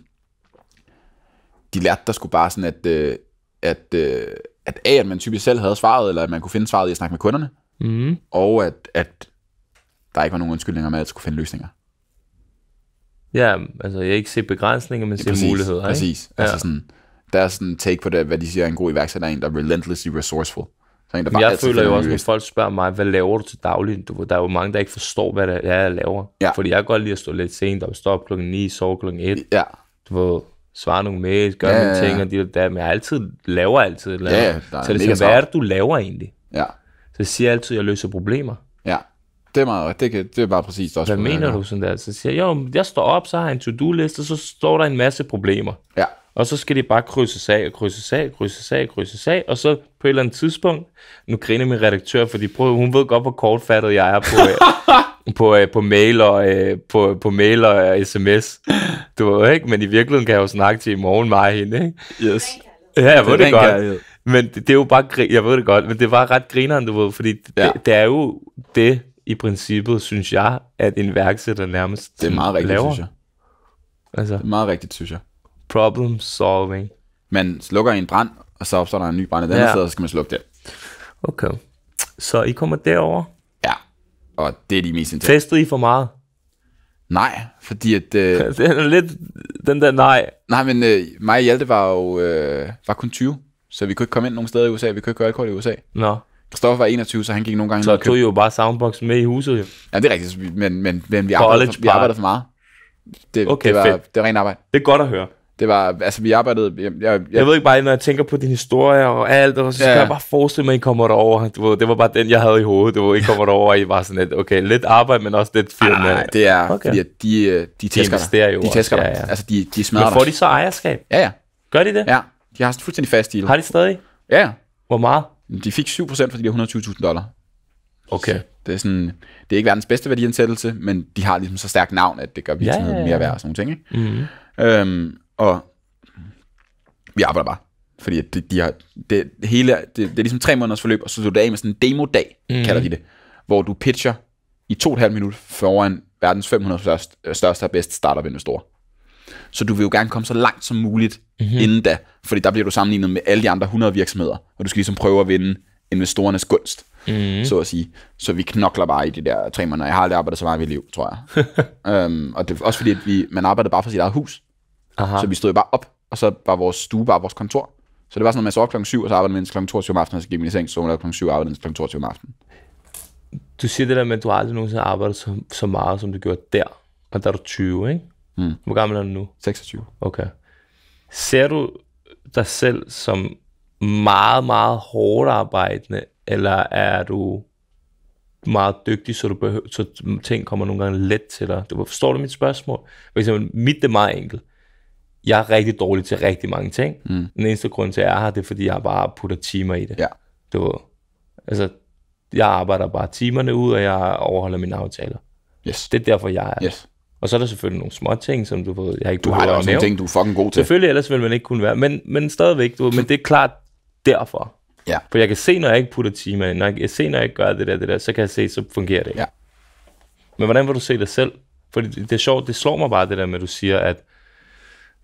de lærte der skulle bare sådan, at, øh, at, øh, at A, at man typisk selv havde svaret, eller at man kunne finde svaret i at snakke med kunderne, mm. og at, at der ikke var nogen undskyldninger med, at skulle finde løsninger. Ja, altså jeg ikke se begrænsninger, men ja, ser muligheder. Ikke? Præcis. Ja. Altså sådan, der er sådan en take på det, hvad de siger, en god iværksætter er en, der er relentlessly resourceful. Så en, der bare jeg føler jo også, når folk spørger mig, hvad laver du til daglig? Du, der er jo mange, der ikke forstår, hvad det er, jeg laver. Ja. Fordi jeg kan godt lide at stå lidt sent og stå op klokken 9, sove klokken 1. Ja. Du ved, svare nogle mails, gøre ja, nogle ting, og det der, men jeg altid laver altid et eller andet. Ja, så det er ligesom, hvad er det, du laver egentlig? Ja. Så jeg siger altid, at jeg løser problemer. Ja, det er, meget, det, kan, det er bare præcis også. Hvad mener du sådan der? Så siger jeg, jo, jeg står op, så har jeg en to-do-liste, og så står der en masse problemer. Ja. Og så skal de bare krydse sag og krydse sag, krydse sag, krydse sag, og så på et eller andet tidspunkt, nu griner min redaktør, fordi prøv, hun ved godt, hvor kortfattet jeg er på, på, øh, på mail og, øh, på, på mail og øh, sms. Du ved, ikke? Men i virkeligheden kan jeg jo snakke til i morgen mig og hende, ikke? Yes. Ja, jeg ved det, det godt. Men det, det, er jo bare, jeg ved det godt, men det var ret grineren, du ved, fordi det, ja. det, det er jo det, i princippet, synes jeg, at en værksætter nærmest Det er meget rigtigt, laver. synes jeg. Altså, det er meget rigtigt, synes jeg. Problem solving. Man slukker en brand, og så opstår der en ny brand i den ja. side, og så skal man slukke det. Okay. Så I kommer derover. Og det er de mest intense. Festede I for meget? Nej, fordi at... Øh, det er lidt den der nej. Nej, men øh, mig og Hjalte var jo øh, var kun 20, så vi kunne ikke komme ind nogen steder i USA. Vi kunne ikke gøre alkohol i USA. Nå. Kristoffer var 21, så han gik nogle gange... Så tog I jo bare soundbox med i huset, jo. Ja, det er rigtigt, men, men, men vi, arbejder for, vi arbejder for meget. Det, okay, det, var, fedt. det var rent arbejde. Det er godt at høre det var, altså vi arbejdede... Jeg, jeg, jeg ved ikke bare, når jeg tænker på din historie og alt, og så ja. jeg bare forestille mig, at I kommer derover. Det var, det var bare den, jeg havde i hovedet. det var, I kommer derover, og I var sådan lidt, okay, lidt arbejde, men også lidt firma. Nej, det er, okay. fordi øh, de, de tæsker de De tæsker ja, ja. Altså, de, de smadrer Men får de så ejerskab? Ja, ja. Gør de det? Ja, de har fuldstændig fast deal. Har de stadig? Ja. Hvor meget? De fik 7% for de 120.000 dollar. Okay. Så det er, sådan, det er ikke verdens bedste værdiansættelse, men de har ligesom så stærkt navn, at det gør virksomheden ja, ja, ja. mere værd og sådan nogle ting. Ikke? Mm. Øhm, og vi arbejder bare. Fordi de, de har, det, hele, det, det er ligesom tre måneders forløb, og så slutter du af med sådan en demo-dag, mm. kalder de det, hvor du pitcher i to og et halvt minut foran verdens 500 største, største og bedste startup investorer. Så du vil jo gerne komme så langt som muligt mm-hmm. inden da, fordi der bliver du sammenlignet med alle de andre 100 virksomheder, og du skal ligesom prøve at vinde investorernes gunst, mm. så at sige. Så vi knokler bare i de der tre måneder. Jeg har aldrig arbejdet så meget i mit liv, tror jeg. øhm, og det er også fordi, at vi, man arbejder bare for sit eget hus. Aha. Så vi stod jo bare op, og så var vores stue bare vores kontor. Så det var sådan, at man så op klokken 7, og så arbejdede man klokken 22 om aftenen, og så gik man i seng, så var klokken 7 og arbejdede klokken 22 om aftenen. Du siger det der med, at du aldrig nogensinde arbejdet så, så meget, som du gjorde der. Og der er du 20, ikke? Mm. Hvor gammel er du nu? 26. Okay. Ser du dig selv som meget, meget hårdt arbejdende, eller er du meget dygtig, så, du behøver, så ting kommer nogle gange let til dig? Du forstår du mit spørgsmål? For eksempel, mit det er meget enkelt jeg er rigtig dårlig til rigtig mange ting. Mm. Den eneste grund til, at jeg er her, det er, fordi jeg bare putter timer i det. Ja. det var, altså, jeg arbejder bare timerne ud, og jeg overholder mine aftaler. Yes. Det er derfor, jeg er yes. Og så er der selvfølgelig nogle små ting, som du ved, jeg ikke Du har da også nogle ting, du er fucking god til. Selvfølgelig, ellers ville man ikke kunne være. Men, men stadigvæk, du, men det er klart derfor. Ja. For jeg kan se, når jeg ikke putter timer ind, når jeg, jeg ser, når jeg ikke gør det der, det der, så kan jeg se, så fungerer det ikke. Ja. Men hvordan vil du se dig selv? For det, det er sjovt, det slår mig bare det der med, at du siger, at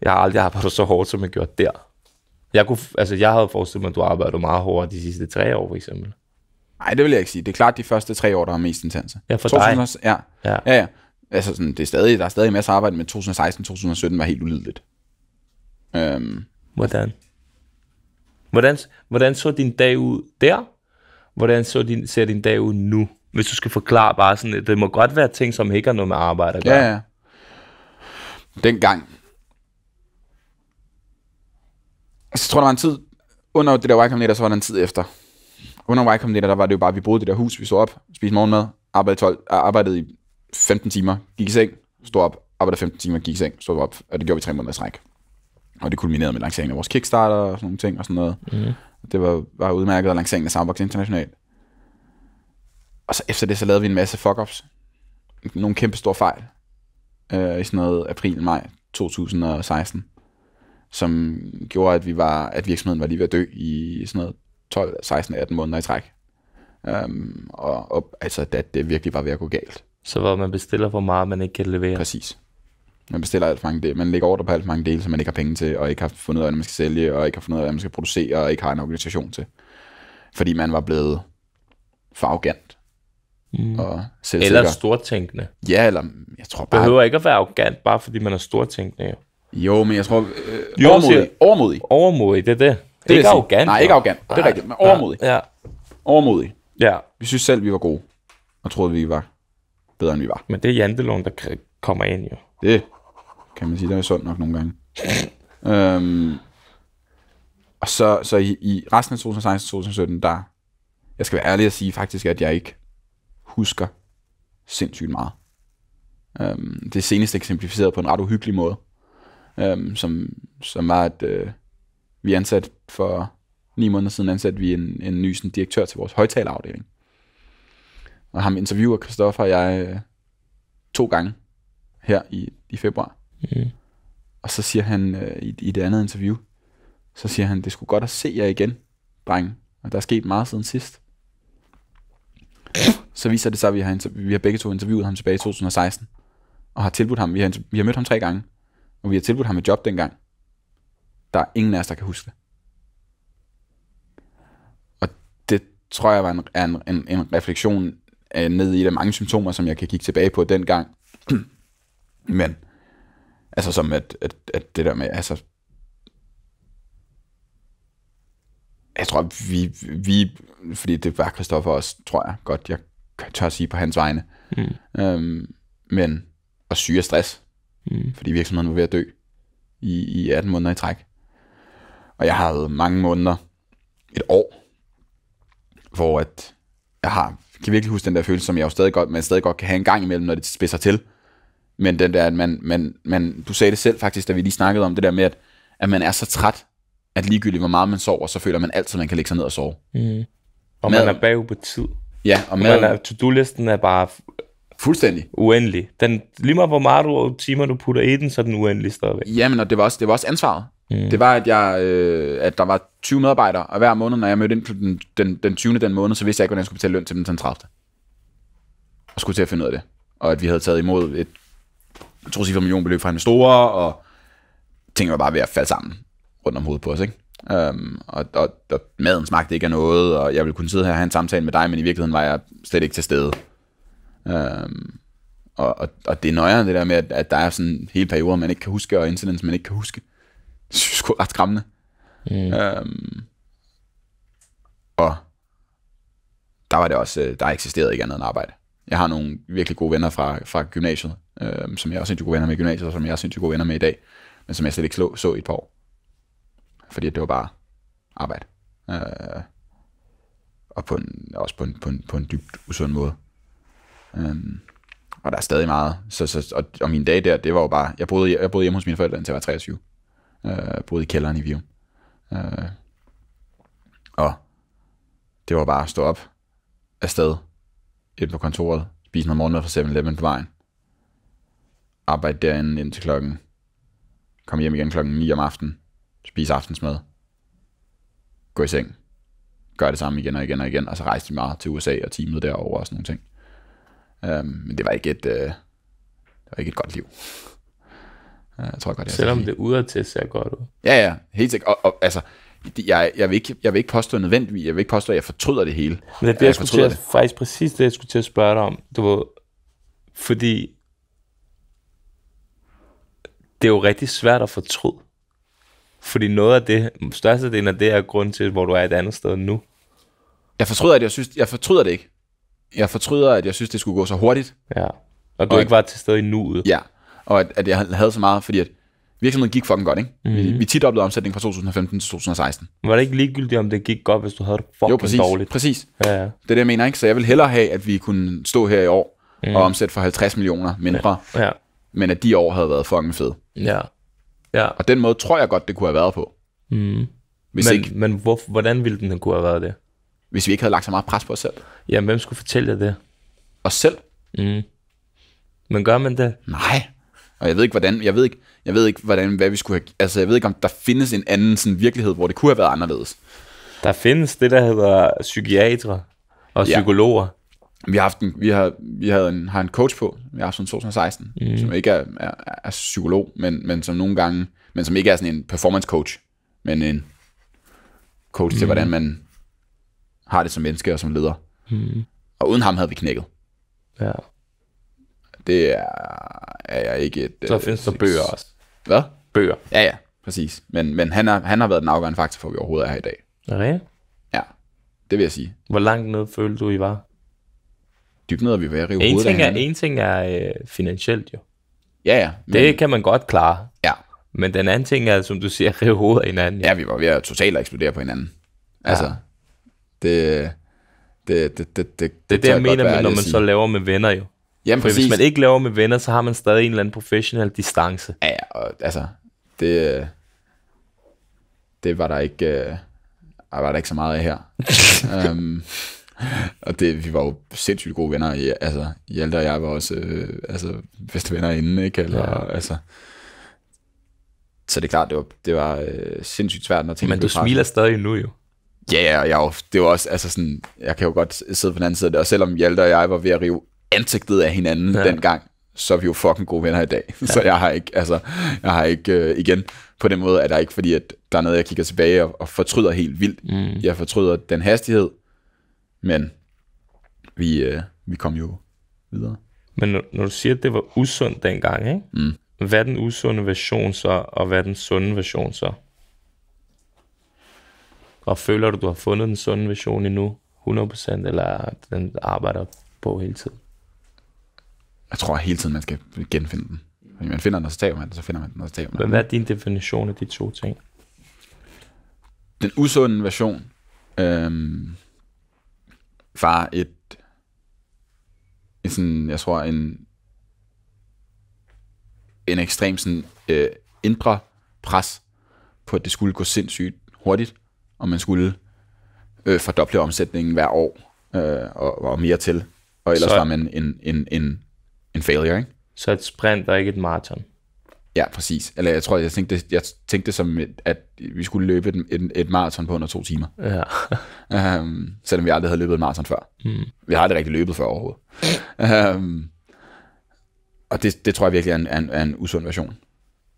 jeg har aldrig arbejdet så hårdt, som jeg gjorde der. Jeg, kunne, altså, jeg havde forestillet mig, at du arbejdede meget hårdere de sidste tre år, for eksempel. Nej, det vil jeg ikke sige. Det er klart de første tre år, der er mest intense. Ja, for 2000, dig. Ja. ja. ja, ja. Altså, sådan, det er stadig, der er stadig masser af arbejde, men 2016-2017 var helt ulideligt. Øhm. Hvordan? Hvordan, hvordan så din dag ud der? Hvordan så din, ser din dag ud nu? Hvis du skal forklare bare sådan, det må godt være ting, som ikke har noget med arbejde at gøre. Ja, ja. Dengang, Altså, jeg tror, der var en tid, under det der Y der så var der en tid efter. Under Y der var det jo bare, at vi boede det der hus, vi stod op, spiste morgenmad, arbejdede, 12, arbejdede i 15 timer, gik i seng, stod op, arbejdede 15 timer, gik i seng, stod op, og det gjorde vi tre måneder i træk. Og det kulminerede med lanceringen af vores Kickstarter og sådan nogle ting og sådan noget. Mm. Det var, var udmærket, og lanceringen af Soundbox International. Og så efter det, så lavede vi en masse fuck-ups. Nogle kæmpe store fejl. Øh, I sådan noget april-maj 2016 som gjorde, at, vi var, at virksomheden var lige ved at dø i sådan noget 12, 16, 18 måneder i træk. Um, og, og altså, at det virkelig var ved at gå galt. Så hvor man bestiller for meget, man ikke kan levere. Præcis. Man bestiller alt for mange dele. Man lægger ordre på alt for mange dele, som man ikke har penge til, og ikke har fundet ud af, hvad man skal sælge, og ikke har fundet ud af, hvad man skal producere, og ikke har en organisation til. Fordi man var blevet for arrogant. Mm. Og eller stortænkende. Ja, eller jeg tror bare... Behøver ikke at være arrogant, bare fordi man er stortænkende. Jo. Jo, men jeg tror... Øh, jo, overmodig. Siger, overmodig. Overmodig, det er det. det ikke arrogant. Nej, ikke arrogant. Det er rigtigt, men overmodig. Ja. Overmodig. Ja. Vi synes selv, vi var gode, og troede, vi var bedre, end vi var. Men det er janteloven, der kommer ind, jo. Det kan man sige, der er sundt nok nogle gange. øhm, og så, så i, i resten af 2016-2017, der... Jeg skal være ærlig at sige faktisk, at jeg ikke husker sindssygt meget. Øhm, det er senest eksemplificeret på en ret uhyggelig måde øhm, som, som var, at øh, vi ansat for ni måneder siden ansat vi en, en ny sådan, direktør til vores højtalerafdeling. Og ham interviewer Christoffer og jeg øh, to gange her i, i februar. Mm. Og så siger han øh, i, i det andet interview, så siger han, det skulle godt at se jer igen, dreng. Og der er sket meget siden sidst. Så viser det sig, at vi har, vi har begge to interviewet ham tilbage i 2016, og har tilbudt ham, vi har, vi har mødt ham tre gange, og vi har tilbudt ham et job dengang. Der er ingen af os, der kan huske det. Og det tror jeg var en, en, en, en refleksion af, øh, ned i de mange symptomer, som jeg kan kigge tilbage på dengang. Men, altså som at, at, at det der med, altså, jeg tror, vi, vi fordi det var Christoffer også, tror jeg godt, jeg tør sige på hans vegne. Mm. Øhm, men, og syge og stress, mm. fordi virksomheden var ved at dø i, i 18 måneder i træk. Og jeg havde mange måneder, et år, hvor at jeg har, kan virkelig huske den der følelse, som jeg jo stadig godt, man stadig godt kan have en gang imellem, når det spidser til. Men den der, at man, man, man, du sagde det selv faktisk, da vi lige snakkede om det der med, at, at man er så træt, at ligegyldigt hvor meget man sover, så føler man altid, man kan lægge sig ned og sove. Mm. Og man er bagud på tid. Ja, og, og man er, to-do-listen er bare Fuldstændig. Uendelig. Den, lige meget hvor meget du timer du putter i den, så er den uendelig stadigvæk. Jamen, og det var også, det var også ansvaret. Mm. Det var, at, jeg, øh, at der var 20 medarbejdere, og hver måned, når jeg mødte ind på den, den, den 20. den måned, så vidste jeg ikke, hvordan jeg skulle betale løn til dem den 30. Og skulle til at finde ud af det. Og at vi havde taget imod et millioner millionbeløb fra investorer, og tingene var bare ved at falde sammen rundt om hovedet på os, ikke? Um, og, og, og maden smagte ikke af noget, og jeg ville kunne sidde her og have en samtale med dig, men i virkeligheden var jeg slet ikke til stede. Øhm, og, og, og det er nøjere det der med, at, at der er sådan hele perioder, man ikke kan huske, og incidents, man ikke kan huske. Det synes jeg er ret skræmmende. Mm. Øhm, og der var det også, øh, der eksisterede ikke andet end arbejde. Jeg har nogle virkelig gode venner fra, fra gymnasiet, øhm, som jeg også sindssygt gode venner med i gymnasiet, og som jeg også er gode venner med i dag, men som jeg slet ikke slå, så i et par år. Fordi det var bare arbejde. Øh, og på en, også på en, på, en, på en dybt usund måde. Øhm, og der er stadig meget. Så, så, og, og min dag der, det var jo bare, jeg boede, jeg boede hjemme hos mine forældre, indtil jeg var 23. Øh, boede i kælderen i Vium. Øh, og det var bare at stå op afsted, ind på kontoret, spise noget morgenmad fra 7-Eleven på vejen, arbejde derinde indtil klokken, komme hjem igen klokken 9 om aftenen, spise aftensmad, gå i seng, gør det samme igen og igen og igen, og så rejste vi meget til USA og teamet derover og sådan nogle ting. Øhm, men det var ikke et, øh, det var ikke et godt liv. Øh, jeg tror godt, jeg Selvom det udadtil ser godt ud. Ja, ja, helt sikkert. Og, og altså, jeg, jeg, vil ikke, jeg vil ikke påstå nødvendigvis, jeg vil ikke påstå, at jeg fortryder det hele. Men det, jeg, jeg skulle til, det. faktisk præcis det, jeg skulle til at spørge dig om. Du ved, fordi det er jo rigtig svært at fortryde. Fordi noget af det, størstedelen af det er grund til, hvor du er et andet sted nu. Jeg fortryder det, jeg synes, jeg fortryder det ikke jeg fortryder, at jeg synes, det skulle gå så hurtigt. Ja. Og du og ikke var til stede i nuet. Ja, og at, at jeg havde så meget, fordi at virksomheden gik fucking godt, ikke? Mm. Vi, mhm. vi oplevede omsætningen fra 2015 til 2016. Var det ikke ligegyldigt, om det gik godt, hvis du havde det fucking jo, præcis, dårligt? præcis. Ja, ja. Det er det, jeg mener, ikke? Så jeg vil hellere have, at vi kunne stå her i år mm. og omsætte for 50 millioner mindre, ja. Ja. men at de år havde været fucking fede. Ja. ja. Og den måde tror jeg godt, det kunne have været på. Mm. Hvis men, ikke... men hvor, hvordan ville den kunne have været det? hvis vi ikke havde lagt så meget pres på os selv. Jamen, hvem skulle fortælle jer det? Os selv? Mm. Men gør man det? Nej. Og jeg ved ikke, hvordan, jeg ved ikke, jeg ved ikke, hvordan, hvad vi skulle have, altså jeg ved ikke, om der findes en anden sådan virkelighed, hvor det kunne have været anderledes. Der findes det, der hedder psykiatre og psykologer. Ja. Vi har haft en, vi har, vi havde en, har en coach på, vi har haft sådan 2016, mm. som ikke er, er, er, psykolog, men, men som nogle gange, men som ikke er sådan en performance coach, men en coach mm. til, hvordan man har det som menneske og som leder. Mm. Og uden ham havde vi knækket. Ja. Det er, er jeg ikke et... Så øh, findes der bøger også. Hvad? Bøger. Ja, ja, præcis. Men, men han, har, han har været den afgørende faktor for, at vi overhovedet er her i dag. Ja. Ja, det vil jeg sige. Hvor langt ned følte du, I var? Dybt ned, at vi var i hovedet. En ting er, en ting er øh, finansielt jo. Ja, ja. Men... Det kan man godt klare. Ja. Men den anden ting er, som du siger, at rive hovedet af hinanden. Ja, ja vi var ved at totalt eksplodere på hinanden. Altså, ja. Det, det, det, det, det, det er det, jeg, jeg mener, være, når man så laver med venner jo. Jamen, For præcis. hvis man ikke laver med venner, så har man stadig en eller anden professionel distance. Ja, og, altså, det, det var der ikke, øh, var der ikke så meget af her. um, og det, vi var jo sindssygt gode venner. I, altså, Hjalte og jeg var også øh, altså, bedste venner inden, ikke? Eller, ja. altså, så det er klart, det var, det var øh, sindssygt svært, når Men du smiler stadig nu jo. Ja, yeah, jeg, det var også, altså sådan, jeg kan jo godt sidde på den anden side af det, og selvom Hjalte og jeg var ved at rive ansigtet af hinanden ja. dengang, så er vi jo fucking gode venner i dag. Ja. Så jeg har ikke, altså, jeg har ikke, øh, igen, på den måde er der ikke fordi, at der er noget, jeg kigger tilbage og, og fortryder helt vildt. Mm. Jeg fortryder den hastighed, men vi, øh, vi kom jo videre. Men når, når du siger, at det var usundt dengang, ikke? Mm. hvad er den usunde version så, og hvad er den sunde version så? Og føler du, du har fundet den sunde vision endnu 100%, eller den arbejder på hele tiden? Jeg tror hele tiden, man skal genfinde den. Fordi man finder den, og så taber man den, så finder man den, og så taber man den. Hvad er din definition af de to ting? Den usunde version øhm, var et, et sådan, jeg tror, en, en ekstrem sådan, øh, indre pres på, at det skulle gå sindssygt hurtigt, om man skulle øh, fordoble omsætningen hver år øh, og, og mere til, og ellers så, var man en, en, en, en failure, ikke? Så et sprint og ikke et maraton. Ja, præcis. Eller jeg tror, jeg tænkte, jeg tænkte som, at vi skulle løbe et, et, et maraton på under to timer. Ja. um, selvom vi aldrig havde løbet et maraton før. Mm. Vi har aldrig rigtig løbet før overhovedet. um, og det, det tror jeg virkelig er en, er en, er en usund version.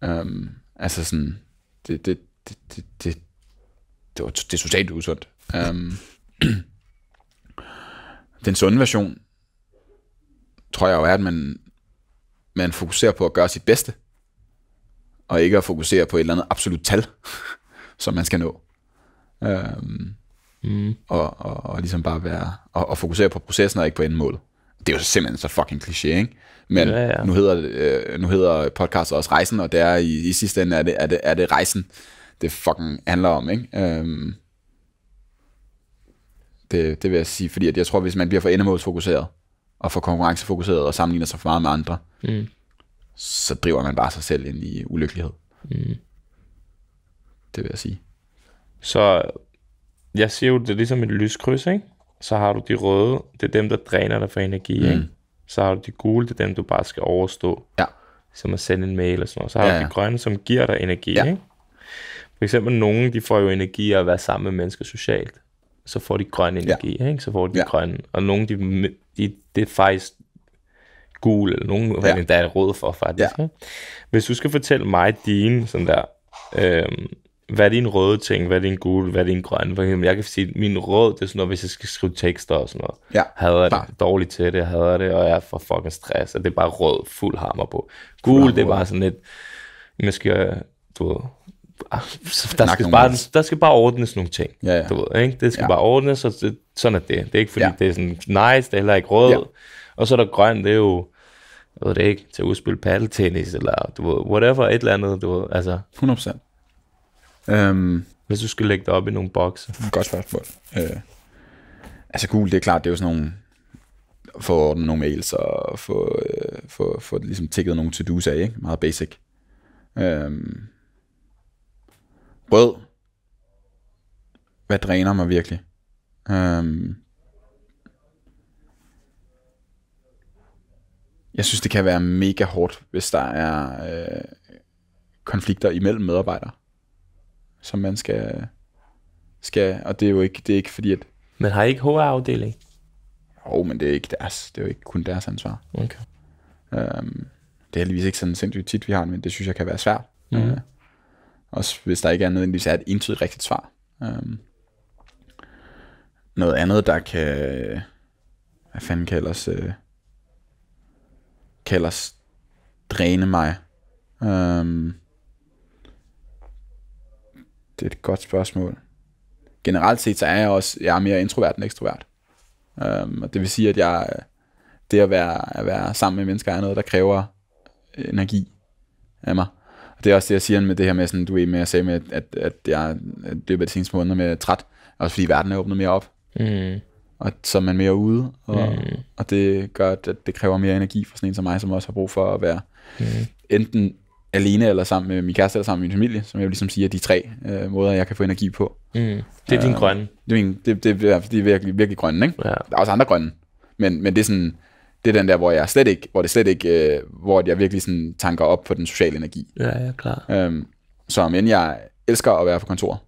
Um, altså sådan, det, det, det, det, det, det, var, det er totalt usundt. Um, den sunde version, tror jeg jo er, at man, man fokuserer på at gøre sit bedste, og ikke at fokusere på et eller andet absolut tal, som man skal nå. Um, mm. og, og, og ligesom bare være, og, og fokusere på processen og ikke på endemålet. Det er jo simpelthen så fucking kliché, ikke? Men ja, ja. Nu, hedder, øh, nu hedder podcastet også Rejsen, og det er i, i sidste ende er det, er det, er det Rejsen, det fucking handler om, ikke? Øhm, det, det vil jeg sige, fordi at jeg tror, hvis man bliver for endemålsfokuseret, og for konkurrencefokuseret, og sammenligner sig for meget med andre, mm. så driver man bare sig selv ind i ulykkelighed. Mm. Det vil jeg sige. Så jeg siger jo, det er ligesom et lyskryds, ikke? Så har du de røde, det er dem, der dræner dig for energi, mm. ikke? Så har du de gule, det er dem, du bare skal overstå. Ja. Som at sende en mail og sådan noget. Så har ja, ja. du de grønne, som giver dig energi, ja. ikke? For eksempel nogen, de får jo energi af at være sammen med mennesker socialt. Så får de grøn energi, ja. ikke? Så får de ja. grøn. Og nogen, de, de, det er faktisk gul, eller nogen, ja. der er rød for faktisk. Ja. Ikke? Hvis du skal fortælle mig dine sådan der, øhm, hvad er din røde ting, hvad er din gule, hvad er din grønne? For eksempel, jeg kan sige, at min rød, det er sådan noget, hvis jeg skal skrive tekster og sådan noget. Ja, hader klar. det, dårligt til det, jeg hader det, og jeg er for fucking stress, og det er bare rød, fuld hammer på. Gul, det er bare sådan lidt, man skal, øh, du ved, Ah, der skal, bare, der skal bare ordnes nogle ting. Ja, ja. Du ved, ikke? Det skal ja. bare ordnes, og det, sådan er det. Det er ikke fordi, ja. det er sådan nice, det er heller ikke rød. Ja. Og så er der grøn, det er jo, jeg ved det ikke, til at udspille paddeltennis, eller du ved, whatever, et eller andet. Du ved, altså. 100%. Um, øhm. Hvis du skal lægge det op i nogle bokser. Godt spørgsmål. Uh, altså gul, det er klart, det er jo sådan nogle, få nogle mails og få, øh, få, få ligesom tækket nogle to-do's af, ikke? Meget basic. Øhm, Brød. Hvad dræner mig virkelig? Øhm, jeg synes, det kan være mega hårdt, hvis der er øh, konflikter imellem medarbejdere, som man skal, skal, og det er jo ikke, det er ikke fordi, at... Men har I ikke HR-afdeling? Jo, oh, men det er ikke deres, det er jo ikke kun deres ansvar. Okay. Øhm, det er heldigvis ikke sådan sindssygt tit, vi har men det synes jeg kan være svært. Mm. Øh, også hvis der ikke er nødvendigvis er et entydigt rigtigt svar. Øhm. Noget andet, der kan... Hvad fanden kaldes... Øh, kaldes dræne mig. Øhm. Det er et godt spørgsmål. Generelt set, så er jeg også jeg er mere introvert end ekstrovert. Øhm, og det vil sige, at jeg, det at være, at være sammen med mennesker er noget, der kræver øh, energi af mig det er også det, jeg siger med det her med, sådan, du er med, at sige med, at, at jeg løber de seneste måneder med træt, også fordi verden er åbnet mere op. Mm. Og så er man mere ude, og, mm. og det gør, at det kræver mere energi for sådan en som mig, som også har brug for at være mm. enten alene eller sammen med min kæreste eller sammen med min familie, som jeg vil ligesom sige er de tre øh, måder, jeg kan få energi på. Mm. Det er øh, din grønne. Det er, min, det, det, er, det er virkelig, virkelig grønne, ikke? Ja. Der er også andre grønne, men, men det er sådan, det er den der, hvor jeg slet ikke, hvor det slet ikke, øh, hvor jeg virkelig sådan tanker op på den sociale energi. Ja, ja, klar. Øhm, så men jeg elsker at være på kontor,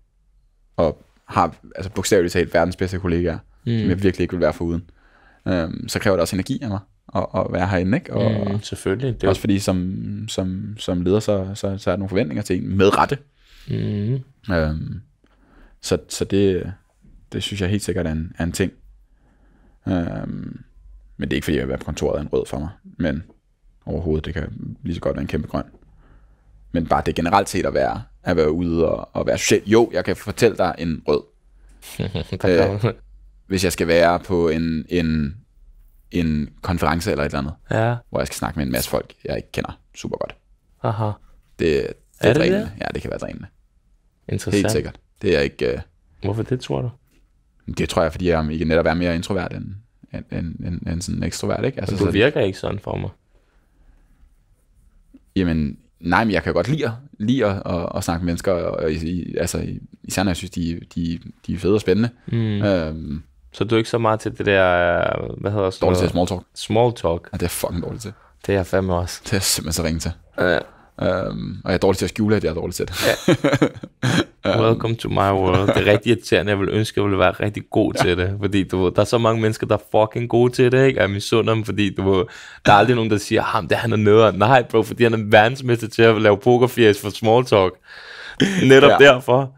og har altså bogstaveligt talt verdens bedste kollegaer, mm. som jeg virkelig ikke vil være foruden. Øhm, så kræver det også energi af mig at, at være herinde, ikke? Og, mm, selvfølgelig. Det også fordi, som, som, som leder, så, så, så er der nogle forventninger til en med rette. Mm. Øhm, så så det, det synes jeg helt sikkert er en, er en ting. Øhm, men det er ikke fordi, jeg vil være på kontoret en rød for mig. Men overhovedet, det kan lige så godt være en kæmpe grøn. Men bare det generelt set at være, at være ude og, og være social. Jo, jeg kan fortælle dig en rød. øh, hvis jeg skal være på en, en, en konference eller et eller andet, ja. hvor jeg skal snakke med en masse folk, jeg ikke kender super godt. Aha. Det, det er, er det drænende. Det? Ja, det kan være drænende. Interessant. Helt sikkert. Det er ikke... Øh... Hvorfor det, tror du? Det tror jeg, fordi jeg ikke netop er mere introvert end, en, en, en, en sådan ekstrovert, ikke? Altså, men du sådan, virker ikke sådan for mig. Jamen, nej, men jeg kan godt lide, lide at, at, at snakke med mennesker, og, og i, altså, især når jeg synes, de, de, de er fede og spændende. Mm. Øhm, så du er ikke så meget til det der, øh, hvad hedder det? Dårligt til small talk. Small talk. Ja, det er fucking dårligt til. Det er jeg fandme også. Det er simpelthen så ringe til. Ja. Øh. Um, og jeg er dårlig til at skjule, at jeg er dårlig til det. Ja. um, Welcome to my world. Det er rigtig irriterende. Jeg vil ønske, at jeg ville være rigtig god ja. til det. Fordi du, der er så mange mennesker, der er fucking gode til det. Ikke? Jeg misunder dem, fordi du, der er aldrig nogen, der siger, ham det han er Nej, bro, fordi han er verdensmester til at lave pokerfjæs for small talk. Netop ja. derfor.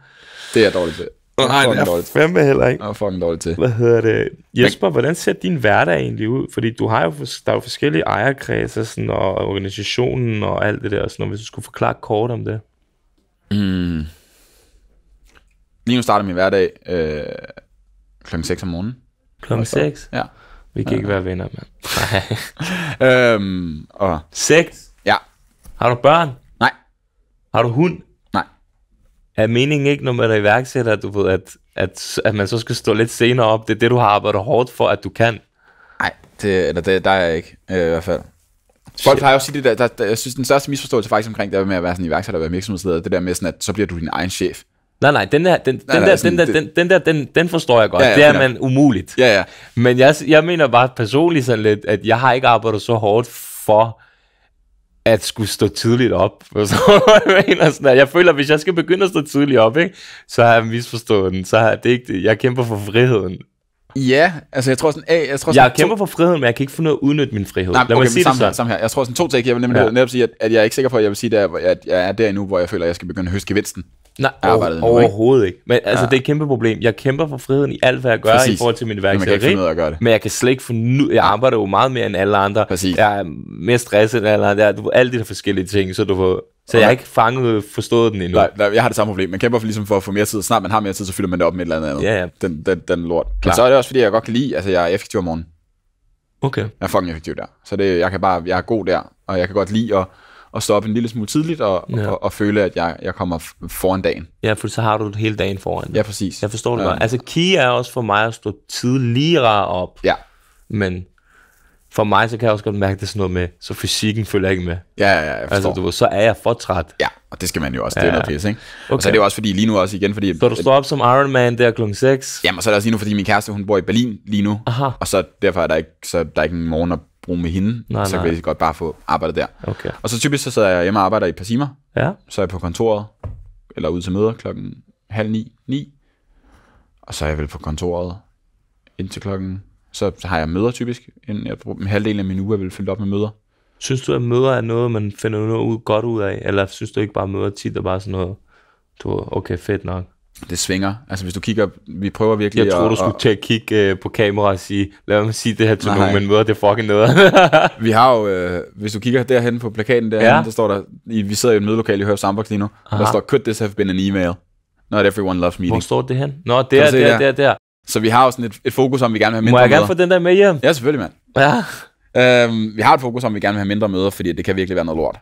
Det er jeg dårlig til. Nej, det er fandme heller ikke. Jeg er fucking dårligt til. Hvad hedder det? Jesper, hvordan ser din hverdag egentlig ud? Fordi du har jo, der er jo forskellige ejerkredser sådan, og organisationen og alt det der. Sådan, og hvis du skulle forklare kort om det. Mm. Lige nu starter min hverdag øh, klokken 6 om morgenen. Klokken 6? Ja. Vi kan ja. ikke være venner, mand. øhm, og... 6? Ja. Har du børn? Nej. Har du hund? er meningen ikke, når man er iværksætter, du ved, at, at, at man så skal stå lidt senere op? Det er det, du har arbejdet hårdt for, at du kan. Nej, det, eller det, der er jeg ikke, øh, i hvert fald. Folk har også sige det der, der, der, jeg synes, den største misforståelse faktisk omkring det med at være sådan iværksætter og være virksomhedsleder, det der med sådan, at så bliver du din egen chef. Nej, nej, den der, den, der, den, der, den, den den forstår jeg godt. Ja, ja, det er man umuligt. Ja, ja. Men jeg, jeg mener bare personligt sådan lidt, at jeg har ikke arbejdet så hårdt for at skulle stå tidligt op. Og så, jeg, sådan der. jeg føler, at hvis jeg skal begynde at stå tidligt op, ikke, så har jeg misforstået den. Så har det ikke det. Jeg kæmper for friheden. Ja, altså jeg tror sådan, A, jeg, tror sådan, jeg kæmper to... for friheden, men jeg kan ikke finde ud af at udnytte min frihed. Nej, Lad okay, mig sige sammen, det sådan. her. Jeg tror sådan to ting, jeg vil nemlig ja. netop sige, at, at, jeg er ikke sikker på, at jeg vil sige, at jeg er der endnu, hvor jeg føler, at jeg skal begynde at høste gevinsten. Nej, arbejdet over, nu, overhovedet ikke. Men altså, ja. det er et kæmpe problem. Jeg kæmper for friheden i alt, hvad jeg gør Præcis. i forhold til min værksætteri. Men, men jeg kan slet ikke finde Jeg arbejder jo meget mere end alle andre. Præcis. Jeg er mere stresset end alle andre. Du, alle de der forskellige ting, så du får... Så okay. jeg har ikke fanget forstået den endnu. Nej, nej, jeg har det samme problem. Man kæmper for, ligesom for at få mere tid. Snart man har mere tid, så fylder man det op med et eller andet. Ja, ja. Den, den, den lort. Klar. Men så er det også, fordi jeg godt kan lide, altså jeg er effektiv om morgenen. Okay. Jeg er fucking effektiv der. Så det, jeg, kan bare, jeg er god der, og jeg kan godt lide at at stå op en lille smule tidligt og, ja. og, og føle, at jeg, jeg kommer foran dagen. Ja, for så har du hele dagen foran. Ja, præcis. Jeg forstår det ja. godt. Um, altså, key er også for mig at stå tidligere op. Ja. Men for mig, så kan jeg også godt mærke, det sådan noget med, så fysikken følger ikke med. Ja, ja, jeg altså, forstår. Altså, du, så er jeg for træt. Ja, og det skal man jo også. Det er noget pisse, ikke? Okay. Og så er det jo også fordi, lige nu også igen, fordi... Så du står op som Iron Man der klokken 6? Jamen, og så er det også lige nu, fordi min kæreste, hun bor i Berlin lige nu. Aha. Og så derfor er der ikke, så der er ikke en morgen at bruge med hende, nej, så nej. kan jeg godt bare få arbejdet der. Okay. Og så typisk så sidder jeg hjemme og arbejder i et par timer, ja. så er jeg på kontoret, eller ud til møder klokken halv ni, ni, og så er jeg vel på kontoret indtil klokken, så har jeg møder typisk, en, jeg, en halvdel af min uge er vel fyldt op med møder. Synes du, at møder er noget, man finder noget ud, godt ud af, eller synes du ikke bare, møder tit er bare sådan noget, du, okay, fedt nok? det svinger. Altså hvis du kigger, vi prøver virkelig Jeg tror, du skulle og, til at kigge øh, på kamera og sige, lad mig sige det her til nogen, men møder det fucking noget. vi har jo, øh, hvis du kigger derhen på plakaten derhen, ja. der står der, i, vi sidder i et mødelokale i Hør Sandbox lige nu, Aha. der står, could this have been an email? Not everyone loves meeting. Hvor står det hen? Nå, der, der, der, der, der. Så vi har jo sådan et, et fokus om, vi gerne vil have mindre Må jeg møder. gerne få den der med hjem? Ja, selvfølgelig, mand. Ja. Øhm, vi har et fokus om, vi gerne vil have mindre møder, fordi det kan virkelig være noget lort.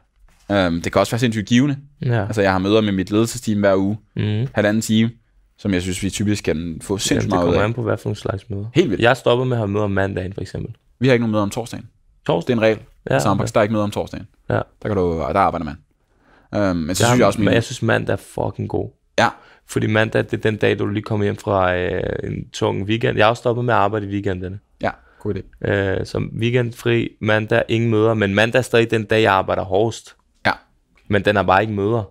Um, det kan også være sindssygt givende. Ja. Altså, jeg har møder med mit ledelsesteam hver uge, mm. halvanden time, som jeg synes, vi typisk kan få sindssygt meget ud af. Det kommer an på, hvad for en slags møder. Helt vildt. Jeg stopper med at have møder om mandagen, for eksempel. Vi har ikke nogen møder om torsdagen. Torsdag? Det er en regel. Ja, Samme okay. Der er ikke møder om torsdagen. Ja. Der, kan du, der arbejder man. Um, men så jeg synes jeg også... Min... Men jeg synes, mandag er fucking god. Ja. Fordi mandag, det er den dag, du lige kommer hjem fra øh, en tung weekend. Jeg har stoppet med at arbejde i weekenderne. Ja, god idé. Øh, så weekendfri, mandag, ingen møder, men mandag er stadig den dag, jeg arbejder hårdest. Men den er bare ikke møder.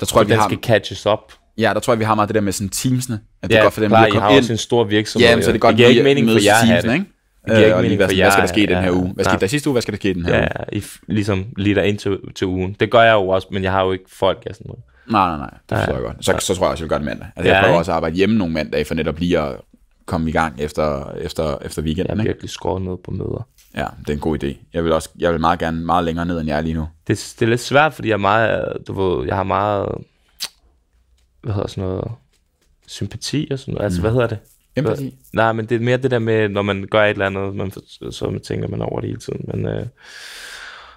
Der tror jeg, vi den har... skal catches op. Ja, der tror jeg, vi har meget det der med sådan teamsene. At det ja, er godt for dem, klar, at komme I har ind. også en stor virksomhed. Ja, men, så det er godt, det giver ikke mening for jer teamsene, ikke? Det giver øh, ikke mening for jer. Hvad skal der ske i ja, den her uge? Hvad skete der sidste uge? Hvad skal der ske i den her ja, uge? Ja, ligesom lige der ind til, til ugen. Det gør jeg jo også, men jeg har jo ikke folk af sådan noget. Nej, nej, nej. Det tror ja, jeg godt. Så, ja. så tror jeg også, jeg vil gøre det mandag. Altså, ja, jeg prøver ja. også at arbejde hjemme nogle mandage, for netop lige at komme i gang efter, efter, efter weekenden. Jeg har virkelig skåret noget på møder. Ja, det er en god idé. Jeg vil, også, jeg vil meget gerne meget længere ned, end jeg er lige nu. Det, det er lidt svært, fordi jeg, er meget, du ved, jeg har meget... Hvad hedder sådan noget? Sympati og sådan noget. Altså, mm. hvad hedder det? Empati? Nej, men det er mere det der med, når man gør et eller andet, man, så man tænker man over det hele tiden. Men øh,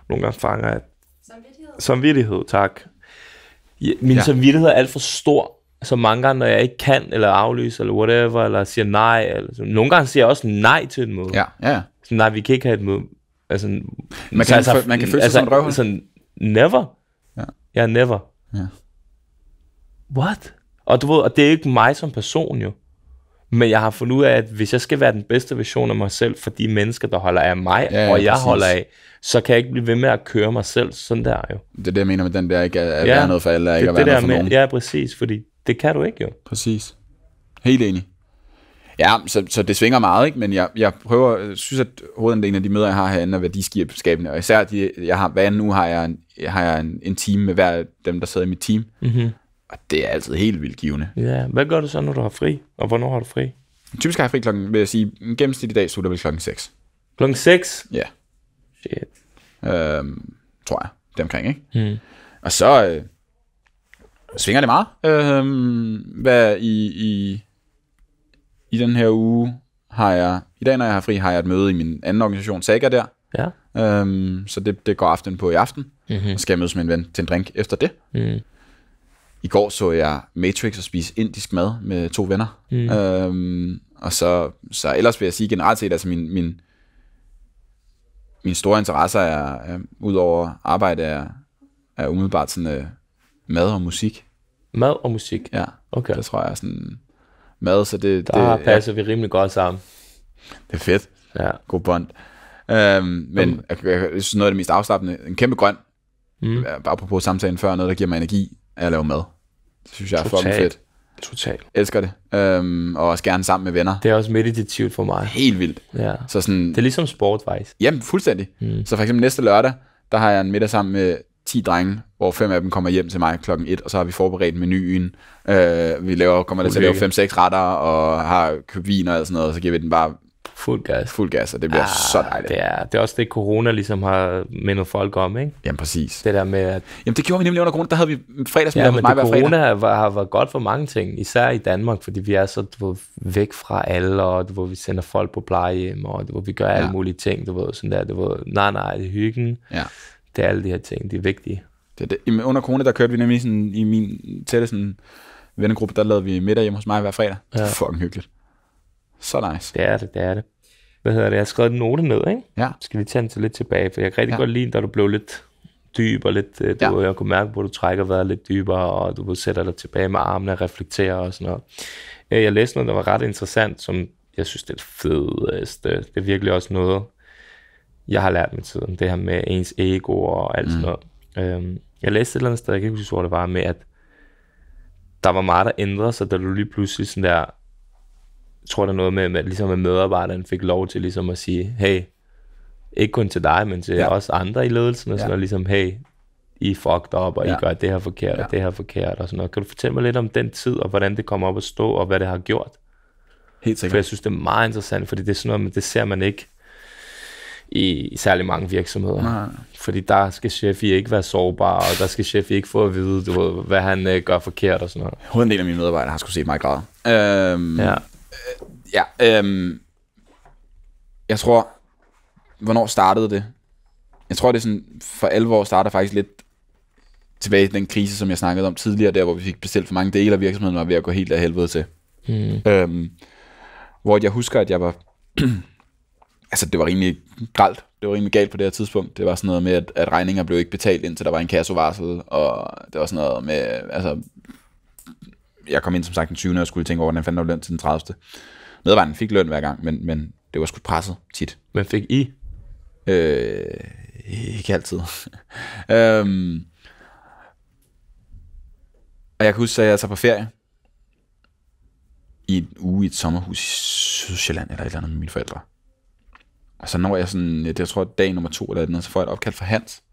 nogle gange fanger jeg... Samvittighed. Samvittighed, tak. Ja, min ja. samvittighed er alt for stor. Så mange gange, når jeg ikke kan, eller aflyser, eller whatever, eller siger nej. Eller, så nogle gange siger jeg også nej til en måde. Ja, ja. Så nej, vi kan ikke have et møde. Altså, man kan, altså, man kan føle sig altså, som et røvhul. Sådan, never. Ja. yeah, never. Ja. What? Og du ved, og det er ikke mig som person jo. Men jeg har fundet ud af, at hvis jeg skal være den bedste version af mig selv for de mennesker, der holder af mig, ja, ja, og jeg præcis. holder af, så kan jeg ikke blive ved med at køre mig selv sådan der jo. Det er det, jeg mener med den der, ikke at ja, være noget for alle, ikke det, at være det noget for nogen. Ja, præcis, fordi det kan du ikke jo. Præcis. Helt enig. Ja, så, så det svinger meget, ikke? men jeg, jeg prøver, øh, synes, at hovedandelen af de møder, jeg har herinde, er værdiskabende, og især de, jeg har, hvad nu har jeg, en, har jeg en, en time med hver dem, der sidder i mit team, mm-hmm. og det er altid helt vildt givende. Ja, hvad gør du så, når du har fri, og hvornår har du fri? Typisk har jeg fri klokken, vil jeg sige, gennemsnit i dag slutter vel klokken 6. Klokken 6? Ja. Shit. Øhm, tror jeg, det omkring, ikke? Mm. Og så øh, svinger det meget, øh, hvad i, i i den her uge har jeg, i dag når jeg har fri, har jeg et møde i min anden organisation, Saga der. Ja. Øhm, så det, det går aften på i aften. Mm-hmm. Så skal jeg mødes med en ven til en drink efter det. Mm. I går så jeg Matrix og spise indisk mad med to venner. Mm. Øhm, og så, så ellers vil jeg sige generelt set, altså min, min, min store interesse er, er ud udover arbejde, er, er umiddelbart sådan øh, mad og musik. Mad og musik? Ja, okay. det tror jeg er sådan mad, så det... Der det, passer ja. vi rimelig godt sammen. Det er fedt. Ja. God bond. Øhm, men mm. jeg, jeg, synes, noget af det mest afslappende, en kæmpe grøn, mm. bare på samtalen før, noget, der giver mig energi, er at lave mad. Det synes jeg er fucking fedt. Totalt. Elsker det. Øhm, og også gerne sammen med venner. Det er også meditativt for mig. Helt vildt. Ja. Så sådan, det er ligesom sport, faktisk. Jamen, fuldstændig. Mm. Så for eksempel næste lørdag, der har jeg en middag sammen med 10 drenge, hvor fem af dem kommer hjem til mig klokken 1, og så har vi forberedt menuen. Øh, vi laver, kommer der til at lave 5-6 retter, og har købt vin og alt sådan noget, og så giver vi den bare Fuld gas. Fuld gas, og det bliver ah, så dejligt. Det er, det er også det, corona ligesom har mindet folk om, ikke? Jamen præcis. Det der med, at... Jamen det gjorde vi nemlig under corona, der havde vi fredagsmiddag ja, men mig det, corona fredag. var, har været godt for mange ting, især i Danmark, fordi vi er så du ved, væk fra alle, og du ved, vi sender folk på plejehjem, og du ved, vi gør ja. mulige ting, du ved, sådan der, du ved, nej, nej, det er hyggen. Ja det er alle de her ting, de er vigtige. Det, det, under corona, der kørte vi nemlig sådan, i min tætte sådan, vennegruppe, der lavede vi middag hjemme hos mig hver fredag. Ja. Det er fucking hyggeligt. Så nice. Det er det, det er det. Hvad hedder det? Jeg har skrevet en note ned, ikke? Ja. Skal vi tage den til lidt tilbage, for jeg kan rigtig ja. godt lide, da du blev lidt dyb og lidt, øh, du, ja. jeg kunne mærke, hvor du trækker vejret lidt dybere, og du sætter dig tilbage med armene og reflekterer og sådan noget. Øh, jeg læste noget, der var ret interessant, som jeg synes, det er det fedeste. Det er virkelig også noget, jeg har lært med tiden, det her med ens ego og alt mm. sådan noget. Øhm, jeg læste et eller andet sted, jeg kan ikke huske, hvor det var, med at der var meget, der ændrede sig, da du lige pludselig sådan der, tror der noget med, med, ligesom med medarbejderen fik lov til ligesom at sige, hey, ikke kun til dig, men til ja. os andre i ledelsen, og sådan ja. noget, ligesom, hey, I er fucked up, og ja. I gør det her forkert, ja. og det her forkert, og sådan noget. Kan du fortælle mig lidt om den tid, og hvordan det kom op at stå, og hvad det har gjort? Helt sikkert. For jeg synes, det er meget interessant, fordi det er sådan noget, men det ser man ikke i, særlig mange virksomheder. Nej. Fordi der skal chef I ikke være sårbar, og der skal chef I ikke få at vide, du, ved, hvad han øh, gør forkert og sådan noget. Hoveddelen af mine medarbejdere har skulle set mig græde. Øhm, ja. Øh, ja øhm, jeg tror, hvornår startede det? Jeg tror, det er sådan, for alvor starter faktisk lidt tilbage i den krise, som jeg snakkede om tidligere, der hvor vi fik bestilt for mange dele, af virksomheden var ved at gå helt af helvede til. Mm. Øhm, hvor jeg husker, at jeg var altså, det var rimelig gralt. Det var rimelig galt på det her tidspunkt. Det var sådan noget med, at, at regninger blev ikke betalt, indtil der var en kassovarsel, og det var sådan noget med, altså, jeg kom ind som sagt den 20. og skulle tænke over, hvordan fandt der løn til den 30. Medarbejderen fik løn hver gang, men, men det var sgu presset tit. Hvad fik I? Øh, ikke altid. øhm, og jeg kan huske, at jeg tager på ferie i en uge i et sommerhus i Sydsjælland eller et eller andet med mine forældre. Og så når jeg sådan, det, jeg tror dag nummer to eller andet, så får jeg et opkald fra Hans,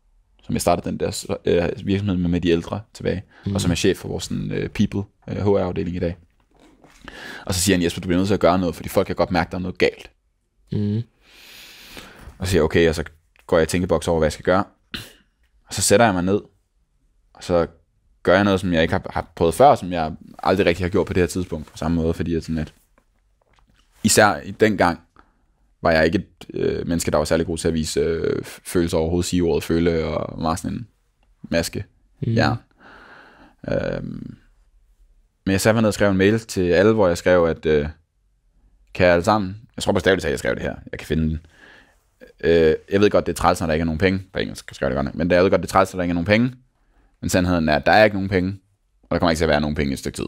som jeg startede den der øh, virksomhed med, med de ældre tilbage, mm. og som er chef for vores sådan, øh, people, øh, HR-afdeling i dag. Og så siger han, Jesper, du bliver nødt til at gøre noget, fordi folk kan godt mærke, at der er noget galt. Mm. Og så siger jeg, okay, og så går jeg i tænkeboks over, hvad jeg skal gøre. Og så sætter jeg mig ned, og så gør jeg noget, som jeg ikke har, har prøvet før, som jeg aldrig rigtig har gjort på det her tidspunkt, på samme måde, fordi jeg sådan, at især i den gang, var jeg ikke et øh, menneske, der var særlig god til at vise øh, følelser overhovedet, sige ordet føle, og var sådan en maske. Mm. Ja. Øhm, men jeg satte mig ned og skrev en mail til alle, hvor jeg skrev, at øh, kan jeg alle sammen, jeg tror på stavligt, at jeg skrev det her, jeg kan finde den. Øh, jeg ved godt, det er træls, når der ikke er nogen penge, på engelsk skrive det godt, men jeg ved godt, det er træls, når der ikke er nogen penge, men sandheden er, at der er ikke nogen penge, og der kommer ikke til at være nogen penge i et stykke tid.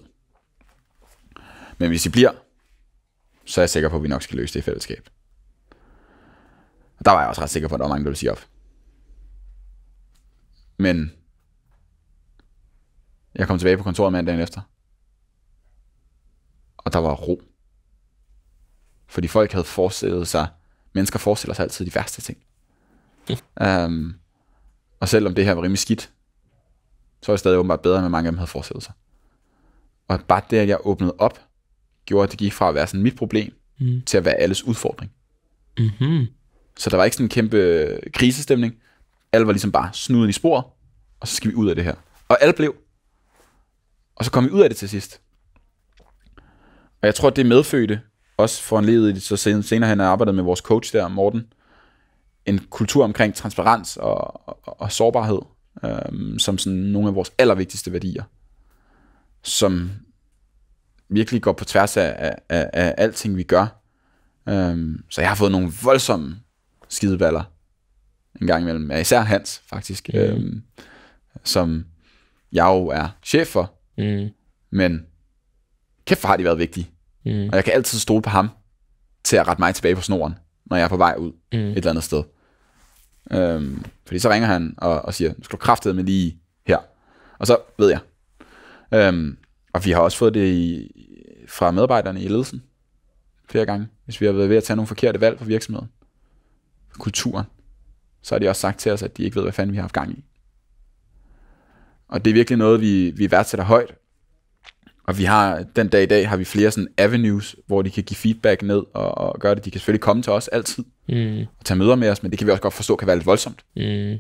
Men hvis I bliver, så er jeg sikker på, at vi nok skal løse det i fællesskab. Der var jeg også ret sikker på, at der var mange, der ville sige op. Men jeg kom tilbage på kontoret mandagen efter. Og der var ro. Fordi folk havde forestillet sig, mennesker forestiller sig altid de værste ting. Ja. Um, og selvom det her var rimelig skidt, så var jeg stadig åbenbart bedre, end mange af dem havde forestillet sig. Og bare det, at jeg åbnede op, gjorde, at det gik fra at være sådan mit problem, mm. til at være alles udfordring. Mm-hmm. Så der var ikke sådan en kæmpe øh, krisestemning. Alle var ligesom bare snuden i spor, og så skal vi ud af det her. Og alle blev. Og så kom vi ud af det til sidst. Og jeg tror, det medfødte, også for en ledet, så senere han har arbejdet med vores coach der, Morten, en kultur omkring transparens og, og, og sårbarhed, øhm, som sådan nogle af vores allervigtigste værdier, som virkelig går på tværs af, af, af, af alting, vi gør. Øhm, så jeg har fået nogle voldsomme skideballer en gang imellem. Ja, især Hans, faktisk. Mm. Øhm, som jeg jo er chef for. Mm. Men kæft har de været vigtige. Mm. Og jeg kan altid stole på ham til at rette mig tilbage på snoren, når jeg er på vej ud mm. et eller andet sted. Øhm, fordi så ringer han og, og siger, nu skal du kraftede med lige her. Og så ved jeg. Øhm, og vi har også fået det i, fra medarbejderne i ledelsen flere gange, hvis vi har været ved at tage nogle forkerte valg på virksomheden kulturen, så har de også sagt til os, at de ikke ved, hvad fanden vi har haft gang i. Og det er virkelig noget, vi, vi værdsætter højt. Og vi har, den dag i dag har vi flere sådan avenues, hvor de kan give feedback ned og, og gøre det. De kan selvfølgelig komme til os altid mm. og tage møder med os, men det kan vi også godt forstå kan være lidt voldsomt. Mm.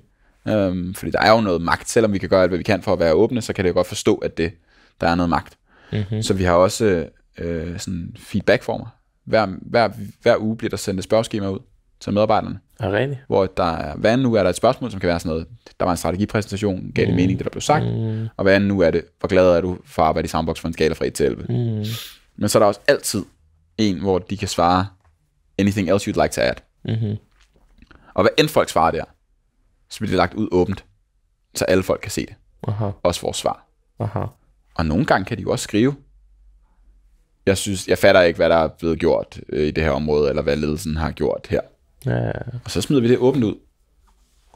Øhm, fordi der er jo noget magt, selvom vi kan gøre alt, hvad vi kan for at være åbne, så kan det jo godt forstå, at det, der er noget magt. Mm-hmm. Så vi har også øh, sådan feedback mig. Hver, hver, hver uge bliver der sendt et spørgeskema ud, til medarbejderne. Ja, rigtigt. Hvor der er, hvad nu er der et spørgsmål, som kan være sådan noget, der var en strategipræsentation, gav det mm. mening, det der blev sagt, mm. og hvad nu er det, hvor glad er du for at arbejde i Soundbox for en skala fra 1 til 11. Mm. Men så er der også altid en, hvor de kan svare, anything else you'd like to add. Mm-hmm. Og hvad end folk svarer der, så bliver det lagt ud åbent, så alle folk kan se det. Aha. Også vores svar. Aha. Og nogle gange kan de jo også skrive, jeg synes, jeg fatter ikke, hvad der er blevet gjort øh, i det her område, eller hvad ledelsen har gjort her. Ja. Og så smider vi det åbent ud.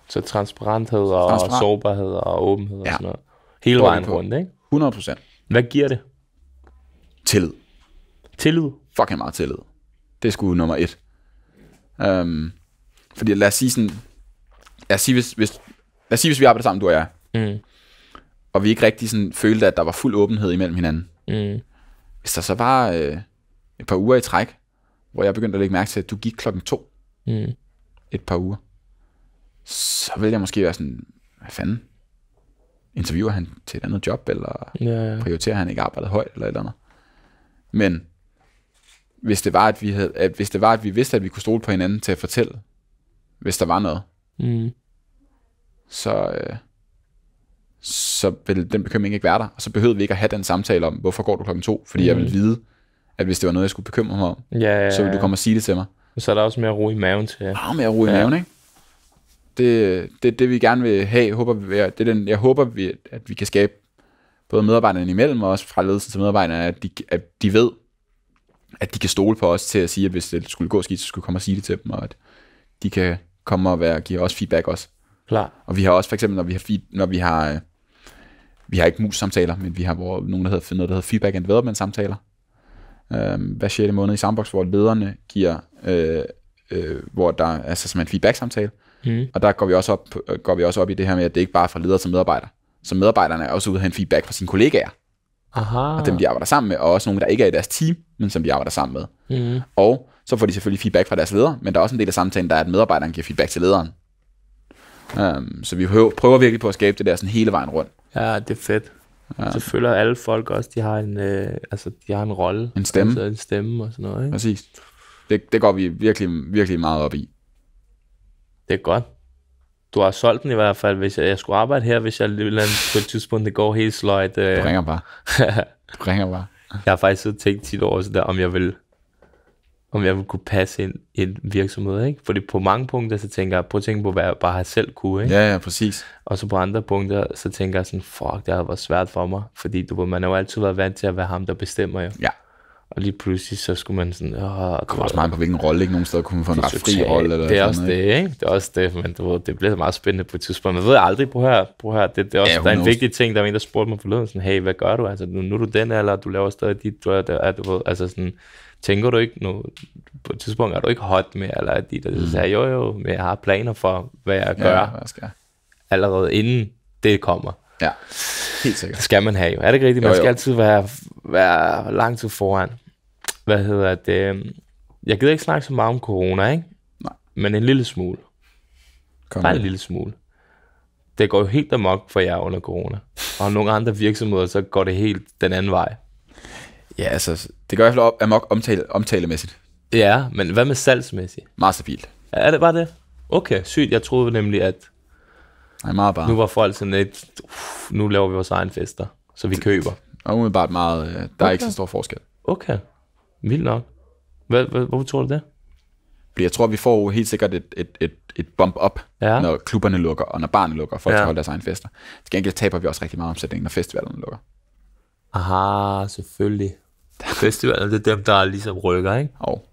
Så transparenthed og Transparent. sårbarhed og åbenhed og ja. sådan noget. Hele vejen rundt, ikke? 100 procent. Hvad giver det? Tillid. Tillid? Fucking meget tillid. Det er sgu nummer et. Um, fordi lad os sige sådan... Lad os sige, hvis, hvis, lad os sige, hvis vi arbejder sammen, du og jeg. Mm. Og vi ikke rigtig sådan følte, at der var fuld åbenhed imellem hinanden. Mm. Hvis der så var øh, et par uger i træk, hvor jeg begyndte at lægge mærke til, at du gik klokken to mm. et par uger, så vil jeg måske være sådan, hvad fanden? Interviewer han til et andet job, eller ja, ja. prioriterer han ikke arbejdet højt, eller et eller andet? Men hvis det var, at vi, havde, at hvis det var, at vi vidste, at vi kunne stole på hinanden til at fortælle, hvis der var noget, mm. så, øh, så ville den bekymring ikke være der. Og så behøvede vi ikke at have den samtale om, hvorfor går du klokken to? Fordi mm. jeg ville mm. vide, at hvis det var noget, jeg skulle bekymre mig om, ja, ja, ja. så ville du komme og sige det til mig. Så er der også mere ro i maven til. Ja, ah, mere ro i ja. maven, ikke? Det, det, det vi gerne vil have, jeg håber, vi, det er den, jeg håber, vi, at vi kan skabe både medarbejderne imellem, og også fra ledelsen til medarbejderne, at de, at de ved, at de kan stole på os til at sige, at hvis det skulle gå skidt, så skulle komme og sige det til dem, og at de kan komme og være, give os feedback også. Klar. Og vi har også for eksempel, når vi har, feed, når vi har, øh, vi har ikke mus-samtaler, men vi har hvor, nogen, der hedder, noget, der hedder feedback and development samtaler, øh, hver 6. måned i Sandbox, hvor lederne giver, øh, øh, hvor der altså som en feedback-samtale. Mm. Og der går vi, også op, øh, går vi også op i det her med, at det ikke bare er fra leder til medarbejder. Så medarbejderne er også ude at have en feedback fra sine kollegaer. Aha. Og dem, de arbejder sammen med, og også nogle, der ikke er i deres team, men som de arbejder sammen med. Mm. Og så får de selvfølgelig feedback fra deres leder, men der er også en del af samtalen, der er, at medarbejderen giver feedback til lederen. Um, så vi prøver virkelig på at skabe det der sådan hele vejen rundt. Ja, det er fedt. Ja. Så føler alle folk også, de har en, øh, altså, de har en rolle. En stemme. Altså, en stemme og sådan noget. Ikke? Præcis. Det, det går vi virkelig, virkelig meget op i. Det er godt. Du har solgt den i hvert fald. Hvis jeg, jeg skulle arbejde her, hvis jeg på et tidspunkt, det går helt sløjt. Øh. Du ringer bare. du ringer bare. jeg har faktisk tænkt tit over, der, om jeg vil om jeg vil kunne passe ind i en virksomhed. Ikke? Fordi på mange punkter, så tænker jeg, prøv at tænke på, hvad jeg bare har selv kunne. Ikke? Ja, ja, præcis. Og så på andre punkter, så tænker jeg sådan, fuck, det har været svært for mig. Fordi du, man har jo altid været vant til at være ham, der bestemmer jo. Ja. Og lige pludselig, så skulle man sådan... Åh, det kommer også meget på, hvilken rolle, ikke? Nogen steder kunne man få en ret fri rolle. Eller det er også noget, det, ikke? Det er også det, men du ved, det bliver meget spændende på et tidspunkt. Man ved aldrig, på her, på her. Det, det er også, ja, der er en vigtig ting, der er en, der spurgte mig forleden, sådan, hey, hvad gør du? Altså, nu, nu er du den, alder, du laver stadig dit, du, er, du ved, altså sådan tænker du ikke nu, på et tidspunkt er du ikke hot med, eller dit, og det, så sagde jo jo, men jeg har planer for, hvad jeg gør, ja, hvad jeg skal. allerede inden det kommer. Ja, helt sikkert. Det skal man have jo. Er det ikke rigtigt? Man jo, jo. skal altid være, være lang tid foran. Hvad hedder det? Jeg gider ikke snakke så meget om corona, ikke? Nej. Men en lille smule. Kom Bare en lille smule. Det går jo helt amok for jer under corona. Og nogle andre virksomheder, så går det helt den anden vej. Ja, altså, det gør i hvert fald op, amok omtale, omtalemæssigt. Ja, men hvad med salgsmæssigt? Meget stabilt. Er det bare det? Okay, sygt. Jeg troede nemlig, at Nej, meget bare. nu var folk sådan lidt, uff, nu laver vi vores egen fester, så vi det, køber. Og umiddelbart meget, øh, der okay. ikke så stor forskel. Okay, vildt nok. Hvad, hvorfor tror du det? Jeg tror, vi får helt sikkert et, et, et, et bump op, ja. når klubberne lukker, og når barne lukker, og folk ja. holde deres egen fester. Til gengæld taber vi også rigtig meget omsætning, når festivalen lukker. Aha, selvfølgelig festivalerne, det er dem, der ligesom rykker, ikke? Og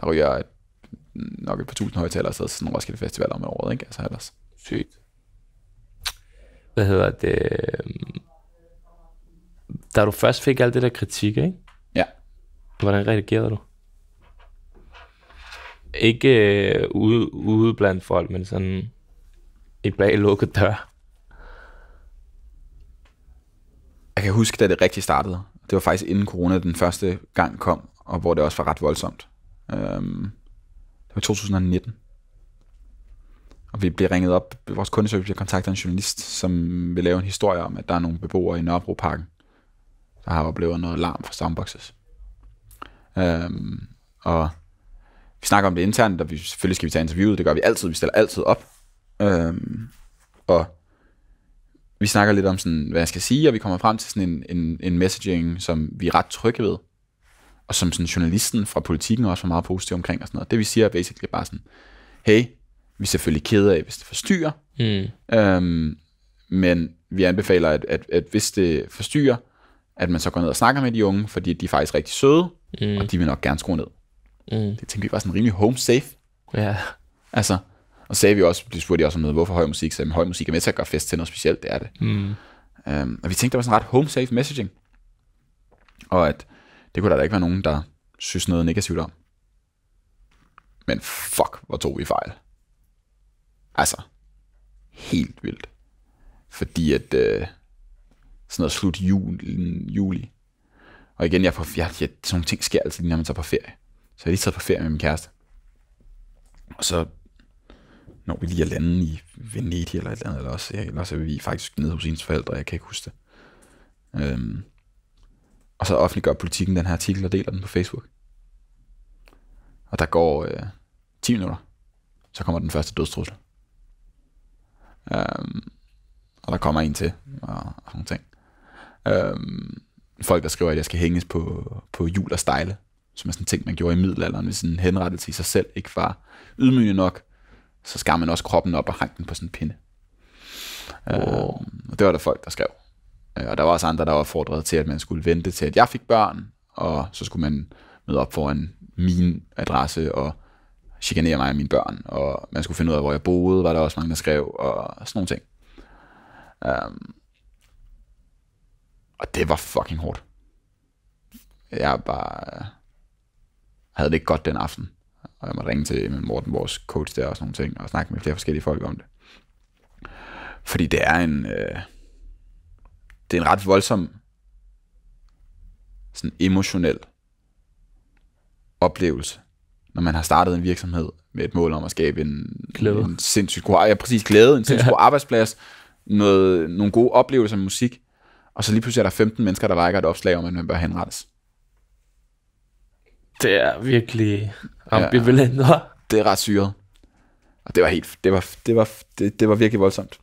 der rykker et, nok et par tusind højtalere afsted sådan en Roskilde Festival om året, ikke? Altså ellers. Sygt. Hvad hedder det? Da du først fik alt det der kritik, ikke? Ja. Hvordan reagerede du? Ikke øh, ude, ude blandt folk, men sådan i bag lukket dør. Jeg kan huske, da det rigtig startede, det var faktisk inden corona den første gang kom, og hvor det også var ret voldsomt. Øhm, det var i 2019. Og vi bliver ringet op, vores kundeservice bliver kontaktet af en journalist, som vil lave en historie om, at der er nogle beboere i Nørrebroparken, der har oplevet noget larm fra soundboxes. Øhm, og vi snakker om det internt, og vi, selvfølgelig skal vi tage interviewet, det gør vi altid, vi stiller altid op. Øhm, og vi snakker lidt om, sådan, hvad jeg skal sige, og vi kommer frem til sådan en, en, en messaging, som vi er ret trygge ved, og som sådan journalisten fra politikken også var meget positiv omkring og sådan noget. Det vi siger er basically bare sådan, hey, vi er selvfølgelig kede af, hvis det forstyrrer, mm. øhm, men vi anbefaler, at, at, at hvis det forstyrrer, at man så går ned og snakker med de unge, fordi de er faktisk rigtig søde, mm. og de vil nok gerne skrue ned. Mm. Det tænkte vi var sådan rimelig home safe. Ja. Altså, og så sagde vi også, det spurgte jeg også om noget, hvorfor høj musik? Så jamen, høj musik er med til at gøre fest til noget specielt, det er det. Mm. Øhm, og vi tænkte, der var sådan ret home safe messaging. Og at det kunne der da ikke være nogen, der synes noget negativt om. Men fuck, hvor tog vi fejl. Altså, helt vildt. Fordi at øh, sådan noget slut juli, juli. Og igen, jeg, får, jeg, jeg, sådan nogle ting sker altid, når man tager på ferie. Så jeg lige taget på ferie med min kæreste. Og så når vi lige er landet i Venedig eller et eller andet, eller også, ja, også er vi faktisk nede hos hendes forældre, jeg kan ikke huske det. Øhm, og så offentliggør politikken den her artikel og deler den på Facebook. Og der går øh, 10 minutter, så kommer den første dødstrussel. Øhm, og der kommer en til, og, og sådan ting. Øhm, folk, der skriver, at jeg skal hænges på, på jul og stejle, som er sådan en ting, man gjorde i middelalderen, hvis en henrettelse i sig selv ikke var ydmygende nok så skar man også kroppen op og hang den på sådan en pinde. Wow. Øh, og det var der folk, der skrev. Øh, og der var også andre, der var fordret til, at man skulle vente til, at jeg fik børn, og så skulle man møde op foran min adresse og chikanere mig og mine børn, og man skulle finde ud af, hvor jeg boede, var der også mange, der skrev, og sådan nogle ting. Øh, og det var fucking hårdt. Jeg bare øh, havde det ikke godt den aften og jeg måtte ringe til Morten, vores coach der og sådan nogle ting, og snakke med flere forskellige folk om det. Fordi det er en, øh, det er en ret voldsom, sådan emotionel oplevelse, når man har startet en virksomhed med et mål om at skabe en, glæde. en sindssygt god, ja, præcis, glæde, en sindssygt ja. god arbejdsplads, noget, nogle gode oplevelser med musik, og så lige pludselig er der 15 mennesker, der liker et opslag om, at man bør henrettes. Det er virkelig ambivalent, ja, Det er ret syret. Og det var helt, det var, det var, det, det var virkelig voldsomt.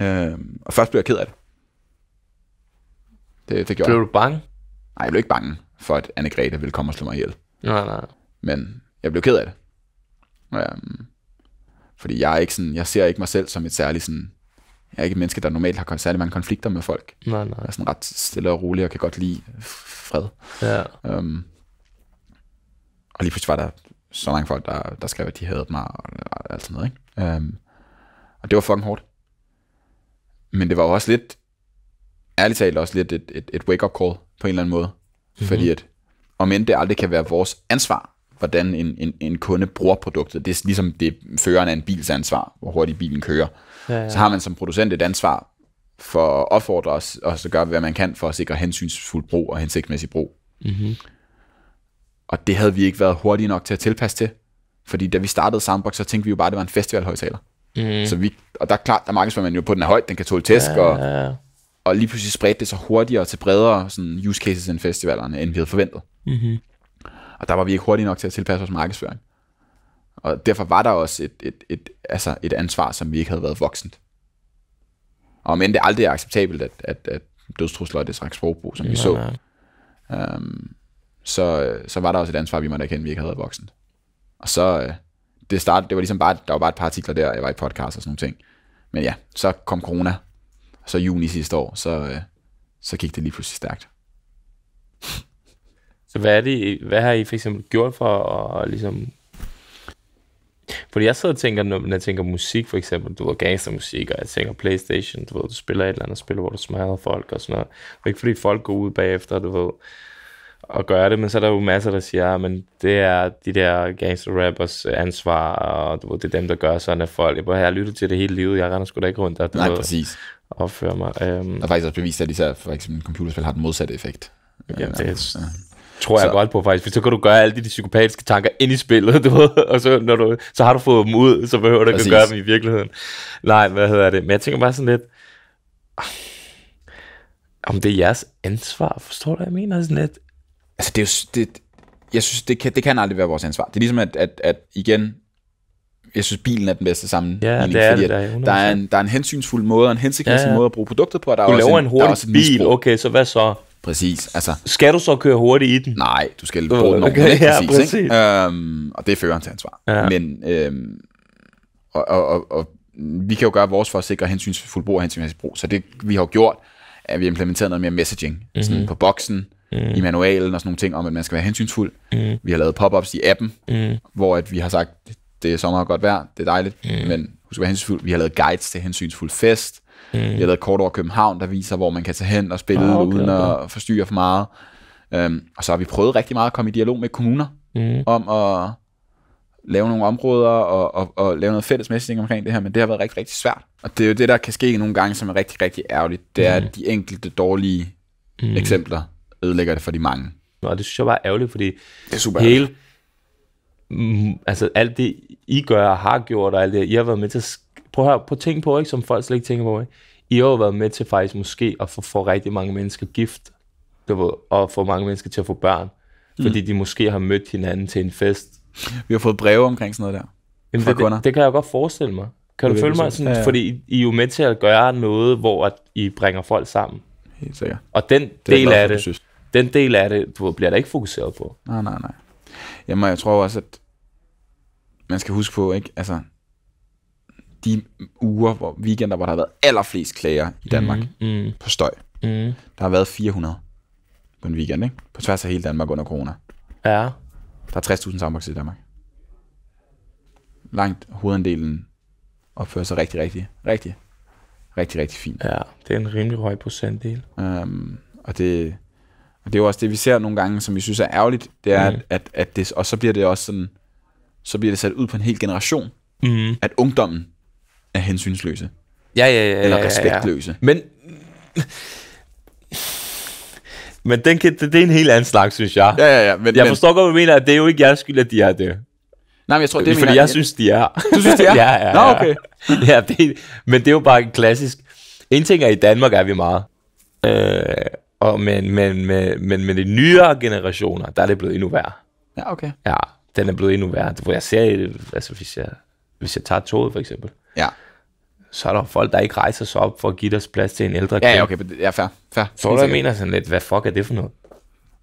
Øhm, og først blev jeg ked af det. Det, det gjorde Blev du bange? Nej, jeg blev ikke bange for, at anne Grete ville komme og slå mig ihjel. Nej, nej. Men jeg blev ked af det. Øhm, fordi jeg er ikke sådan, jeg ser ikke mig selv som et særligt sådan, jeg er ikke et menneske, der normalt har særlig mange konflikter med folk. Nej, nej. Jeg er sådan ret stille og rolig og kan godt lide fred. Ja. Øhm, og lige pludselig var der så mange folk, der, der skrev, at de havde mig og, alt sådan noget. Ikke? Um, og det var fucking hårdt. Men det var jo også lidt, ærligt talt også lidt et, et, et wake-up call på en eller anden måde. Mm-hmm. Fordi at, om end det aldrig kan være vores ansvar, hvordan en, en, en kunde bruger produktet. Det er ligesom det føreren af en bils ansvar, hvor hurtigt bilen kører. Ja, ja. Så har man som producent et ansvar for at opfordre os, og så gøre, hvad man kan for at sikre hensynsfuld brug og hensigtsmæssig brug. Mm-hmm. Og det havde vi ikke været hurtige nok til at tilpasse til. Fordi da vi startede Soundbox, så tænkte vi jo bare, at det var en festivalhøjtaler. Mm. Så vi, og der er klart, der markedsfører man jo på, den er højt, den kan tåle tæsk, ja. og, og lige pludselig spredte det så hurtigere til bredere sådan use cases end festivalerne, end vi havde forventet. Mm-hmm. Og der var vi ikke hurtige nok til at tilpasse vores markedsføring. Og derfor var der også et, et, et, altså et ansvar, som vi ikke havde været voksent. Og men det aldrig er acceptabelt, at, at, at dødstrusler er det slags sprogbrug, som ja, vi så. Ja. Um, øhm, så, øh, så var der også et ansvar, vi måtte erkende, vi ikke havde voksen. Og så, øh, det startede, det var ligesom bare, der var bare et par artikler der, jeg var i podcast og sådan nogle ting. Men ja, så kom corona, og så juni sidste år, så, øh, så gik det lige pludselig stærkt. Så hvad, er det, hvad har I for eksempel gjort for at ligesom... Fordi jeg sidder og tænker, når jeg tænker musik for eksempel, du ved gangstermusik, og jeg tænker Playstation, du ved, du spiller et eller andet spil, hvor du smadrer folk og sådan noget. Og ikke fordi folk går ud bagefter, du ved, at gøre det, men så er der jo masser, der siger, at ah, det er de der gangster rappers ansvar, og du ved, det er dem, der gør sådan, at folk, jeg, har lyttet til det hele livet, jeg render sgu da ikke rundt der. Nej, præcis. Opfører mig. Øhm, er faktisk også bevist, at især for eksempel computerspil har den modsatte effekt. Ja, øhm, det er, ja tror jeg så. godt på faktisk, for så kan du gøre alle de, de psykopatiske tanker ind i spillet, du ved, og så, når du, så har du fået dem ud, så behøver du ikke at gøre dem i virkeligheden. Nej, hvad hedder det? Men jeg tænker bare sådan lidt, ah, om det er jeres ansvar, forstår du, hvad jeg mener? Sådan lidt, altså det er jo, det, jeg synes, det kan, det kan aldrig være vores ansvar. Det er ligesom, at, at, at igen, jeg synes, bilen er den bedste sammen. Ja, det er fordi, det, der, er der, er en, der er en hensynsfuld måde, og en hensigtsmæssig ja, ja. måde at bruge produktet på, og der du er også laver en, en hurtig bil, misbrug. okay, så hvad så? Præcis, altså. Skal du så køre hurtigt i den? Nej, du skal bruge den okay, ja, præcis. præcis. Ikke? Øhm, og det er han til ansvar. Ja. Men, øhm, og, og, og, og, vi kan jo gøre vores for at sikre hensynsfuld brug og hensynsmæssig brug, så det vi har gjort, at vi har implementeret noget mere messaging mm-hmm. sådan mhm. på boksen, mm. i manualen og sådan nogle ting om, at man skal være hensynsfuld. Mm. Vi har lavet pop-ups i appen, mm. hvor at vi har sagt, det er sommer og godt vejr, det er dejligt, mm. men husk at være hensynsfuld. Vi har lavet guides til hensynsfuld fest. Mm. Vi har lavet kort over København, der viser, hvor man kan tage hen og spille ah, okay, uden okay. at forstyrre for meget. Um, og så har vi prøvet rigtig meget at komme i dialog med kommuner mm. om at lave nogle områder og, og, og lave noget fællesmæssigt omkring det her, men det har været rigtig, rigtig svært. Og det er jo det, der kan ske nogle gange, som er rigtig, rigtig ærgerligt. Det er mm. de enkelte dårlige mm. eksempler, ødelægger det for de mange. Nå, det synes jeg bare er ærgerligt, fordi det er super hele, mm, altså alt det, I gør og har gjort, og alt det, I har været med til at prøv at, prøv at tænke på, ikke, som folk slet ikke tænker på. Ikke? I har jo været med til faktisk måske at få, få rigtig mange mennesker gift, og få mange mennesker til at få børn, mm. fordi de måske har mødt hinanden til en fest. Vi har fået breve omkring sådan noget der. Jamen, det, det, det kan jeg godt forestille mig. Kan det du føle mig sådan? Ja, ja. Fordi I er jo med til at gøre noget, hvor at I bringer folk sammen. Helt sikkert. Og den det del af det, synes den del af det bliver der ikke fokuseret på. Nej, nej, nej. Jamen, jeg tror også, at man skal huske på, ikke? Altså, de uger, hvor weekender, hvor der har været allerflest klager i Danmark mm, mm. på støj. Mm. Der har været 400 på en weekend, ikke? På tværs af hele Danmark under corona. Ja. Der er 60.000 soundboxer i Danmark. Langt hovedandelen opfører sig rigtig, rigtig, rigtig, rigtig, rigtig fint. Ja, det er en rimelig høj procentdel. Um, og det, og det er jo også det, vi ser nogle gange, som vi synes er ærgerligt, det er, mm. at, at det, og så bliver det også sådan, så bliver det sat ud på en hel generation, mm. at ungdommen er hensynsløse. Ja, ja, ja. ja eller respektløse. Ja, ja. Men, men den kan, det, det er en helt anden slags, synes jeg. Ja, ja, ja. Men, jeg forstår godt, hvad du mener, at det er jo ikke jeres skyld, at de er det. Nej, men jeg tror, det er Fordi mener, jeg synes, de er. Du synes, de er? ja, ja, ja. Nå, okay. ja, det, men det er jo bare klassisk. En ting er, i Danmark er vi meget. Øh, og, men, men, men, men, men de nyere generationer, der er det blevet endnu værre. Ja, okay. Ja, den er blevet endnu værre. Hvor jeg ser, altså hvis jeg, hvis jeg tager toget for eksempel, ja. så er der folk, der ikke rejser sig op for at give deres plads til en ældre kvinde. Ja, okay, ja, fair. fair. Så det, jeg mener sådan lidt, hvad fuck er det for noget?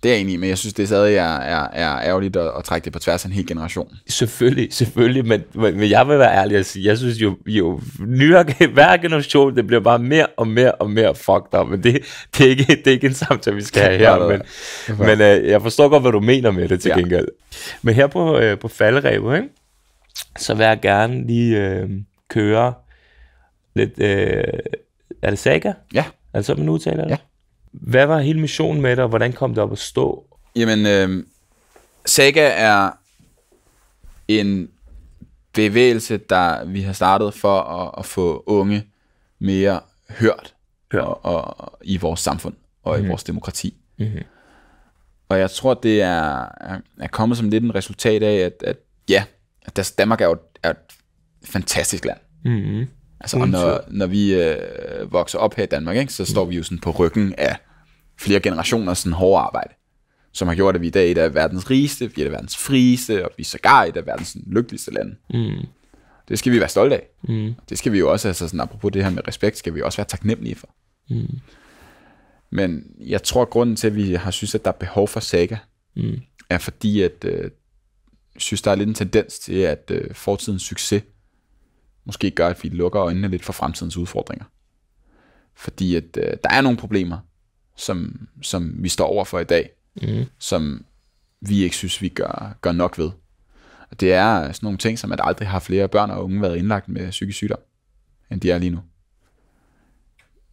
Det er jeg enig i, men jeg synes, det stadig er, er, er ærgerligt at, at trække det på tværs af en hel generation. Selvfølgelig, selvfølgelig, men, men jeg vil være ærlig og sige, jeg synes jo, jo nyere, hver generation, det bliver bare mere og mere og mere fucked up, men det, det, er, ikke, det er ikke en samtale, vi skal have her, men, men øh, jeg forstår godt, hvad du mener med det til ja. gengæld. Men her på, øh, på falderevet, ikke? så vil jeg gerne lige øh, køre lidt, øh, er det Saga? Ja. Er det sådan, man udtaler det? Ja. Hvad var hele missionen med det, og hvordan kom det op at stå? Jamen, øh, Saga er en bevægelse, der vi har startet for at, at få unge mere hørt ja. og, og, og, i vores samfund og mm. i mhm. vores demokrati. Mm-hmm. Og jeg tror, det er, er, kommet som lidt en resultat af, at, at ja, at Danmark er jo et, er et fantastisk land. Mm-hmm. Altså, og når, når vi øh, vokser op her i Danmark, ikke, så står vi jo sådan på ryggen af flere generationer sådan hårdt arbejde, som har gjort, at vi i dag er et af verdens rigeste, vi er et af verdens frieste, og vi er sågar et af verdens lykkeligste lande. Mm. Det skal vi være stolte af. Mm. Det skal vi jo også, altså sådan, apropos det her med respekt, skal vi også være taknemmelige for. Mm. Men jeg tror, at grunden til, at vi har synes, at der er behov for saga, mm. er fordi, at øh, synes, der er lidt en tendens til, at øh, fortidens succes måske gør, at vi lukker øjnene lidt for fremtidens udfordringer. Fordi at øh, der er nogle problemer, som, som vi står over for i dag, mm. som vi ikke synes, vi gør, gør nok ved. Og det er sådan nogle ting, som at aldrig har flere børn og unge været indlagt med psykisk sygdom, end de er lige nu.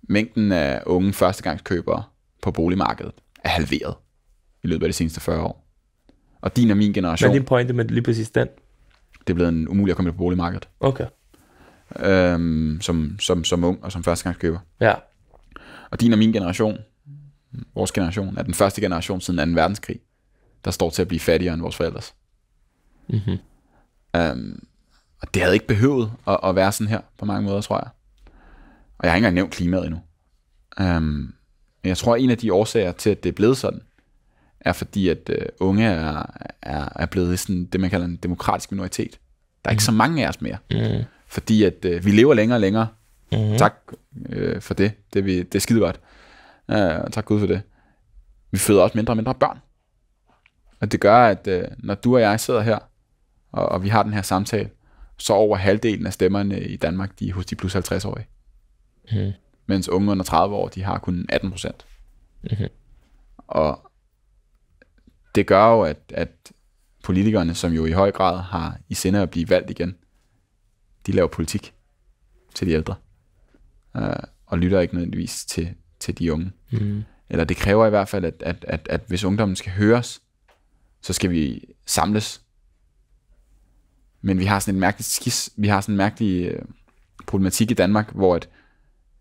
Mængden af unge førstegangskøbere på boligmarkedet er halveret i løbet af de seneste 40 år. Og din og min generation... Hvad er din pointe med lige præcis den? Det er blevet en umulig at komme ind på boligmarkedet. Okay øhm, som, som, som ung og som førstegangskøber. Ja. Og din og min generation, vores generation, er den første generation siden 2. verdenskrig, der står til at blive fattigere end vores forældres. Mm-hmm. Øhm, og det havde ikke behøvet at, at være sådan her på mange måder, tror jeg. Og jeg har ikke engang nævnt klimaet endnu. Øhm, men jeg tror, at en af de årsager til, at det er blevet sådan, er fordi, at øh, unge er, er, er blevet sådan det, man kalder en demokratisk minoritet. Der er mm. ikke mm-hmm. så mange af os mere. Mm fordi at øh, vi lever længere og længere. Mm-hmm. Tak øh, for det. Det vi, det er skide godt. Øh, tak Gud for det. Vi føder også mindre og mindre børn. Og det gør, at øh, når du og jeg sidder her, og, og vi har den her samtale, så over halvdelen af stemmerne i Danmark, de er hos de plus 50-årige. Mm. Mens unge under 30 år, de har kun 18 procent. Mm-hmm. Og det gør jo, at, at politikerne, som jo i høj grad har i sinde at blive valgt igen, de laver politik til de ældre, øh, og lytter ikke nødvendigvis til, til de unge. Mm. Eller det kræver i hvert fald, at, at, at, at hvis ungdommen skal høres, så skal vi samles. Men vi har sådan en mærkelig skis, vi har sådan en mærkelig øh, problematik i Danmark, hvor at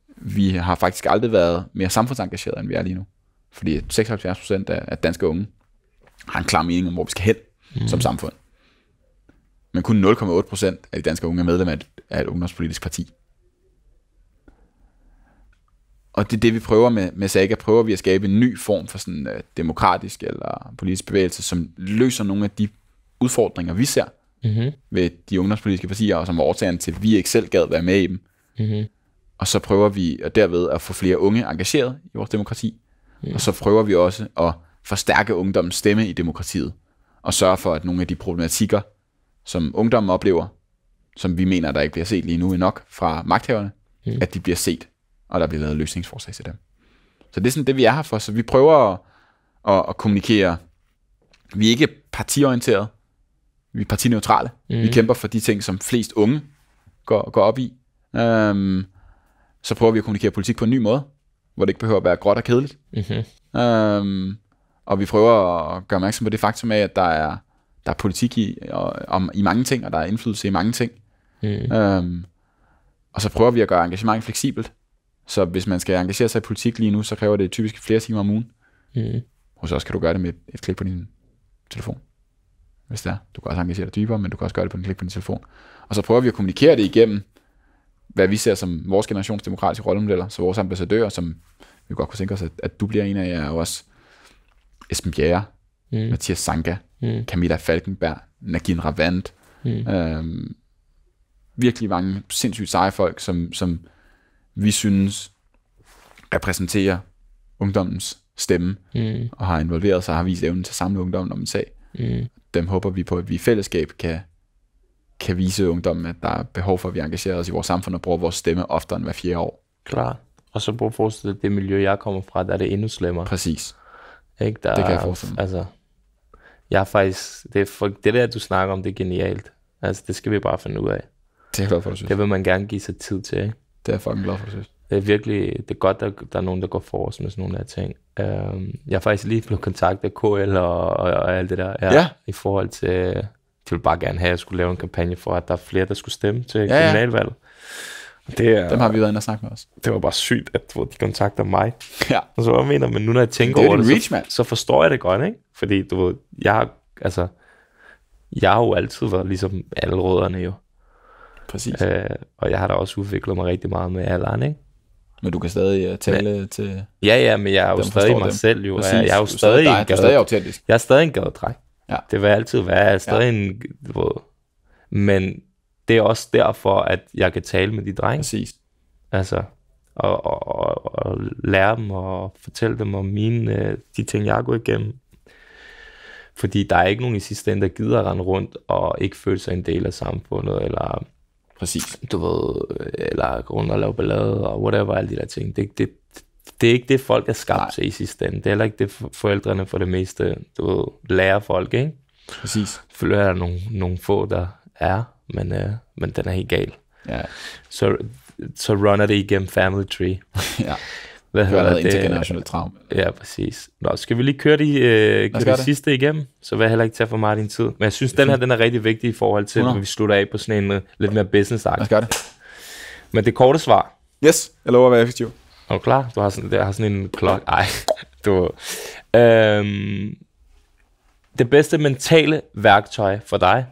vi har faktisk aldrig været mere samfundsengageret, end vi er lige nu. Fordi 76 af, danske unge har en klar mening om, hvor vi skal hen mm. som samfund. Men kun 0,8 procent af de danske unge er medlem af et, ungdomspolitisk parti. Og det er det, vi prøver med, med Saga. Prøver vi at skabe en ny form for sådan uh, demokratisk eller politisk bevægelse, som løser nogle af de udfordringer, vi ser mm-hmm. ved de ungdomspolitiske partier, og som var årsagen til, at vi ikke selv gad være med i dem. Mm-hmm. Og så prøver vi og derved at få flere unge engageret i vores demokrati. Mm. Og så prøver vi også at forstærke ungdommens stemme i demokratiet, og sørge for, at nogle af de problematikker, som ungdommen oplever, som vi mener, der ikke bliver set lige nu nok fra magthaverne, mm. at de bliver set, og der bliver lavet løsningsforslag til dem. Så det er sådan det, vi er her for. Så vi prøver at, at, at kommunikere. Vi er ikke partiorienteret. Vi er partineutrale. Mm. Vi kæmper for de ting, som flest unge går, går op i. Øhm, så prøver vi at kommunikere politik på en ny måde, hvor det ikke behøver at være gråt og kedeligt. Mm-hmm. Øhm, og vi prøver at gøre opmærksom på det faktum af, at der er der er politik i, og, om, i mange ting, og der er indflydelse i mange ting. Mm. Øhm, og så prøver vi at gøre engagement fleksibelt. Så hvis man skal engagere sig i politik lige nu, så kræver det typisk flere timer om ugen. Mm. Hos os kan du gøre det med et klik på din telefon. Hvis det er. Du kan også engagere dig dybere, men du kan også gøre det på en klik på din telefon. Og så prøver vi at kommunikere det igennem, hvad vi ser som vores generations demokratiske rollemodeller, så vores ambassadører, som vi godt kunne tænke os, at, at du bliver en af jer, og også Esben Bjerre, mm. Mathias Sanka, Mm. Camilla Falkenberg, Nagin Ravant. Mm. Øhm, virkelig mange sindssygt seje folk, som, som vi synes repræsenterer ungdommens stemme, mm. og har involveret sig og har vist evnen til at samle ungdommen om en sag. Mm. Dem håber vi på, at vi i fællesskab kan, kan vise ungdommen, at der er behov for, at vi engagerer os i vores samfund og bruger vores stemme oftere end hver fjerde år. Klart. Og så prøv at forestille dig, det miljø, jeg kommer fra, der er det endnu slemmere. Præcis. Ikke? Der det kan jeg forestille mig. Altså, jeg er faktisk, det, er for, det der, du snakker om, det er genialt. Altså, det skal vi bare finde ud af. Det er for, Det vil man gerne give sig tid til, ikke? Det er fucking glad for, synes. Det er virkelig, det er godt, at der er nogen, der går os med sådan nogle af ting. Um, jeg er faktisk lige blevet kontaktet af KL og, og, og alt det der. Ja, ja. I forhold til, de ville bare gerne have, at jeg skulle lave en kampagne for, at der er flere, der skulle stemme til ja, ja. Det er, Dem har vi været inde og snakke med os. Det var bare sygt, at hvor de kontakter mig. Ja. Og så hvad mener man nu, når jeg tænker det over det, reach, så, man. så, forstår jeg det godt, ikke? Fordi du ved, jeg altså, jeg har jo altid været ligesom alle rødderne jo. Præcis. Øh, og jeg har da også udviklet mig rigtig meget med alderen, ikke? Men du kan stadig øh, tale men, til... Ja, ja, men jeg er jo stadig mig dem. selv jo. Præcis. Jeg, jeg er jo stadig, dig. en gade, stadig autentisk. Jeg er stadig en dreng. Ja. Det vil jeg altid være. Jeg er stadig ja. en... ved, men det er også derfor, at jeg kan tale med de drenge. Præcis. Altså, og, og, og, og lære dem og fortælle dem om mine, øh, de ting, jeg går igennem. Fordi der er ikke nogen i sidste ende, der gider at rende rundt og ikke føle sig en del af samfundet, eller Præcis. du ved, eller gå rundt og lave ballade, og whatever, alle de der ting. Det, det, det er ikke det, folk er skabt Nej. til i sidste ende. Det er heller ikke det, forældrene for det meste du ved, lærer folk, ikke? Præcis. Følger der nogle, nogle få, der er, men, øh, men den er helt gal. Ja. Så, så runner det igennem Family Tree. ja. Hvad det hedder det? International traum. Ja, præcis. Nå, skal vi lige køre de, øh, køre de det. sidste igennem? Så vil jeg heller ikke tage for meget din tid. Men jeg synes, den her den er rigtig vigtig i forhold til, når at vi slutter af på sådan en uh, lidt mere business -agt. Lad os gøre det. Men det korte svar. Yes, jeg lover at være effektiv. Er du klar? Du har sådan, der har sådan en klok. Ej, du... Øhm, det bedste mentale værktøj for dig,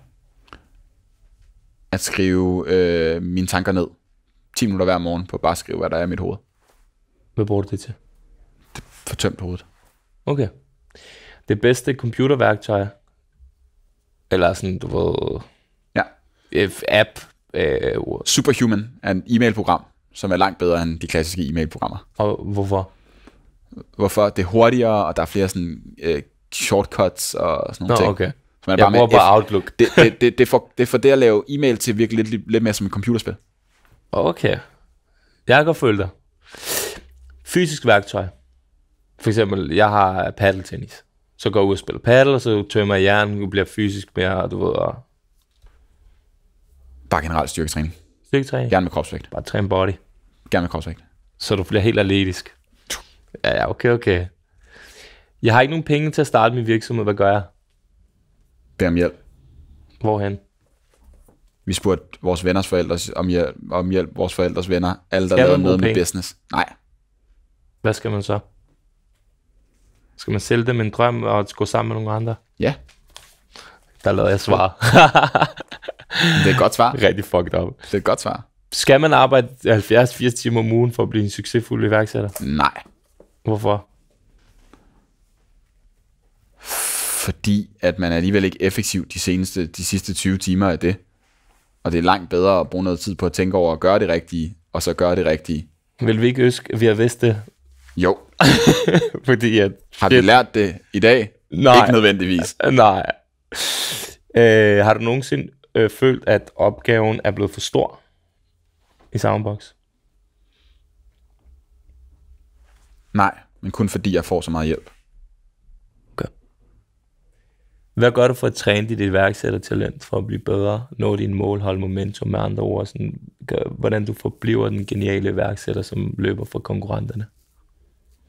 at skrive øh, mine tanker ned. 10 minutter hver morgen på at bare skrive, hvad der er i mit hoved. Hvad bruger du det til? Det for tømt hovedet. Okay. Det bedste computerværktøj, eller sådan, du ved... Ja. Øh, app, øh, Superhuman er en e-mailprogram, som er langt bedre end de klassiske e-mailprogrammer. Og hvorfor? Hvorfor? Det er hurtigere, og der er flere sådan, øh, shortcuts og sådan noget. ting. Okay. Man jeg bare bruger bare Outlook. Det, det, det, det, for, det for det at lave e-mail til virkelig lidt, lidt mere som et computerspil. Okay. Jeg kan godt følge dig. Fysisk værktøj. For eksempel, jeg har paddeltennis. Så går jeg ud og spiller paddle, og så tømmer jeg hjernen, og bliver fysisk mere, du ved, og... Bare generelt styrketræning. Styrketræning? Gerne med kropsvægt. Bare træn body. Gerne med kropsvægt. Så du bliver helt atletisk. Ja, okay, okay. Jeg har ikke nogen penge til at starte min virksomhed. Hvad gør jeg? bede om hjælp. Hvorhen? Vi spurgte vores venners forældre om hjælp, om hjælp vores forældres venner, alle der lavede noget med business. Nej. Hvad skal man så? Skal man sælge dem en drøm og gå sammen med nogle andre? Ja. Der lavede jeg svar. det er et godt svar. Rigtig fucked up. Det er et godt svar. Skal man arbejde 70-80 timer om ugen for at blive en succesfuld iværksætter? Nej. Hvorfor? fordi at man er alligevel ikke effektiv de, seneste, de sidste 20 timer af det. Og det er langt bedre at bruge noget tid på at tænke over at gøre det rigtige, og så gøre det rigtige. Vil vi ikke ønske, at vi har vidst det? Jo. fordi at... Har vi lært det i dag? Nej. Ikke nødvendigvis. Øh, nej. Øh, har du nogensinde øh, følt, at opgaven er blevet for stor i Soundbox? Nej, men kun fordi jeg får så meget hjælp. Hvad gør du for at træne dit iværksættertalent for at blive bedre, nå dine mål, holde momentum med andre ord, sådan, gør, hvordan du forbliver den geniale iværksætter, som løber fra konkurrenterne?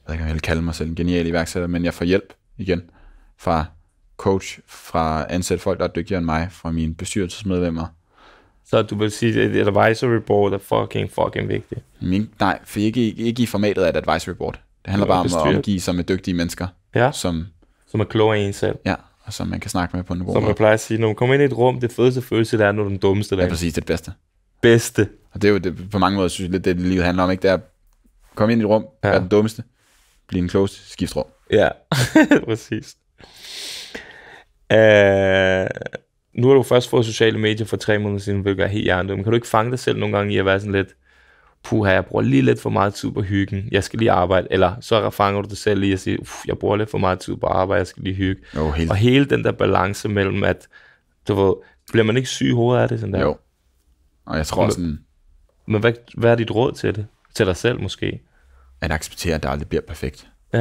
Jeg kan helt kalde mig selv en genial iværksætter, men jeg får hjælp igen fra coach, fra ansat folk, der er dygtigere end mig, fra mine bestyrelsesmedlemmer. Så du vil sige, at et advisory board er fucking, fucking vigtigt? Min, nej, for ikke, ikke i formatet af et advisory board. Det handler bare om at omgive sig med dygtige mennesker, ja. som, som er klogere end en selv. Ja, og som man kan snakke med på niveau. Som man plejer at sige, når man kommer ind i et rum, det fedeste følelse, der er, når den dummeste der Ja, præcis, det, er det bedste. Bedste. Og det er jo det, på mange måder, synes jeg, det, det livet handler om, ikke? Det er at komme ind i et rum, ja. være den dummeste, blive en klogeste, skift rum. Ja, præcis. Uh, nu har du først fået sociale medier for tre måneder siden, hvilket er helt Men Kan du ikke fange dig selv nogle gange i at være sådan lidt, puha, jeg bruger lige lidt for meget tid på hyggen, jeg skal lige arbejde, eller så fanger du dig selv lige og siger, Uff, jeg bruger lidt for meget tid på arbejde, jeg skal lige hygge. Jo, helt. Og hele den der balance mellem, at du ved, bliver man ikke syg i hovedet af det sådan der? Jo. Og jeg tror men, sådan... Men hvad, hvad er dit råd til det? Til dig selv måske? At acceptere, at det aldrig bliver perfekt. Ja.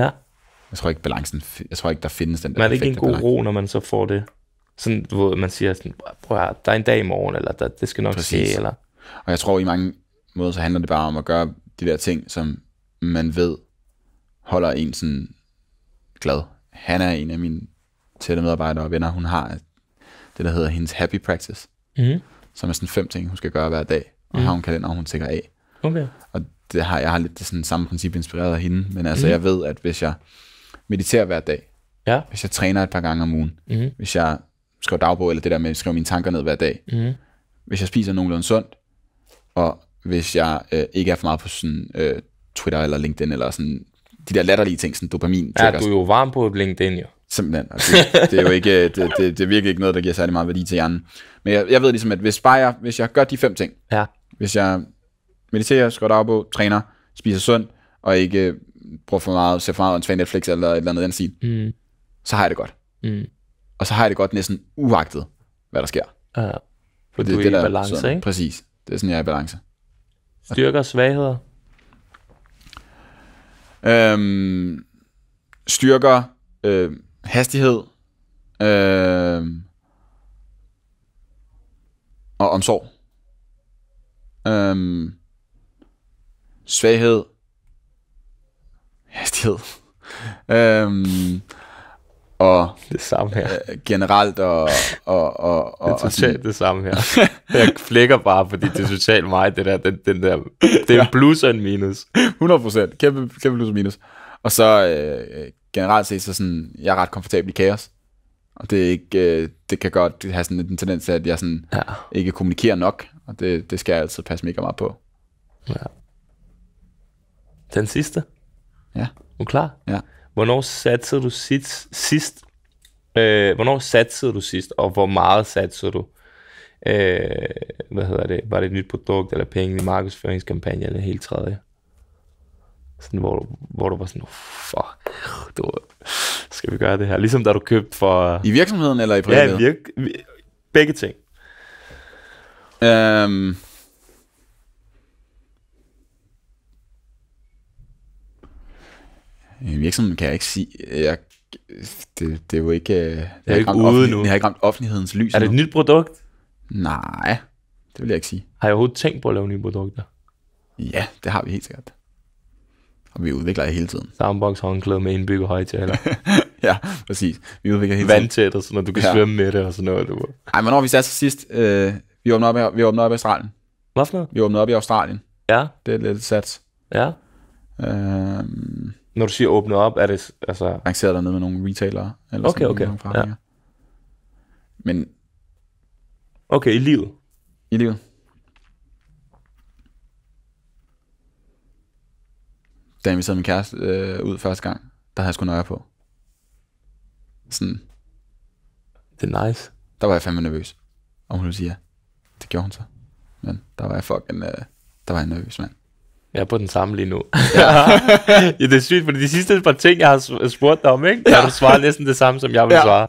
Jeg tror ikke, balancen, jeg tror ikke, der findes den der Men er det ikke en god balance. ro, når man så får det? Sådan, du ved, man siger sådan, prøv at der er en dag i morgen, eller der, det skal nok Præcis. ske, eller... Og jeg tror, i mange, måde, så handler det bare om at gøre de der ting, som man ved holder en sådan glad. Han er en af mine tætte medarbejdere og venner. Hun har det, der hedder hendes happy practice, mm. som er sådan fem ting, hun skal gøre hver dag. Og mm. har hun kalender, hun tænker af. Okay. Og det har, jeg har lidt det sådan samme princip inspireret af hende, men altså mm. jeg ved, at hvis jeg mediterer hver dag, ja. hvis jeg træner et par gange om ugen, mm. hvis jeg skriver dagbog, eller det der med, at skrive mine tanker ned hver dag, mm. hvis jeg spiser nogenlunde sundt, og hvis jeg øh, ikke er for meget på sådan, øh, Twitter eller LinkedIn, eller sådan de der latterlige ting, sådan dopamin Ja, du er jo varm på LinkedIn, jo. Simpelthen. det, det, er jo ikke, øh, det, det, det, er virkelig ikke noget, der giver særlig meget værdi til hjernen. Men jeg, jeg ved ligesom, at hvis bare jeg, hvis jeg gør de fem ting, ja. hvis jeg mediterer, skriver på, træner, spiser sundt, og ikke øh, bruger for meget, ser for meget åndssvagt Netflix eller et eller andet den stil, mm. så har jeg det godt. Mm. Og så har jeg det godt næsten uagtet, hvad der sker. Ja, for, for det, du er det, i balance, sådan, ikke? Præcis. Det er sådan, jeg er i balance. Styrker og svagheder? Øhm, styrker, øh, hastighed, øh, og omsorg. Øhm, svaghed, hastighed. øhm, og det samme her. Øh, generelt og, og, og, og... Det er totalt det samme her. Jeg flækker bare, fordi det er totalt mig, det der, den, den der, det er ja. en plus og en minus. 100 procent, kæmpe, kæmpe plus og minus. Og så øh, generelt set, så sådan, jeg er ret komfortabel i kaos. Og det, er ikke, øh, det kan godt have sådan en tendens til, at jeg sådan ja. ikke kommunikerer nok, og det, det skal jeg altid passe mega meget på. Ja. Den sidste? Ja. Er du klar? Ja. Hvornår satsede du sidst, sidst øh, hvornår satsede du sidst, og hvor meget satsede du? Øh, hvad hedder det? Var det et nyt produkt, eller penge i markedsføringskampagne, eller helt tredje? Sådan, hvor, hvor du var sådan, oh, fuck, du, skal vi gøre det her? Ligesom da du købte for... I virksomheden eller i privatlivet? Ja, virk, begge ting. Øhm, Øh, virksomhed kan jeg ikke sige. Øh, jeg, det, det er jo ikke... Øh, det, er ikke ude nu. Jeg har ikke ramt offentlighedens lys Er det et nu. nyt produkt? Nej, det vil jeg ikke sige. Har jeg overhovedet tænkt på at lave nye produkter? Ja, det har vi helt sikkert. Og vi udvikler det hele tiden. Soundbox håndklæde med indbygget højtaler. ja, præcis. Vi udvikler hele tiden. Vandtæt og sådan noget. Du kan ja. svømme med det og sådan noget. Du. men når vi satte sidst, øh, vi åbnede op, vi åbnede op i Australien. Hvad for noget? Vi åbnede op i Australien. Ja. Det er lidt sats. Ja. Øhm, når du siger åbnet op, er det altså... Arrangeret dernede med nogle retailere. Eller okay, sådan, okay. Nogle ja. Men... Okay, i livet? I livet. Da vi sad min kæreste øh, ud første gang, der havde jeg sgu nøje på. Sådan. Det er nice. Der var jeg fandme nervøs. Og hun ville sige ja. Det gjorde hun så. Men der var jeg fucking... Øh, der var jeg nervøs, mand. Jeg er på den samme lige nu. Ja. ja, det er sygt, fordi de sidste par ting, jeg har spurgt dig om, ikke? Ja. Har du svaret næsten det samme, som jeg vil ja. svare.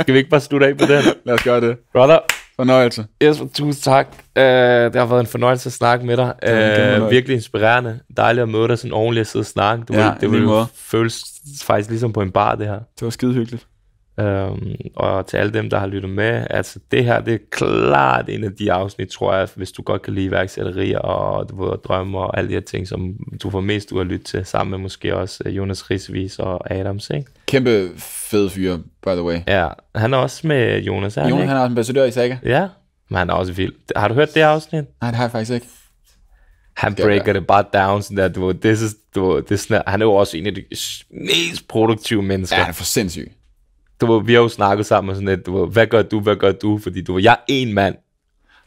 Skal vi ikke bare slutte af på den? Lad os gøre det. Brother. Fornøjelse. Yes, tusind tak. Uh, det har været en fornøjelse at snakke med dig. Uh, virkelig inspirerende. Dejligt at møde dig sådan ordentligt at sidde og snakke. Du ja, vil, det vil føles faktisk ligesom på en bar, det her. Det var skide hyggeligt. Øhm, og til alle dem, der har lyttet med, altså det her, det er klart en af de afsnit, tror jeg, hvis du godt kan lide værksætteri og du ved, drømme og alle de her ting, som du får mest ud af at lytte til, sammen med måske også øh, Jonas Risvis og Adams, ikke? Kæmpe fed fyr, by the way. Ja, han er også med Jonas, er Jonas, han, han er også ambassadør i Saga. Ja, men han er også vild. Har du hørt det afsnit? Nej, det har jeg faktisk ikke. Han breaker det bare down, sådan der, du, this is, du, this, han er jo også en af de mest produktive mennesker. Ja, han er for sindssyg du, vi har jo snakket sammen sådan lidt, du, hvad gør du, hvad gør du, fordi du, jeg er en mand,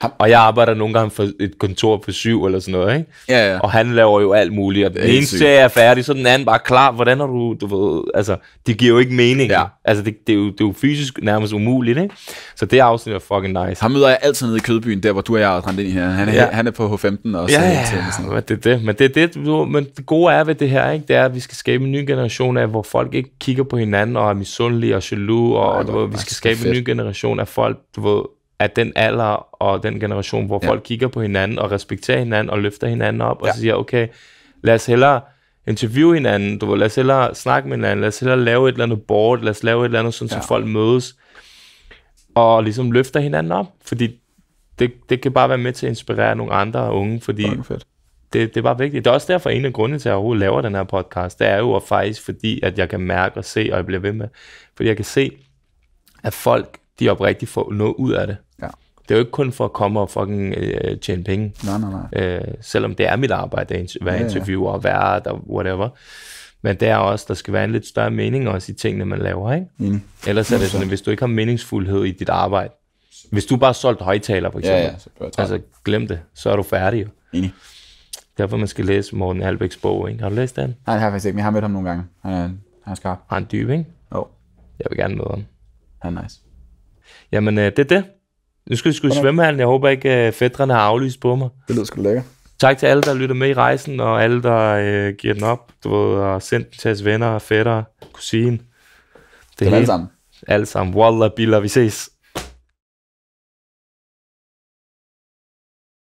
ham, og jeg arbejder nogle gange for et kontor for syv eller sådan noget, ikke? Ja, ja. Og han laver jo alt muligt, og den ene er færdig, så den anden bare klar. Hvordan har du, du ved, altså, det giver jo ikke mening. Ja. Altså, det, det, er jo, det er jo fysisk nærmest umuligt, ikke? Så det afsnit er fucking nice. Han møder jeg altid nede i Kødbyen, der hvor du og jeg har rendt ind i her. Han er, ja. han er på H15 også. Ja, øh, ja, sådan. men det er det. Men det, det, du, men det gode er ved det her, ikke? Det er, at vi skal skabe en ny generation af, hvor folk ikke kigger på hinanden og er misundelige og jaloux, og, Ej, og du ved, vi skal skabe fedt. en ny generation af folk, du ved, at den alder og den generation, hvor ja. folk kigger på hinanden og respekterer hinanden og løfter hinanden op og siger, okay, lad os hellere interviewe hinanden, du, lad os hellere snakke med hinanden, lad os hellere lave et eller andet board, lad os lave et eller andet, sådan ja. så folk mødes og ligesom løfter hinanden op, fordi det, det kan bare være med til at inspirere nogle andre unge, fordi fedt. Det, det er bare vigtigt. Det er også derfor en af grundene til, at jeg overhovedet laver den her podcast, det er jo at faktisk fordi, at jeg kan mærke og se, og jeg bliver ved med, fordi jeg kan se, at folk, de oprigtigt får noget ud af det det er jo ikke kun for at komme og fucking øh, tjene penge. Nej, nej, nej. Øh, selvom det er mit arbejde at være ja, interviewer og være og whatever. Men det er også, der skal være en lidt større mening også i tingene, man laver, ikke? Mm. Ellers er det sådan, at hvis du ikke har meningsfuldhed i dit arbejde, hvis du bare solgte højtaler, for eksempel, ja, ja, så altså glem det, så er du færdig. Enig. Derfor man skal læse Morten Albæks bog, ikke? Har du læst den? Nej, det har jeg faktisk ikke, men jeg har mødt ham nogle gange. Han er, han er skarp. Han er dyb, ikke? Jo. Oh. Jeg vil gerne møde ham. Han er nice. Jamen, øh, det er det. Nu skal vi sgu i svømmehallen. Jeg håber ikke, at øh, fætterne har aflyst på mig. Det lyder sgu lækkert. Tak til alle, der lytter med i rejsen, og alle, der øh, giver den op. Du ved, og sendt den til jeres venner, fætter, kusine. Det, det er alle sammen. Alle sammen. Wallah, biller, vi ses.